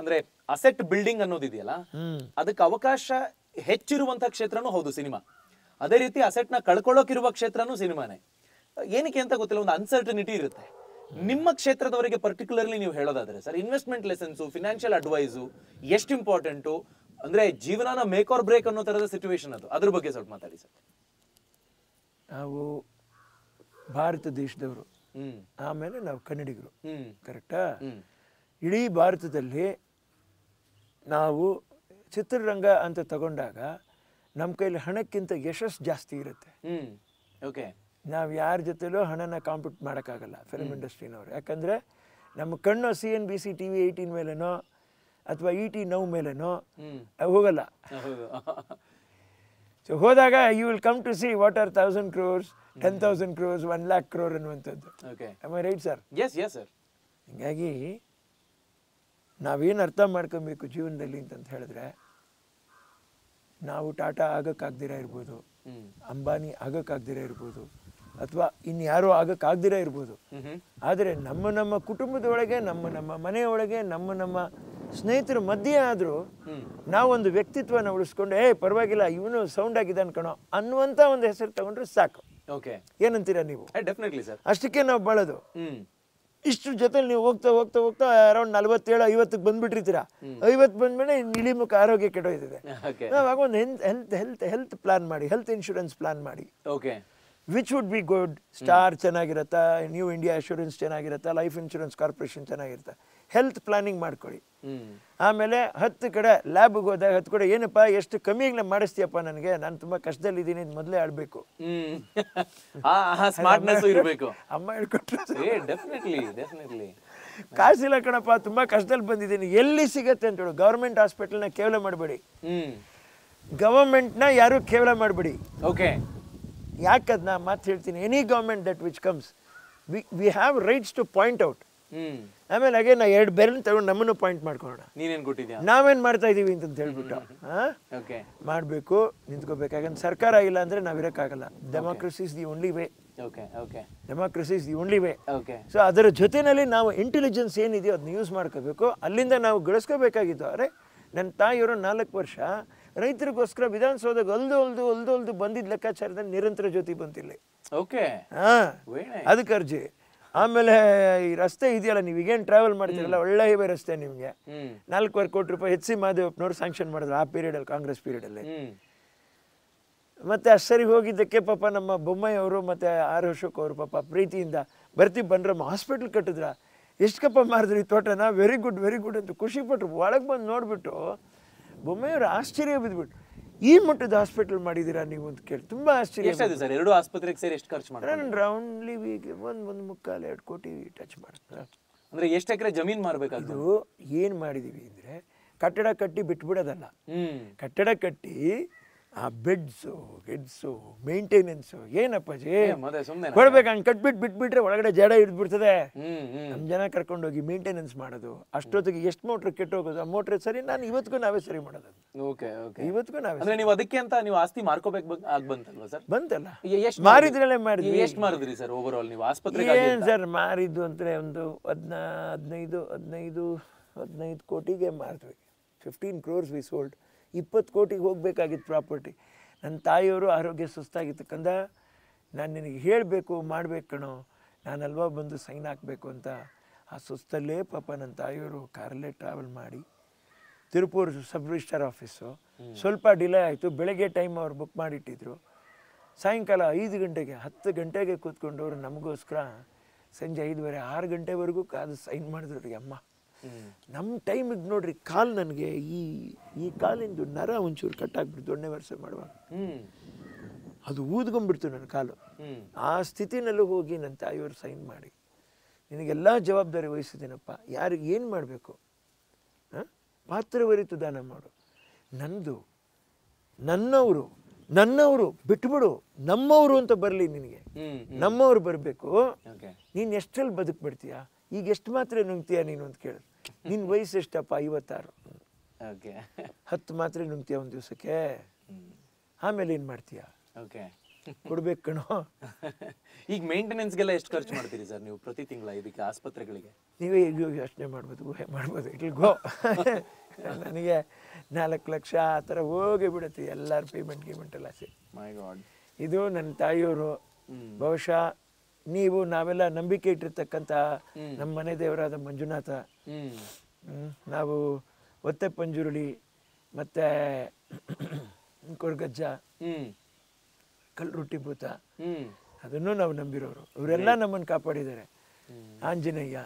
ಅಂದ್ರೆ ಅಸೆಟ್ ಬಿಲ್ಡಿಂಗ್ ಅನ್ನೋದಿದೆಯಲ್ಲ ಅದಕ್ಕೆ ಅವಕಾಶ ಹೆಚ್ಚಿರುವಂತಹ ಕ್ಷೇತ್ರನೂ ಹೌದು ಸಿನಿಮಾ ಅದೇ ರೀತಿ ಅಸೆಟ್ ನ ಕಳ್ಕೊಳ್ಳೋಕಿರುವ ಕ್ಷೇತ್ರನೂ ಸಿನಿಮಾನೇ ಏನಕ್ಕೆ ಅಂತ ಗೊತ್ತಿಲ್ಲ ಒಂದು ಅನ್ಸರ್ಟನಿಟಿ ಇರುತ್ತೆ ನಿಮ್ಮ ಕ್ಷೇತ್ರದವರಿಗೆ ಪರ್ಟಿಕ್ಯುಲರ್ಲಿ ನೀವು ಹೇಳೋದಾದ್ರೆ sir investment lessons financial advice ಎಷ್ಟು ಇಂಪಾರ್ಟೆಂಟು ಅಂದ್ರೆ ಜೀವನನ ಮೇಕ್ ಆರ್ ಬ್ರೇಕ್ ಅನ್ನೋ ತರದ ಸಿಚುವೇಶನ್ ಅದು ಅದ್ರ ಬಗ್ಗೆ ಸ್ವಲ್ಪ ಮಾತಾಡಿ ಸರ್ ನಾವು ಭಾರತ ದೇಶದವರು ಆಮೇಲೆ ನಾವು ಕನ್ನಡಿಗರು ಕರೆಕ್ಟಾ ಇಡೀ ಭಾರತದಲ್ಲಿ ನಾವು ಚಿತ್ರರಂಗ ಅಂತ ತಗೊಂಡಾಗ ನಮ್ಮ ಕೈಯಲ್ಲಿ ಹಣಕ್ಕಿಂತ ಯಶಸ್ ಜಾಸ್ತಿ ಇರುತ್ತೆ ಓಕೆ ನಾವು ಯಾರ ಜೊತೆಲೋ ಹಣನ ಕಾಂಪಿಟ್ ಮಾಡೋಕ್ಕಾಗಲ್ಲ ಫಿಲ್ಮ್ ಇಂಡಸ್ಟ್ರಿನವರು ಯಾಕಂದರೆ ನಮ್ಮ ಕಣ್ಣು C N B C T V eighteen ಮೇಲೇನೋ ಅಥವಾ ಇ ಟಿ ನೌ ಮೇಲೇನೋ ಹೋಗಲ್ಲ ಸೊ ಹೋದಾಗ you will come to see what are thousand crores ten thousand crores one lakh crore ಅನ್ನುವಂಥದ್ದು right sir yes yes sir ಹೀಗಾಗಿ ನಾವೇನು ಅರ್ಥ ಮಾಡ್ಕೊಬೇಕು ಜೀವನದಲ್ಲಿ ಅಂತ ಹೇಳಿದ್ರೆ ನಾವು ಟಾಟಾ ಆಗೋಕ್ಕಾಗ್ದಿರ ಇರ್ಬೋದು ಅಂಬಾನಿ ಆಗೋಕ್ಕಾಗ್ದಿರ ಇರ್ಬೋದು ಅಥವಾ ಇನ್ಯಾರೋ ಆಗಕ್ಕಾಗ್ದಿರ ಇರ್ಬೋದು ಆದರೆ ನಮ್ಮ ನಮ್ಮ ಕುಟುಂಬದೊಳಗೆ ನಮ್ಮ ನಮ್ಮ ಮನೆಯೊಳಗೆ ನಮ್ಮ ನಮ್ಮ ಸ್ನೇಹಿತರ ಮಧ್ಯೆ ಆದರೂ ನಾವೊಂದು ವ್ಯಕ್ತಿತ್ವನ ಉಳಿಸ್ಕೊಂಡು ಏ ಪರವಾಗಿಲ್ಲ ಇವನು ಸೌಂಡ್ ಆಗಿದೆ ಅನ್ಕೋಣ ಅನ್ನುವಂಥ ಒಂದು ಹೆಸರು ತಗೊಂಡ್ರೆ ಸಾಕು ಓಕೆ ಏನಂತೀರಾ ನೀವು ಡೆಫಿನೆಟ್ಲಿ ಸರ್ ಅಷ್ಟಕ್ಕೆ ನಾವು ಬಳೋದು ಇಷ್ಟು ಜೊತೆಲಿ ನೀವು ಹೋಗ್ತಾ ಹೋಗ್ತಾ ಹೋಗ್ತಾ ಅರೌಂಡ್ ನಲ್ವತ್ತೇಳು ಐವತ್ತಕ್ಕೆ ಬಂದ್ಬಿಟ್ಟಿರ್ತೀರಾ ಐವತ್ತು ಬಂದ್ಮೇಲೆ ಇಳಿಮುಖ ಆರೋಗ್ಯ ಕೆಟ್ಟೋಯ್ತಿದೆ ನಾವಾಗ ಒಂದು health health health health plan ಮಾಡಿ ಹೆಲ್ತ್ ಇನ್ಶೂರೆನ್ಸ್ ಪ್ಲಾನ್ ಮಾಡಿ okay which would be good star ಚೆನ್ನಾಗಿರುತ್ತಾ ನ್ಯೂ ಇಂಡಿಯಾ ಅಶೂರೆನ್ಸ್ ಚೆನ್ನಾಗಿರುತ್ತಾ ಲೈಫ್ ಇನ್ಶೂರೆನ್ಸ್ ಕಾರ್ಪೊರೇಷನ್ ಚೆನ್ನಾಗಿರುತ್ತೆ ಹೆಲ್ತ್ ಪ್ಲಾನಿಂಗ್ ಮಾಡ್ಕೊಳ್ಳಿ ಆಮೇಲೆ ಹತ್ತು ಕಡೆ ಲ್ಯಾಬ್ಗೆ ಹೋದಾಗ ಹತ್ತು ಕಡೆ ಏನಪ್ಪ ಎಷ್ಟು ಕಮ್ಮಿಗೆ ಮಾಡಿಸ್ತೀಯಪ್ಪ ನನಗೆ ನಾನು ತುಂಬ ಕಷ್ಟದಲ್ಲಿ ಇದು ಮೊದಲೇ ಆಡಬೇಕು ಇರಬೇಕು ಅಮ್ಮ ಹೇಳ್ಕೊಟ್ರೆ ಕಾಸಿಲ್ಲ ಕಣಪ್ಪ ತುಂಬ ಕಷ್ಟದಲ್ಲಿ ಬಂದಿದ್ದೀನಿ ಎಲ್ಲಿ ಸಿಗತ್ತೆ ಅಂತ ಹೇಳು ಗೌರ್ಮೆಂಟ್ ಹಾಸ್ಪಿಟಲ್ನ ಕೇವಲ ಮಾಡಬೇಡಿ ಗವರ್ಮೆಂಟ್ನ ಯಾರು ಕೇವಲ ಮಾಡಬೇಡಿ ಓಕೆ ಯಾಕೆ ನಾ ಮಾತು ಹೇಳ್ತೀನಿ any government that which comes we we have rights to point out ಆಮೇಲೆ ಹಾಗೆ ನಾ ಎರಡು ಬೆರನ್ ತಗೊಂಡು ನಮ್ಮನ್ನು ಪಾಯಿಂಟ್ ಮಾಡ್ಕೊಳ್ಳೋಣ ನೀನೇನು ನಾವೇನು ಮಾಡ್ತಾ ಇದ್ದೀವಿ ಅಂತ ಹೇಳ್ಬಿಟ್ಟು ಓಕೆ ಮಾಡಬೇಕು ನಿಂತ್ಕೋಬೇಕು ಸರ್ಕಾರ ಇಲ್ಲ ಅಂದರೆ ನಾವು ಇರೋಕ್ಕಾಗಲ್ಲ democracy is the only way okay okay is the only way okay so ಅದರ ಜೊತೆಯಲ್ಲಿ ನಾವು ಇಂಟೆಲಿಜೆನ್ಸ್ ಏನಿದೆಯೋ ಅದನ್ನ ಯೂಸ್ ಮಾಡ್ಕೋಬೇಕು ಅಲ್ಲಿಂದ ನಾವು ಗಳಿಸ್ಕೋಬೇಕಾಗಿತ್ತು ಅರೆ ನನ್ನ ತಾಯಿಯವರು ನಾಲ್ಕು ವರ್ಷ ರೈತರಿಗೋಸ್ಕರ ವಿಧಾನಸೌಧಕ್ಕೆ ಅಲ್ದು ಅಲ್ದು ಅಲ್ದು ಅಲ್ದು ಬಂದಿದ್ದ ಲೆಕ್ಕಾಚಾರದಲ್ಲಿ ನಿರಂತರ ಜ್ಯೋತಿ ಬಂತಿಲ್ಲ ಓಕೆ ಹಾಂ ಅದಕ್ಕೆ ಅರ್ಜಿ ಆಮೇಲೆ ಈ ರಸ್ತೆ ಇದೆಯಲ್ಲ ನೀವು ಈಗೇನು ಟ್ರಾವೆಲ್ ಮಾಡ್ತೀರಲ್ಲ ಒಳ್ಳೆ ಹೈವೇ ರಸ್ತೆ ನಿಮಗೆ ನಾಲ್ಕೂವರೆ ಕೋಟಿ ರೂಪಾಯಿ ಹೆಚ್ಚಿ ಮಾದೇವಪ್ಪನವ್ರು ಸ್ಯಾಂಕ್ಷನ್ ಮಾಡಿದ್ರು ಆ ಅಲ್ಲಿ ಕಾಂಗ್ರೆಸ್ ಅಲ್ಲಿ ಮತ್ತೆ ಅಷ್ಟರಿ ಹೋಗಿದ್ದಕ್ಕೆ ಪಾಪ ನಮ್ಮ ಬೊಮ್ಮಾಯಿ ಅವರು ಮತ್ತೆ ಆರ್ ಅಶೋಕ್ ಅವರು ಪಾಪ ಪ್ರೀತಿಯಿಂದ ಬರ್ತಿ ಬಂದ್ರೆ ಹಾಸ್ಪಿಟಲ್ ಕಟ್ಟಿದ್ರ ಎಷ್ಟು ಕಪ್ಪ ಈ ತೋಟನ ವೆರಿ ಗುಡ್ ವೆರಿ ಗುಡ್ ಅಂತ ಖುಷಿ ಪಟ್ಟರು ಒಳಗೆ ಬಂದು ನೋಡ್ಬಿಟ್ಟು ಬೊಮ್ಮೆಯವರು ಆಶ್ಚರ್ಯ ಬಿದ್ದುಬಿಟ್ಟು ಈ ಮಟ್ಟದ ಹಾಸ್ಪಿಟಲ್ ಮಾಡಿದ್ದೀರಾ ನೀವು ಅಂತ ಕೇಳಿ ತುಂಬ ಆಶ್ಚರ್ಯ ಸರ್ ಎರಡು ಆಸ್ಪತ್ರೆಗೆ ಸೇರಿ ಎಷ್ಟು ಖರ್ಚು ಮಾಡ್ತಾರೆ ನಾನು ರೌಂಡ್ಲಿ ವೀಕ್ ಒಂದು ಒಂದು ಮುಕ್ಕಾಲು ಎರಡು ಕೋಟಿ ಟಚ್ ಮಾಡ್ತಾರೆ ಅಂದರೆ ಎಷ್ಟು ಎಕರೆ ಜಮೀನು ಮಾಡಬೇಕಾದ್ರು ಏನು ಮಾಡಿದೀವಿ ಅಂದರೆ ಕಟ್ಟಡ ಕಟ್ಟಿ ಬಿಟ್ಬಿಡೋದಲ್ಲ ಕಟ್ಟಡ ಕಟ್ಟಿ ಆ ಬೆಡ್ಸು ಗೆಡ್ಸು ಮೇಂಟೆನೆನ್ಸು ಏನಪ್ಪ ಜಿ ಕೊಡ್ಬೇಕು ಹಂಗೆ ಕಟ್ಬಿಟ್ಟು ಬಿಟ್ಬಿಟ್ರೆ ಒಳಗಡೆ ಜಡ ಹಿಡಿದ್ಬಿಡ್ತದೆ ನಮ್ಮ ಜನ ಕರ್ಕೊಂಡೋಗಿ ಮೇಂಟೆನೆನ್ಸ್ ಮಾಡೋದು ಅಷ್ಟೊತ್ತಿಗೆ ಎಷ್ಟು ಮೋಟ್ರ್ ಕೆಟ್ಟೋಗೋದು ಆ ಮೋಟ್ರ್ ಸರಿ ನಾನು ಇವತ್ತಿಗೂ ನಾವೇ ಸರಿ ಮಾಡೋದು ಓಕೆ ಓಕೆ ಇವತ್ತಿಗೂ ನಾವೇ ಅಂದ್ರೆ ನೀವು ಅದಕ್ಕೆ ಅಂತ ನೀವು ಆಸ್ತಿ ಮಾರ್ಕೋಬೇಕು ಆಗ ಬಂತಲ್ವಾ ಸರ್ ಬಂತಲ್ಲ ಎಷ್ಟು ಮಾರಿದ್ರಲ್ಲೇ ಮಾಡಿದ್ರಿ ಎಷ್ಟು ಮಾರಿದ್ರಿ ಸರ್ ಓವರ್ ಆಲ್ ನೀವು ಆಸ್ಪತ್ರೆಗೆ ಏನು ಸರ್ ಮಾರಿದ್ದು ಅಂದರೆ ಒಂದು ಹದಿನಾ ಹದಿನೈದು ಹದಿನೈದು ಹದಿನೈದು ಕೋಟಿಗೆ ಮಾರಿದ್ವಿ ಫಿಫ್ಟೀನ್ ಕ್ರೋರ್ಸ್ ವಿ ಸೋಲ್ಡ್ ಇಪ್ಪತ್ತು ಕೋಟಿಗೆ ಹೋಗಬೇಕಾಗಿತ್ತು ಪ್ರಾಪರ್ಟಿ ನನ್ನ ತಾಯಿಯವರು ಆರೋಗ್ಯ ಸುಸ್ತಾಗಿತ್ತು ಕಂದ ನಾನು ನಿನಗೆ ಹೇಳಬೇಕು ಮಾಡಬೇಕು ಕಣೋ ನಾನಲ್ವ ಬಂದು ಸೈನ್ ಹಾಕಬೇಕು ಅಂತ ಆ ಸುಸ್ತಲ್ಲೇ ಪಾಪ ನನ್ನ ತಾಯಿಯವರು ಕಾರಲ್ಲೇ ಟ್ರಾವೆಲ್ ಮಾಡಿ ತಿರುಪೂರ್ ಸಬ್ ರಿಜಿಸ್ಟರ್ ಆಫೀಸು ಸ್ವಲ್ಪ ಡಿಲೇ ಆಯಿತು ಬೆಳಗ್ಗೆ ಟೈಮ್ ಅವ್ರು ಬುಕ್ ಮಾಡಿಟ್ಟಿದ್ರು ಸಾಯಂಕಾಲ ಐದು ಗಂಟೆಗೆ ಹತ್ತು ಗಂಟೆಗೆ ಕೂತ್ಕೊಂಡವರು ನಮಗೋಸ್ಕರ ಸಂಜೆ ಐದುವರೆ ಆರು ಗಂಟೆವರೆಗೂ ಕಾದು ಸೈನ್ ಮಾಡಿದ್ರು ಅಮ್ಮ ನಮ್ಮ ಟೈಮ್ ನೋಡ್ರಿ ಕಾಲು ನನಗೆ ಈ ಈ ಕಾಲಿಂದು ನರ ಒಂಚೂರು ಕಟ್ಟಾಗ್ಬಿಡ್ತು ದೊಣ್ಣೆ ವರ್ಷ ಮಾಡುವಾಗ ಅದು ಊದ್ಕೊಂಡ್ಬಿಡ್ತು ನನ್ನ ಕಾಲು ಆ ಸ್ಥಿತಿನಲ್ಲೂ ಹೋಗಿ ನನ್ನ ತಾಯಿಯವರು ಸೈನ್ ಮಾಡಿ ನಿನಗೆಲ್ಲ ಜವಾಬ್ದಾರಿ ವಹಿಸಿದ್ದೀನಪ್ಪ ಯಾರಿಗೆ ಏನು ಮಾಡಬೇಕು ಪಾತ್ರವರಿತು ದಾನ ಮಾಡು ನಂದು ನನ್ನವರು ನನ್ನವರು ಬಿಟ್ಬಿಡು ನಮ್ಮವರು ಅಂತ ಬರಲಿ ನಿನಗೆ ನಮ್ಮವ್ರು ಬರಬೇಕು ನೀನು ಎಷ್ಟರಲ್ಲಿ ಬದುಕ್ಬಿಡ್ತೀಯ ಈಗ ಎಷ್ಟು ಮಾತ್ರ ನುಂಗ್ತೀಯಾ ನೀನು ಅಂತ ಕೇಳಿದ್ರು ನಿನ್ನ ವಯಸ್ಸು ಎಷ್ಟಪ್ಪ ಐವತ್ತಾರು ಓಕೆ ಹತ್ತು ಮಾತ್ರೆ ನುಂಗ್ತೀಯ ಒಂದು ದಿವಸಕ್ಕೆ ಆಮೇಲೆ ಏನು ಮಾಡ್ತೀಯ ಓಕೆ ಕೊಡ್ಬೇಕು ಕಣೋ ಈಗ ಮೇಂಟೆನೆನ್ಸ್ಗೆಲ್ಲ ಎಷ್ಟು ಖರ್ಚು ಮಾಡ್ತೀರಿ ಸರ್ ನೀವು ಪ್ರತಿ ತಿಂಗಳ ಇದಕ್ಕೆ ಆಸ್ಪತ್ರೆಗಳಿಗೆ ನೀವೇ ಈಗ ಯೋಚನೆ ಮಾಡ್ಬೋದು ಇಟ್ ಮಾಡ್ಬೋದು ಗೋ ನನಗೆ ನಾಲ್ಕು ಲಕ್ಷ ಆ ಥರ ಹೋಗಿ ಬಿಡುತ್ತೆ ಎಲ್ಲರ ಪೇಮೆಂಟ್ ಗೇಮೆಂಟ್ ಎಲ್ಲ ಸೇರಿ ಇದು ನನ್ನ ತಾಯಿಯವರು ಬಹುಶಃ ನೀವು ನಾವೆಲ್ಲ ನಂಬಿಕೆ ಇಟ್ಟಿರ್ತಕ್ಕಂಥ ನಮ್ಮ ಮನೆ ದೇವರಾದ ಮಂಜುನಾಥ ನಾವು ಒತ್ತೆ ಪಂಜುರುಳಿ ಮತ್ತು ಕೊರಗಜ್ಜ ರೊಟ್ಟಿ ಭೂತ ಅದನ್ನು ನಾವು ನಂಬಿರೋರು ಇವರೆಲ್ಲ ನಮ್ಮನ್ನು ಕಾಪಾಡಿದ್ದಾರೆ ಆಂಜನೇಯ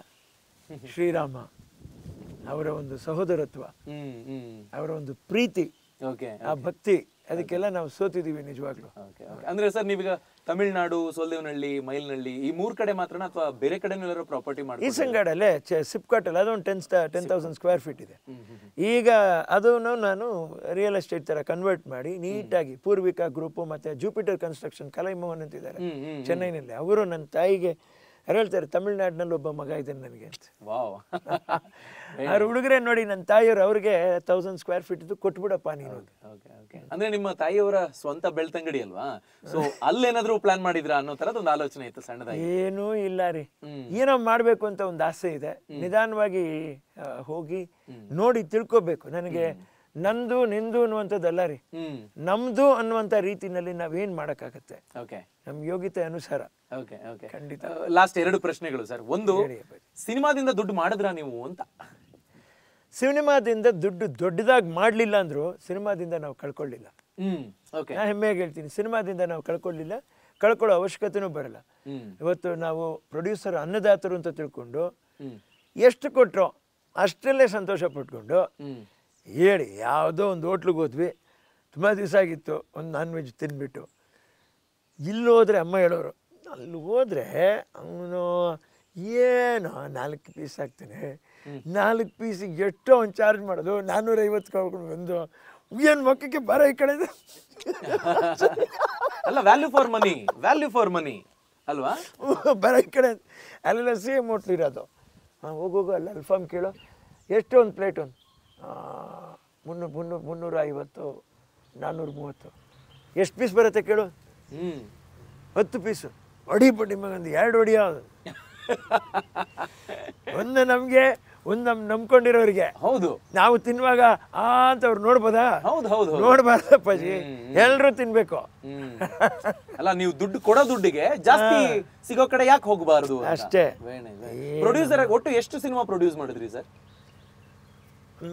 ಶ್ರೀರಾಮ ಅವರ ಒಂದು ಸಹೋದರತ್ವ ಅವರ ಒಂದು ಪ್ರೀತಿ ಆ ಭಕ್ತಿ ಅದಕ್ಕೆಲ್ಲ ನಾವು ಸೋತಿದ್ದೀವಿ ನಿಜವಾಗ್ಲೂ ಅಂದ್ರೆ ಸರ್ ನೀವೀಗ ತಮಿಳ್ನಾಡು ಸೋಲ್ದೇವನಹಳ್ಳಿ ಮೈಲ್ನಹಳ್ಳಿ ಈ ಮೂರ್ ಕಡೆ ಮಾತ್ರ ಅಥವಾ ಬೇರೆ ಕಡೆ ಪ್ರಾಪರ್ಟಿ ಮಾಡಿ ಈ ಸಂಗಾಡಲ್ಲೇ ಸಿಪ್ಕಾಟ್ ಅಲ್ಲಿ ಅದೊಂದು ten ten thousand square feet ಇದೆ ಈಗ ಅದನ್ನು ನಾನು ರಿಯಲ್ ಎಸ್ಟೇಟ್ ತರ ಕನ್ವರ್ಟ್ ಮಾಡಿ ನೀಟಾಗಿ ಪೂರ್ವಿಕಾ ಗ್ರೂಪ್ ಮತ್ತೆ ಜೂಪಿಟರ್ ಕನ್ಸ್ಟ್ರಕ್ಷನ್ ಕಲೈಮೋಹನ್ ಅಂತಿದ್ದಾರೆ ಚೆನ್ನೈನಲ್ಲಿ ಅವರು ನನ್ನ ತಾಯಿಗೆ ಯಾರು ಹೇಳ್ತಾರೆ ತಮಿಳ್ನಾಡಿನಲ್ಲಿ ಒಬ್ಬ ಮಗ ಇದ್ದಾನೆ ನನಗೆ ಅಂತ ಅವ್ರ ಹುಡುಗರೆ ನೋಡಿ ನನ್ನ ತಾಯಿಯವರು ಅವ್ರಿಗೆ ತೌಸಂಡ್ ಸ್ಕ್ವೇರ್ ಫೀಟ್ ಕೊಟ್ಬಿಡಪ್ಪ ನೀನು ಅಂದ್ರೆ ನಿಮ್ಮ ತಾಯಿಯವರ ಸ್ವಂತ ಬೆಳ್ತಂಗಡಿ ಅಲ್ವಾ ಸೊ ಅಲ್ಲೇನಾದ್ರೂ ಪ್ಲಾನ್ ಮಾಡಿದ್ರಾ ಅನ್ನೋ ತರದ ಒಂದು ಆಲೋಚನೆ ಇತ್ತು ಸಣ್ಣದ ಏನೂ ಇಲ್ಲ ರೀ ಏನೋ ಮಾಡ್ಬೇಕು ಅಂತ ಒಂದು ಆಸೆ ಇದೆ ನಿಧಾನವಾಗಿ ಹೋಗಿ ನೋಡಿ ತಿಳ್ಕೊಬೇಕು ನನಗೆ ನಂದು ನಿಂದು ಅನ್ನುವಂಥದ್ದಲ್ಲ ರೀ ನಮ್ದು ಅನ್ನುವಂಥ ರೀತಿನಲ್ಲಿ ನಾವೇನ್ ಮಾಡಕ್ಕಾಗತ್ತೆ ನಮ್ ಯೋಗ್ಯತೆ ಅನುಸಾರ ಖಂಡಿತ ಲಾಸ್ಟ್ ಎರಡು ಪ್ರಶ್ನೆಗಳು ಸರ್ ಒಂದು ಸಿನಿಮಾದಿಂದ ದುಡ್ಡು ಮಾಡಿದ್ರ ನೀವು ಅಂತ ಸಿನಿಮಾದಿಂದ ದುಡ್ಡು ದೊಡ್ಡದಾಗಿ ಮಾಡಲಿಲ್ಲ ಅಂದ್ರು ಸಿನಿಮಾದಿಂದ ನಾವು ಕಳ್ಕೊಳ್ಳಿಲ್ಲ ನಾ ಹೆಮ್ಮೆಯಾಗಿ ಹೇಳ್ತೀನಿ ಸಿನಿಮಾದಿಂದ ನಾವು ಕಳ್ಕೊಳ್ಳಿಲ್ಲ ಕಳ್ಕೊಳ್ಳೋ ಅವಶ್ಯಕತೆನೂ ಬರಲ್ಲ ಇವತ್ತು ನಾವು ಪ್ರೊಡ್ಯೂಸರ್ ಅನ್ನದಾತರು ಅಂತ ತಿಳ್ಕೊಂಡು ಎಷ್ಟು ಕೊಟ್ಟರೋ ಅಷ್ಟರಲ್ಲೇ ಸಂತೋಷ ಪಟ್ಕೊಂಡು ಹೇಳಿ ಯಾವುದೋ ಒಂದು ಹೋಟ್ಲಿಗೆ ಹೋದ್ವಿ ತುಂಬ ದಿವಸ ಆಗಿತ್ತು ಒಂದು ನಾನ್ ವೆಜ್ ತಿನ್ಬಿಟ್ಟು ಇಲ್ಲಿ ಹೋದರೆ ಅಮ್ಮ ಹೇಳೋರು ಅಲ್ಲಿ ಹೋದರೆ ಅವನು ಏನು ನಾಲ್ಕು ಪೀಸ್ ಹಾಕ್ತೇನೆ ನಾಲ್ಕು ಪೀಸಿಗೆ ಎಷ್ಟೋ ಒಂದು ಚಾರ್ಜ್ ಮಾಡೋದು ನಾನ್ನೂರೈವತ್ತು ಕಳ್ಕೊಂಡು ಬಂದು ಏನು ಮಕ್ಕಕ್ಕೆ ಬರ ಈ ಕಡೆ ಅಲ್ಲ value for money value for money ಅಲ್ವಾ ಬರ ಈ ಕಡೆ ಅಲ್ಲೆಲ್ಲ ಸೇಮ್ ಹೋಟ್ಲು ಇರೋದು ಹಾಂ ಹೋಗೋಗು ಅಲ್ಲಿ ಅಲ್ಫಾಮ್ ಕೇಳೋ ಎಷ್ಟೊಂದು ಒಂದು ಪ್ಲೇಟ್ ಒಂದು ಮುನ್ನೂರು ಮುನ್ನೂರು ಮುನ್ನೂರ ಐವತ್ತು ನಾನ್ನೂರು ಮೂವತ್ತು ಎಷ್ಟು ಪೀಸ್ ಬರುತ್ತೆ ಕೇಳು ಹ್ಞೂ ಹತ್ತು ಪೀಸು ಅಡಿ ಪಟ್ಟಿ ಮಗಂದು ಎರಡು ಒಡಿ ಯಾವುದು ಒಂದು ನಮಗೆ ಒಂದು ನಮ್ಮ ನಂಬ್ಕೊಂಡಿರೋರಿಗೆ ಹೌದು ನಾವು ತಿನ್ನುವಾಗ ಆ ಅಂತ ಅವ್ರು ನೋಡ್ಬೋದಾ ಹೌದು ಹೌದು ನೋಡ್ಬಾರ್ದಪ್ಪ ಪಜಿ ಎಲ್ಲರೂ ತಿನ್ಬೇಕು ಅಲ್ಲ ನೀವು ದುಡ್ಡು ಕೊಡೋ ದುಡ್ಡಿಗೆ ಜಾಸ್ತಿ ಸಿಗೋ ಕಡೆ ಯಾಕೆ ಹೋಗಬಾರದು ಅಷ್ಟೇ ಪ್ರೊಡ್ಯೂಸರ್ ಒಟ್ಟು ಎಷ್ಟು ಸಿನಿಮಾ ಪ್ರೊಡ್ಯೂಸ್ ಮಾಡಿದ್ರಿ ಸರ್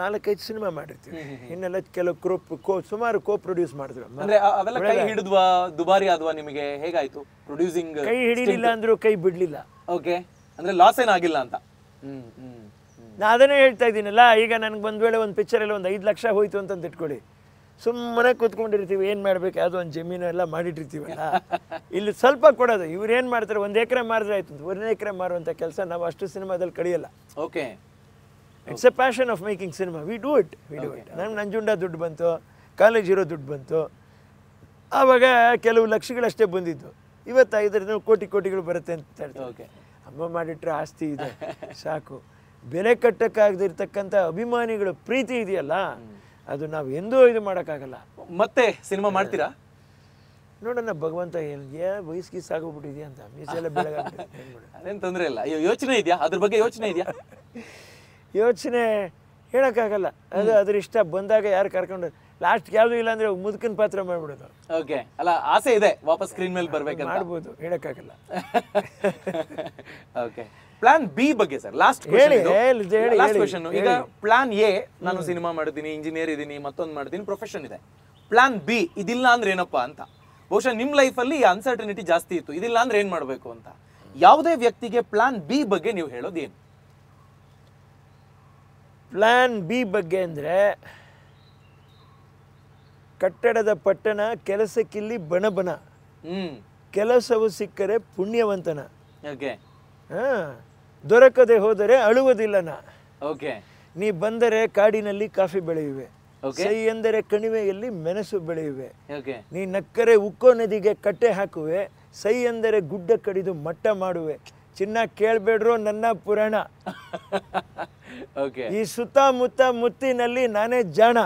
ನಾಲ್ಕೈದು ಸಿನಿಮಾ ಮಾಡಿರ್ತೀವಿ ಇನ್ನೆಲ್ಲ ಕೆಲವು ಕ್ರೋಪ್ ಕೋ ಸುಮಾರು ಕೋ ಪ್ರೊಡ್ಯೂಸ್ ಮಾಡಿದ್ರು ಕೈ ಹಿಡಿದ್ವಾ ದುಬಾರಿ ಆದ್ವಾ ನಿಮಗೆ ಹೇಗಾಯ್ತು ಪ್ರೊಡ್ಯೂಸಿಂಗ್ ಕೈ ಹಿಡಿಲಿಲ್ಲ ಅಂದ್ರು ಕೈ ಬಿಡ್ಲಿಲ್ಲ ಓಕೆ ಅಂದ್ರೆ ಲಾಸ್ ಏನಾಗಿಲ್ಲ ಅಂತ ನಾ ಅದನ್ನೇ ಹೇಳ್ತಾ ಇದ್ದೀನಲ್ಲ ಈಗ ನನಗೆ ಒಂದು ವೇಳೆ ಒಂದು ಎಲ್ಲ ಒಂದು ಐದು ಲಕ್ಷ ಹೋಯ್ತು ಅಂತ ಇಟ್ಕೊಳ್ಳಿ ಸುಮ್ಮನೆ ಕೂತ್ಕೊಂಡಿರ್ತೀವಿ ಏನು ಮಾಡ್ಬೇಕು ಯಾವುದೋ ಒಂದು ಜಮೀನು ಎಲ್ಲ ಮಾಡಿಟ್ಟಿರ್ತೀವಲ್ಲ ಇಲ್ಲಿ ಸ್ವಲ್ಪ ಕೊಡೋದು ಇವ್ರು ಏನು ಮಾಡ್ತಾರೆ ಒಂದು ಎಕರೆ ಮಾರಿದ್ರೆ ಆಯ್ತು ಒಂದು ಎಕರೆ ಮಾರುವಂಥ ಕೆಲಸ ನಾವು ಅಷ್ಟು ಸಿನಿಮಾದಲ್ಲಿ ಕಡಿಯಲ್ಲ okay it's a passion of making cinema we do it we do it ನಮ್ಮ ನಂಜುಂಡ ದುಡ್ಡು ಬಂತು ಕಾಲೇಜ್ ಇರೋ ದುಡ್ಡು ಬಂತು ಆವಾಗ ಕೆಲವು ಲಕ್ಷಗಳಷ್ಟೇ ಬಂದಿದ್ದು ಇವತ್ತು ಐದರಿಂದ ಕೋಟಿ ಕೋಟಿಗಳು ಬರುತ್ತೆ ಅಂತ ಹೇಳ್ತಾರೆ ಅಮ್ಮ ಮಾಡಿಟ್ರೆ ಆಸ್ತಿ ಇದೆ ಸಾಕು ಬೆಲೆ ಕಟ್ಟಕ್ಕಾಗದಿರ್ತಕ್ಕಂಥ ಅಭಿಮಾನಿಗಳ ಪ್ರೀತಿ ಇದೆಯಲ್ಲ ಅದು ನಾವು ಎಂದೂ ಇದು ಮಾಡೋಕ್ಕಾಗಲ್ಲ ಮತ್ತೆ ಸಿನಿಮಾ ಮಾಡ್ತೀರಾ ನೋಡೋಣ ಭಗವಂತ ಏ ವಯಸ್ಸಿಗೆ ಸಾಗೋಗ್ಬಿಟ್ಟಿದೆಯಾ ಅಂತ ಮೀಸೆಲ್ಲ ಬೆಳಗಾಗ್ತದೆ ಅದೇನು ತೊಂದರೆ ಇಲ್ಲ ಯೋಚನೆ ಇದೆಯಾ ಅದ್ರ ಬಗ್ಗೆ ಯೋಚನೆ ಇದೆಯಾ ಯೋಚನೆ ಹೇಳೋಕ್ಕಾಗಲ್ಲ ಅದು ಅದ್ರ ಇಷ್ಟ ಬಂದಾಗ ಯಾರು ಕರ್ಕೊಂಡು ಲಾಸ್ಟ್ ಯಾವ್ದು ಇಲ್ಲ ಅಂದ್ರೆ ಪಾತ್ರ ಮಾಡ್ಬಿಡೋದು ಓಕೆ ಅಲ್ಲ ಆಸೆ ಇದೆ ವಾಪಸ್ ಸ್ಕ್ರೀನ್ ಮೇಲೆ ಬರ್ಬೇಕು ಮಾಡ್ಬೋದು ಹೇಳಕ್ಕಾಗಲ್ಲ ಓಕೆ ಪ್ಲಾನ್ ಬಿ ಬಗ್ಗೆ ಸರ್ ಲಾಸ್ಟ್ ಈಗ ಪ್ಲಾನ್ ಎ ನಾನು ಸಿನಿಮಾ ಮಾಡಿದೀನಿ ಇಂಜಿನಿಯರ್ ಇದ್ದೀನಿ ಮತ್ತೊಂದು ಮಾಡಿದೀನಿ ಪ್ರೊಫೆಷನ್ ಇದೆ ಪ್ಲಾನ್ ಬಿ ಇದಿಲ್ಲ ಅಂದ್ರೆ ಏನಪ್ಪಾ ಅಂತ ಬಹುಶಃ ನಿಮ್ಮ ಲೈಫಲ್ಲಿ ಅನ್ಸರ್ಟನಿಟಿ ಜಾಸ್ತಿ ಇತ್ತು ಇದಿಲ್ಲ ಅಂದ್ರೆ ಏನ್ ಮಾಡ್ಬೇಕು ಅಂತ ಯಾವುದೇ ವ್ಯಕ್ತಿಗೆ ಪ್ಲಾನ್ ಬಿ ಬಗ್ಗೆ ನೀವು ಹೇಳೋದೇನು ಪ್ಲ್ಯಾನ್ ಬಿ ಬಗ್ಗೆ ಅಂದರೆ ಕಟ್ಟಡದ ಪಟ್ಟಣ ಕೆಲಸಕ್ಕಿಲ್ಲಿ ಬಣಬನ ಕೆಲಸವು ಸಿಕ್ಕರೆ ಪುಣ್ಯವಂತನ ದೊರಕದೆ ಹೋದರೆ ಅಳುವುದಿಲ್ಲನ ಓಕೆ ನೀ ಬಂದರೆ ಕಾಡಿನಲ್ಲಿ ಕಾಫಿ ಬೆಳೆಯುವೆ ಸೈ ಎಂದರೆ ಕಣಿವೆಯಲ್ಲಿ ಮೆಣಸು ಬೆಳೆಯುವೆ ನೀ ನಕ್ಕರೆ ಉಕ್ಕೋ ನದಿಗೆ ಕಟ್ಟೆ ಹಾಕುವೆ ಸೈ ಎಂದರೆ ಗುಡ್ಡ ಕಡಿದು ಮಟ್ಟ ಮಾಡುವೆ ಚಿನ್ನ ಕೇಳಬೇಡ್ರೋ ನನ್ನ ಪುರಾಣ ಈ ಸುತ್ತಮುತ್ತ ಮುತ್ತಿನಲ್ಲಿ ನಾನೇ ಜಾಣ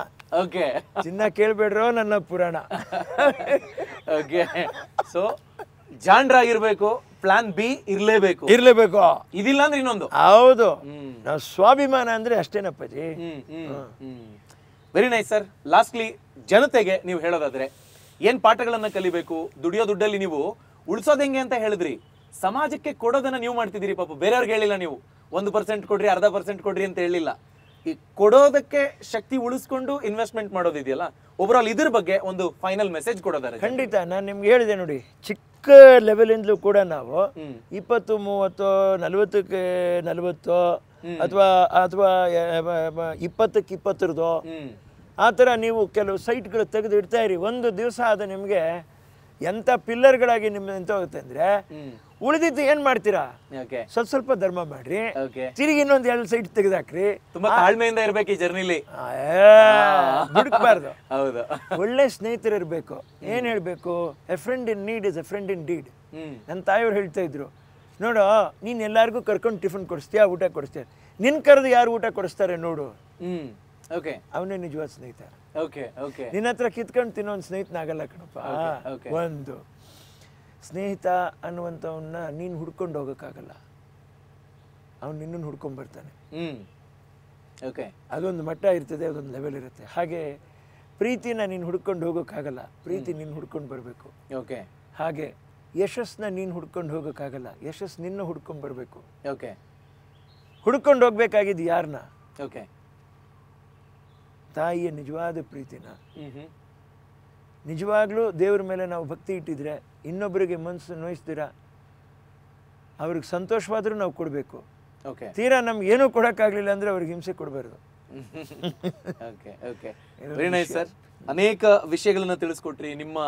ಓಕೆ ಚಿನ್ನ ಕೇಳ್ಬೇಡ್ರೋ ನನ್ನ ಪುರಾಣ ಓಕೆ ಸೊ ಜಾಣರಾಗಿರ್ಬೇಕು ಪ್ಲಾನ್ ಬಿ ಇರ್ಲೇಬೇಕು ಇರ್ಲೇಬೇಕು ಇದಿಲ್ಲ ಅಂದ್ರೆ ಇನ್ನೊಂದು ಹೌದು ನಾವು ಸ್ವಾಭಿಮಾನ ಅಂದ್ರೆ ಅಷ್ಟೇನಪ್ಪಾಜಿ ವೆರಿ ನೈಸ್ ಸರ್ ಲಾಸ್ಟ್ಲಿ ಜನತೆಗೆ ನೀವು ಹೇಳೋದಾದ್ರೆ ಏನ್ ಪಾಠಗಳನ್ನ ಕಲಿಬೇಕು ದುಡಿಯೋ ದುಡ್ಡಲ್ಲಿ ನೀವು ಉಳಿಸೋದ್ ಹೆಂಗೆ ಅಂತ ಹೇಳಿದ್ರಿ ಸಮಾಜಕ್ಕೆ ಕೊಡೋದನ್ನ ನೀವು ಮಾಡ್ತಿದ್ದೀರಿ ಪಾಪ ಬೇರೆಯವ್ರಿಗೆ ಹೇಳಿಲ್ಲ ನೀವು ಒಂದು ಪರ್ಸೆಂಟ್ ಕೊಡ್ರಿ ಅರ್ಧ ಪರ್ಸೆಂಟ್ ಕೊಡ್ರಿ ಅಂತ ಹೇಳಿಲ್ಲ ಈ ಕೊಡೋದಕ್ಕೆ ಶಕ್ತಿ ಉಳಿಸ್ಕೊಂಡು ಇನ್ವೆಸ್ಟ್ಮೆಂಟ್ ಮಾಡೋದಿದೆಯಲ್ಲ ಓವರ್ ಆಲ್ ಇದ್ರ ಬಗ್ಗೆ ಒಂದು ಫೈನಲ್ ಮೆಸೇಜ್ ಕೊಡೋದಾರೆ ಖಂಡಿತ ನಾನು ನಿಮ್ಗೆ ಹೇಳಿದೆ ನೋಡಿ ಚಿಕ್ಕ ಲೆವೆಲಿಂದಲೂ ಕೂಡ ನಾವು ಇಪ್ಪತ್ತು ಮೂವತ್ತು ನಲ್ವತ್ತಕ್ಕೆ ನಲವತ್ತು ಅಥವಾ ಅಥವಾ ಇಪ್ಪತ್ತಕ್ಕೆ ಇಪ್ಪತ್ತರದು ಆ ಥರ ನೀವು ಕೆಲವು ಸೈಟ್ಗಳು ತೆಗೆದು ಇಡ್ತಾ ಇರಿ ಒಂದು ದಿವಸ ಆದ ನಿಮಗೆ ಎಂಥ ಪಿಲ್ಲರ್ಗಳಾಗಿ ನಿಮ್ಮ ಎಂತ ಹೋಗುತ್ತೆ ಅಂದರೆ ಉಳಿದಿದ್ದು ಏನ್ ಮಾಡ್ತೀರಾ ಸ್ವಲ್ಪ ಸ್ವಲ್ಪ ಧರ್ಮ ಮಾಡ್ರಿ ತಿರುಗಿ ಇನ್ನೊಂದ್ ಎರಡು ಸೈಡ್ ತೆಗೆದಾಕ್ರಿ ತುಂಬಾ ತಾಳ್ಮೆಯಿಂದ ಇರ್ಬೇಕು ಈ ಜರ್ನಿಲಿ ಹುಡುಕ್ಬಾರ್ದು ಹೌದು ಒಳ್ಳೆ ಸ್ನೇಹಿತರು ಇರ್ಬೇಕು ಏನ್ ಹೇಳ್ಬೇಕು a friend in need is a friend indeed ನನ್ನ ತಾಯಿಯವ್ರು ಹೇಳ್ತಾ ಇದ್ರು ನೋಡು ನೀನ್ ಎಲ್ಲಾರ್ಗು ಕರ್ಕೊಂಡು ಟಿಫನ್ ಕೊಡಿಸ್ತೀಯಾ ಊಟ ಕೊಡಿಸ್ತೀಯ ನಿನ್ ಕರೆದು ಯಾರು ಊಟ ಕೊಡಿಸ್ತಾರೆ ನೋಡು ಓಕೆ ಅವನೇ ನಿಜವಾದ ಸ್ನೇಹಿತ ನಿನ್ನ ಹತ್ರ ಕಿತ್ಕೊಂಡು ತಿನ್ನೋ ಒಂದು ಸ್ನೇಹಿತನಾಗಲ್ಲ ಕಣಪ್ಪ ಒಂದು ಸ್ನೇಹಿತ ಅನ್ನುವಂಥವನ್ನ ನೀನು ಹುಡ್ಕೊಂಡು ಹೋಗೋಕ್ಕಾಗಲ್ಲ ಅವ್ನು ನಿನ್ನನ್ನು ಹುಡ್ಕೊಂಡು ಬರ್ತಾನೆ ಓಕೆ ಅದೊಂದು ಮಟ್ಟ ಇರ್ತದೆ ಅದೊಂದು ಲೆವೆಲ್ ಇರುತ್ತೆ ಹಾಗೆ ಪ್ರೀತಿನ ನೀನು ಹುಡ್ಕೊಂಡು ಹೋಗೋಕ್ಕಾಗಲ್ಲ ಪ್ರೀತಿ ನೀನು ಹುಡ್ಕೊಂಡು ಬರಬೇಕು ಓಕೆ ಹಾಗೆ ಯಶಸ್ಸನ್ನ ನೀನು ಹುಡ್ಕೊಂಡು ಹೋಗೋಕ್ಕಾಗಲ್ಲ ಯಶಸ್ಸು ನಿನ್ನ ಹುಡ್ಕೊಂಡು ಬರಬೇಕು ಓಕೆ ಹುಡ್ಕೊಂಡು ಹೋಗ್ಬೇಕಾಗಿದ್ದು ಯಾರನ್ನ ಓಕೆ ತಾಯಿಯ ನಿಜವಾದ ಪ್ರೀತಿನ ನಿಜವಾಗ್ಲೂ ದೇವ್ರ ಮೇಲೆ ನಾವು ಭಕ್ತಿ ಇಟ್ಟಿದ್ರೆ ಇನ್ನೊಬ್ಬರಿಗೆ ಮನಸ್ಸು ನೋಯಿಸ್ತೀರಾ ಅವ್ರಿಗೆ ಸಂತೋಷವಾದರೂ ನಾವು ಕೊಡಬೇಕು ಓಕೆ ತೀರಾ ನಮ್ಗೆ ಏನೂ ಕೊಡೋಕ್ಕಾಗಲಿಲ್ಲ ಅಂದರೆ ಅವ್ರಿಗೆ ಹಿಂಸೆ ಕೊಡಬಾರ್ದು ಓಕೆ ಓಕೆ ಸರ್ ಅನೇಕ ವಿಷಯಗಳನ್ನು ತಿಳಿಸ್ಕೊಟ್ರಿ ನಿಮ್ಮ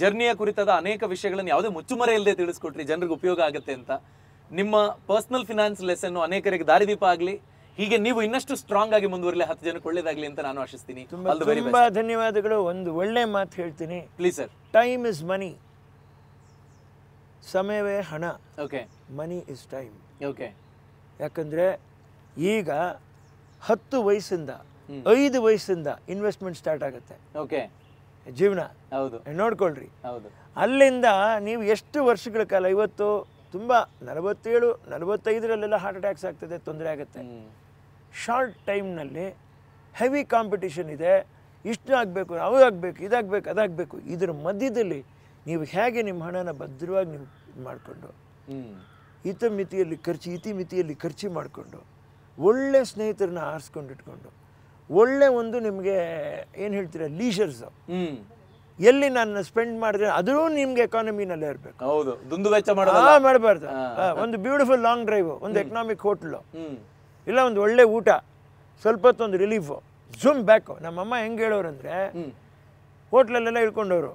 ಜರ್ನಿಯ ಕುರಿತಾದ ಅನೇಕ ವಿಷಯಗಳನ್ನು ಯಾವುದೇ ಮುಚ್ಚುಮರೆ ಇಲ್ಲದೆ ತಿಳಿಸ್ಕೊಟ್ರಿ ಜನರಿಗೆ ಉಪಯೋಗ ಆಗುತ್ತೆ ಅಂತ ನಿಮ್ಮ ಪರ್ಸ್ನಲ್ ಫಿನಾನ್ಸ್ ಲೆಸನ್ ಅನೇಕರಿಗೆ ದಾರಿದೀಪ ಆಗಲಿ ಹೀಗೆ ನೀವು ಇನ್ನಷ್ಟು ಸ್ಟ್ರಾಂಗ್ ಆಗಿ ಮುಂದುವರಲಿ ಹತ್ತು ಜನಕ್ಕೆ ಒಳ್ಳೇದಾಗಲಿ ಅಂತ ನಾನು ಆಶಿಸ್ತೀನಿ ತುಂಬಾ ಧನ್ಯವಾದಗಳು ಒಂದು ಒಳ್ಳೆ ಮಾತು ಹೇಳ್ತೀನಿ please sir time is money ಸಮಯವೇ ಹಣ okay money is time okay ಯಾಕಂದ್ರೆ ಈಗ ಹತ್ತು ವಯಸ್ಸಿಂದ ಐದು ವಯಸ್ಸಿಂದ ಇನ್ವೆಸ್ಟ್ಮೆಂಟ್ ಸ್ಟಾರ್ಟ್ ಆಗುತ್ತೆ ಓಕೆ ಜೀವನ ಹೌದು ನೋಡ್ಕೊಳ್ರಿ ಹೌದು ಅಲ್ಲಿಂದ ನೀವು ಎಷ್ಟು ವರ್ಷಗಳ ಕಾಲ ಇವತ್ತು ತುಂಬ ನಲವತ್ತೇಳು ನಲವತ್ತೈದರಲ್ಲೆಲ್ಲ ಹಾರ್ಟ್ ಅಟ್ಯಾಕ್ಸ್ ಆಗ್ತದೆ ತೊಂದರೆ ಆಗುತ್ತೆ ಶಾರ್ಟ್ ಟೈಮ್ನಲ್ಲಿ ಹೆವಿ ಕಾಂಪಿಟಿಷನ್ ಇದೆ ಇಷ್ಟು ಆಗಬೇಕು ಆಗಬೇಕು ಇದಾಗಬೇಕು ಅದಾಗಬೇಕು ಇದರ ಮಧ್ಯದಲ್ಲಿ ನೀವು ಹೇಗೆ ನಿಮ್ಮ ಹಣನ ಭದ್ರವಾಗಿ ನೀವು ಮಾಡಿಕೊಂಡು ಹಿತ ಮಿತಿಯಲ್ಲಿ ಖರ್ಚು ಇತಿ ಮಿತಿಯಲ್ಲಿ ಖರ್ಚು ಮಾಡಿಕೊಂಡು ಒಳ್ಳೆ ಸ್ನೇಹಿತರನ್ನ ಆರಿಸ್ಕೊಂಡಿಟ್ಕೊಂಡು ಒಳ್ಳೆ ಒಂದು ನಿಮಗೆ ಏನು ಹೇಳ್ತೀರಾ ಲೀಷರ್ಸು ಎಲ್ಲಿ ನಾನು ಸ್ಪೆಂಡ್ ಮಾಡಿದ್ರೆ ಅದೂ ನಿಮ್ಗೆ ಎಕಾನಮಿನಲ್ಲೇ ಇರಬೇಕು ಹೌದು ದುಂದು ವೆಚ್ಚ ಮಾಡಬಾರ್ದು ಒಂದು ಬ್ಯೂಟಿಫುಲ್ ಲಾಂಗ್ ಡ್ರೈವ್ ಒಂದು ಎಕನಾಮಿಕ್ ಹೋಟ್ಲು ಇಲ್ಲ ಒಂದು ಒಳ್ಳೆ ಊಟ ಸ್ವಲ್ಪ ಹೊತ್ತೊಂದು ರಿಲೀಫು ಝುಮ್ ಬ್ಯಾಕು ನಮ್ಮಮ್ಮ ಹೆಂಗೆ ಹೇಳೋರು ಅಂದರೆ ಹೋಟ್ಲಲ್ಲೆಲ್ಲ ಇಳ್ಕೊಂಡವರು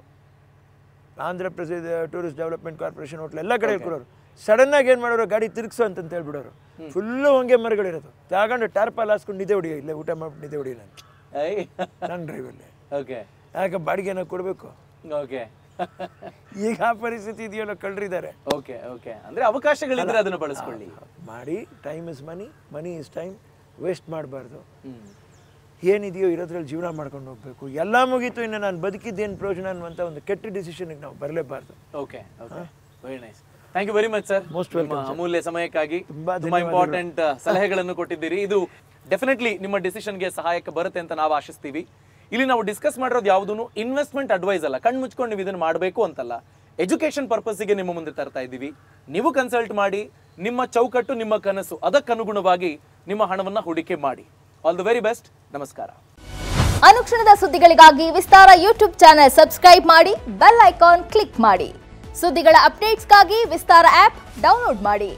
ಆಂಧ್ರ ಪ್ರದೇಶ ಟೂರಿಸ್ಟ್ ಡೆವಲಪ್ಮೆಂಟ್ ಕಾರ್ಪೊರೇಷನ್ ಹೋಟ್ಲ್ ಎಲ್ಲ ಕಡೆ ಇಳ್ಕೊಡೋರು ಸಡನ್ನಾಗಿ ಏನು ಮಾಡೋರು ಗಾಡಿ ತಿರುಗಿಸು ಅಂತ ಹೇಳ್ಬಿಡೋರು ಫುಲ್ಲು ಹೊಂಗೆ ಮರಗಳಿರೋದು ತಗೊಂಡು ಟಾರ್ಪಾಲ್ ಹಾಸ್ಕೊಂಡು ನಿದ್ದೆ ಹೊಡಿಯೋ ಇಲ್ಲೇ ಊಟ ಮಾಡಿ ನಿದ್ದೆ ಹೊಡಿಯೋ ನಾನು ನನ್ನ ಡ್ರೈವಲ್ಲಿ ಓಕೆ ಯಾಕೆ ಬಾಡಿಗೆನ ಕೊಡಬೇಕು ಓಕೆ ಈಗ ಆ ಪರಿಸ್ಥಿತಿ ಇದೆಯಲ್ಲ ಕಳ್ಳರಿದ್ದಾರೆ ಓಕೆ ಓಕೆ ಅಂದ್ರೆ ಅವಕಾಶಗಳಿದ್ರೆ ಅದನ್ನು ಬಳಸ್ಕೊಳ್ಳಿ ಮಾಡಿ time is money money is time waste ಮಾಡಬಾರ್ದು ಏನಿದೆಯೋ ಇರೋದ್ರಲ್ಲಿ ಜೀವನ ಮಾಡ್ಕೊಂಡು ಹೋಗ್ಬೇಕು ಎಲ್ಲ ಮುಗೀತು ಇನ್ನು ನಾನು ಬದುಕಿದ್ದೇನು ಪ್ರಯೋಜನ ಅನ್ನುವಂಥ ಒಂದು ಕೆಟ್ಟ ಡಿಸಿಷನ್ಗೆ ನಾವು ಬರಲೇಬಾರ್ದು okay okay very nice thank you very much sir most ಅಮೂಲ್ಯ ಸಮಯಕ್ಕಾಗಿ ತುಂಬಾ ಇಂಪಾರ್ಟೆಂಟ್ ಸಲಹೆಗಳನ್ನು ಕೊಟ್ಟಿದ್ದೀರಿ ಇದು ಡೆಫಿನೆಟ್ಲಿ ನಿಮ್ಮ ಡಿಸಿಷನ್ಗೆ ಸಹಾಯಕ್ಕೆ ಬರುತ್ತೆ ಅಂತ ನಾವು ಆಶಿಸ್ತೀವಿ ಇಲ್ಲಿ ನಾವು ಡಿಸ್ಕಸ್ ಮಾಡಿರೋದು ಯಾವುದೂ ಇನ್ವೆಸ್ಟ್ಮೆಂಟ್ ಅಡ್ವೈಸ್ ಅಲ್ಲ ಕಣ್ಣು ಮುಚ್ಕೊಂಡು ನೀವು ಇದನ್ನು ಮಾಡಬೇಕು ಅಂತಲ್ಲ ಎಜುಕೇಷನ್ ಪರ್ಪಸ್ಸಿಗೆ ನಿಮ್ಮ ಮುಂದೆ ತರ್ತಾ ಇದ್ದೀವಿ ನೀವು ಕನ್ಸಲ್ಟ್ ಮಾಡಿ ನಿಮ್ಮ ಚೌಕಟ್ಟು ನಿಮ್ಮ ಕನಸು ಅದಕ್ಕನುಗುಣವಾಗಿ ನಿಮ್ಮ ಹಣವನ್ನು ಹೂಡಿಕೆ ಮಾಡಿ ಆಲ್ ದ ವೆರಿ ಬೆಸ್ಟ್ ನಮಸ್ಕಾರ ಅನುಕ್ಷಣದ ಸುದ್ದಿಗಳಿಗಾಗಿ ವಿಸ್ತಾರ ಯೂಟ್ಯೂಬ್ ಚಾನೆಲ್ ಸಬ್ಸ್ಕ್ರೈಬ್ ಮಾಡಿ ಬೆಲ್ ಐಕಾನ್ ಕ್ಲಿಕ್ ಮಾಡಿ ಸುದ್ದಿಗಳ ಅಪ್ಡೇಟ್ಸ್ಗಾಗಿ ವಿಸ್ತಾರ ಆಪ್ ಡೌನ್ಲೋಡ್ ಮಾಡಿ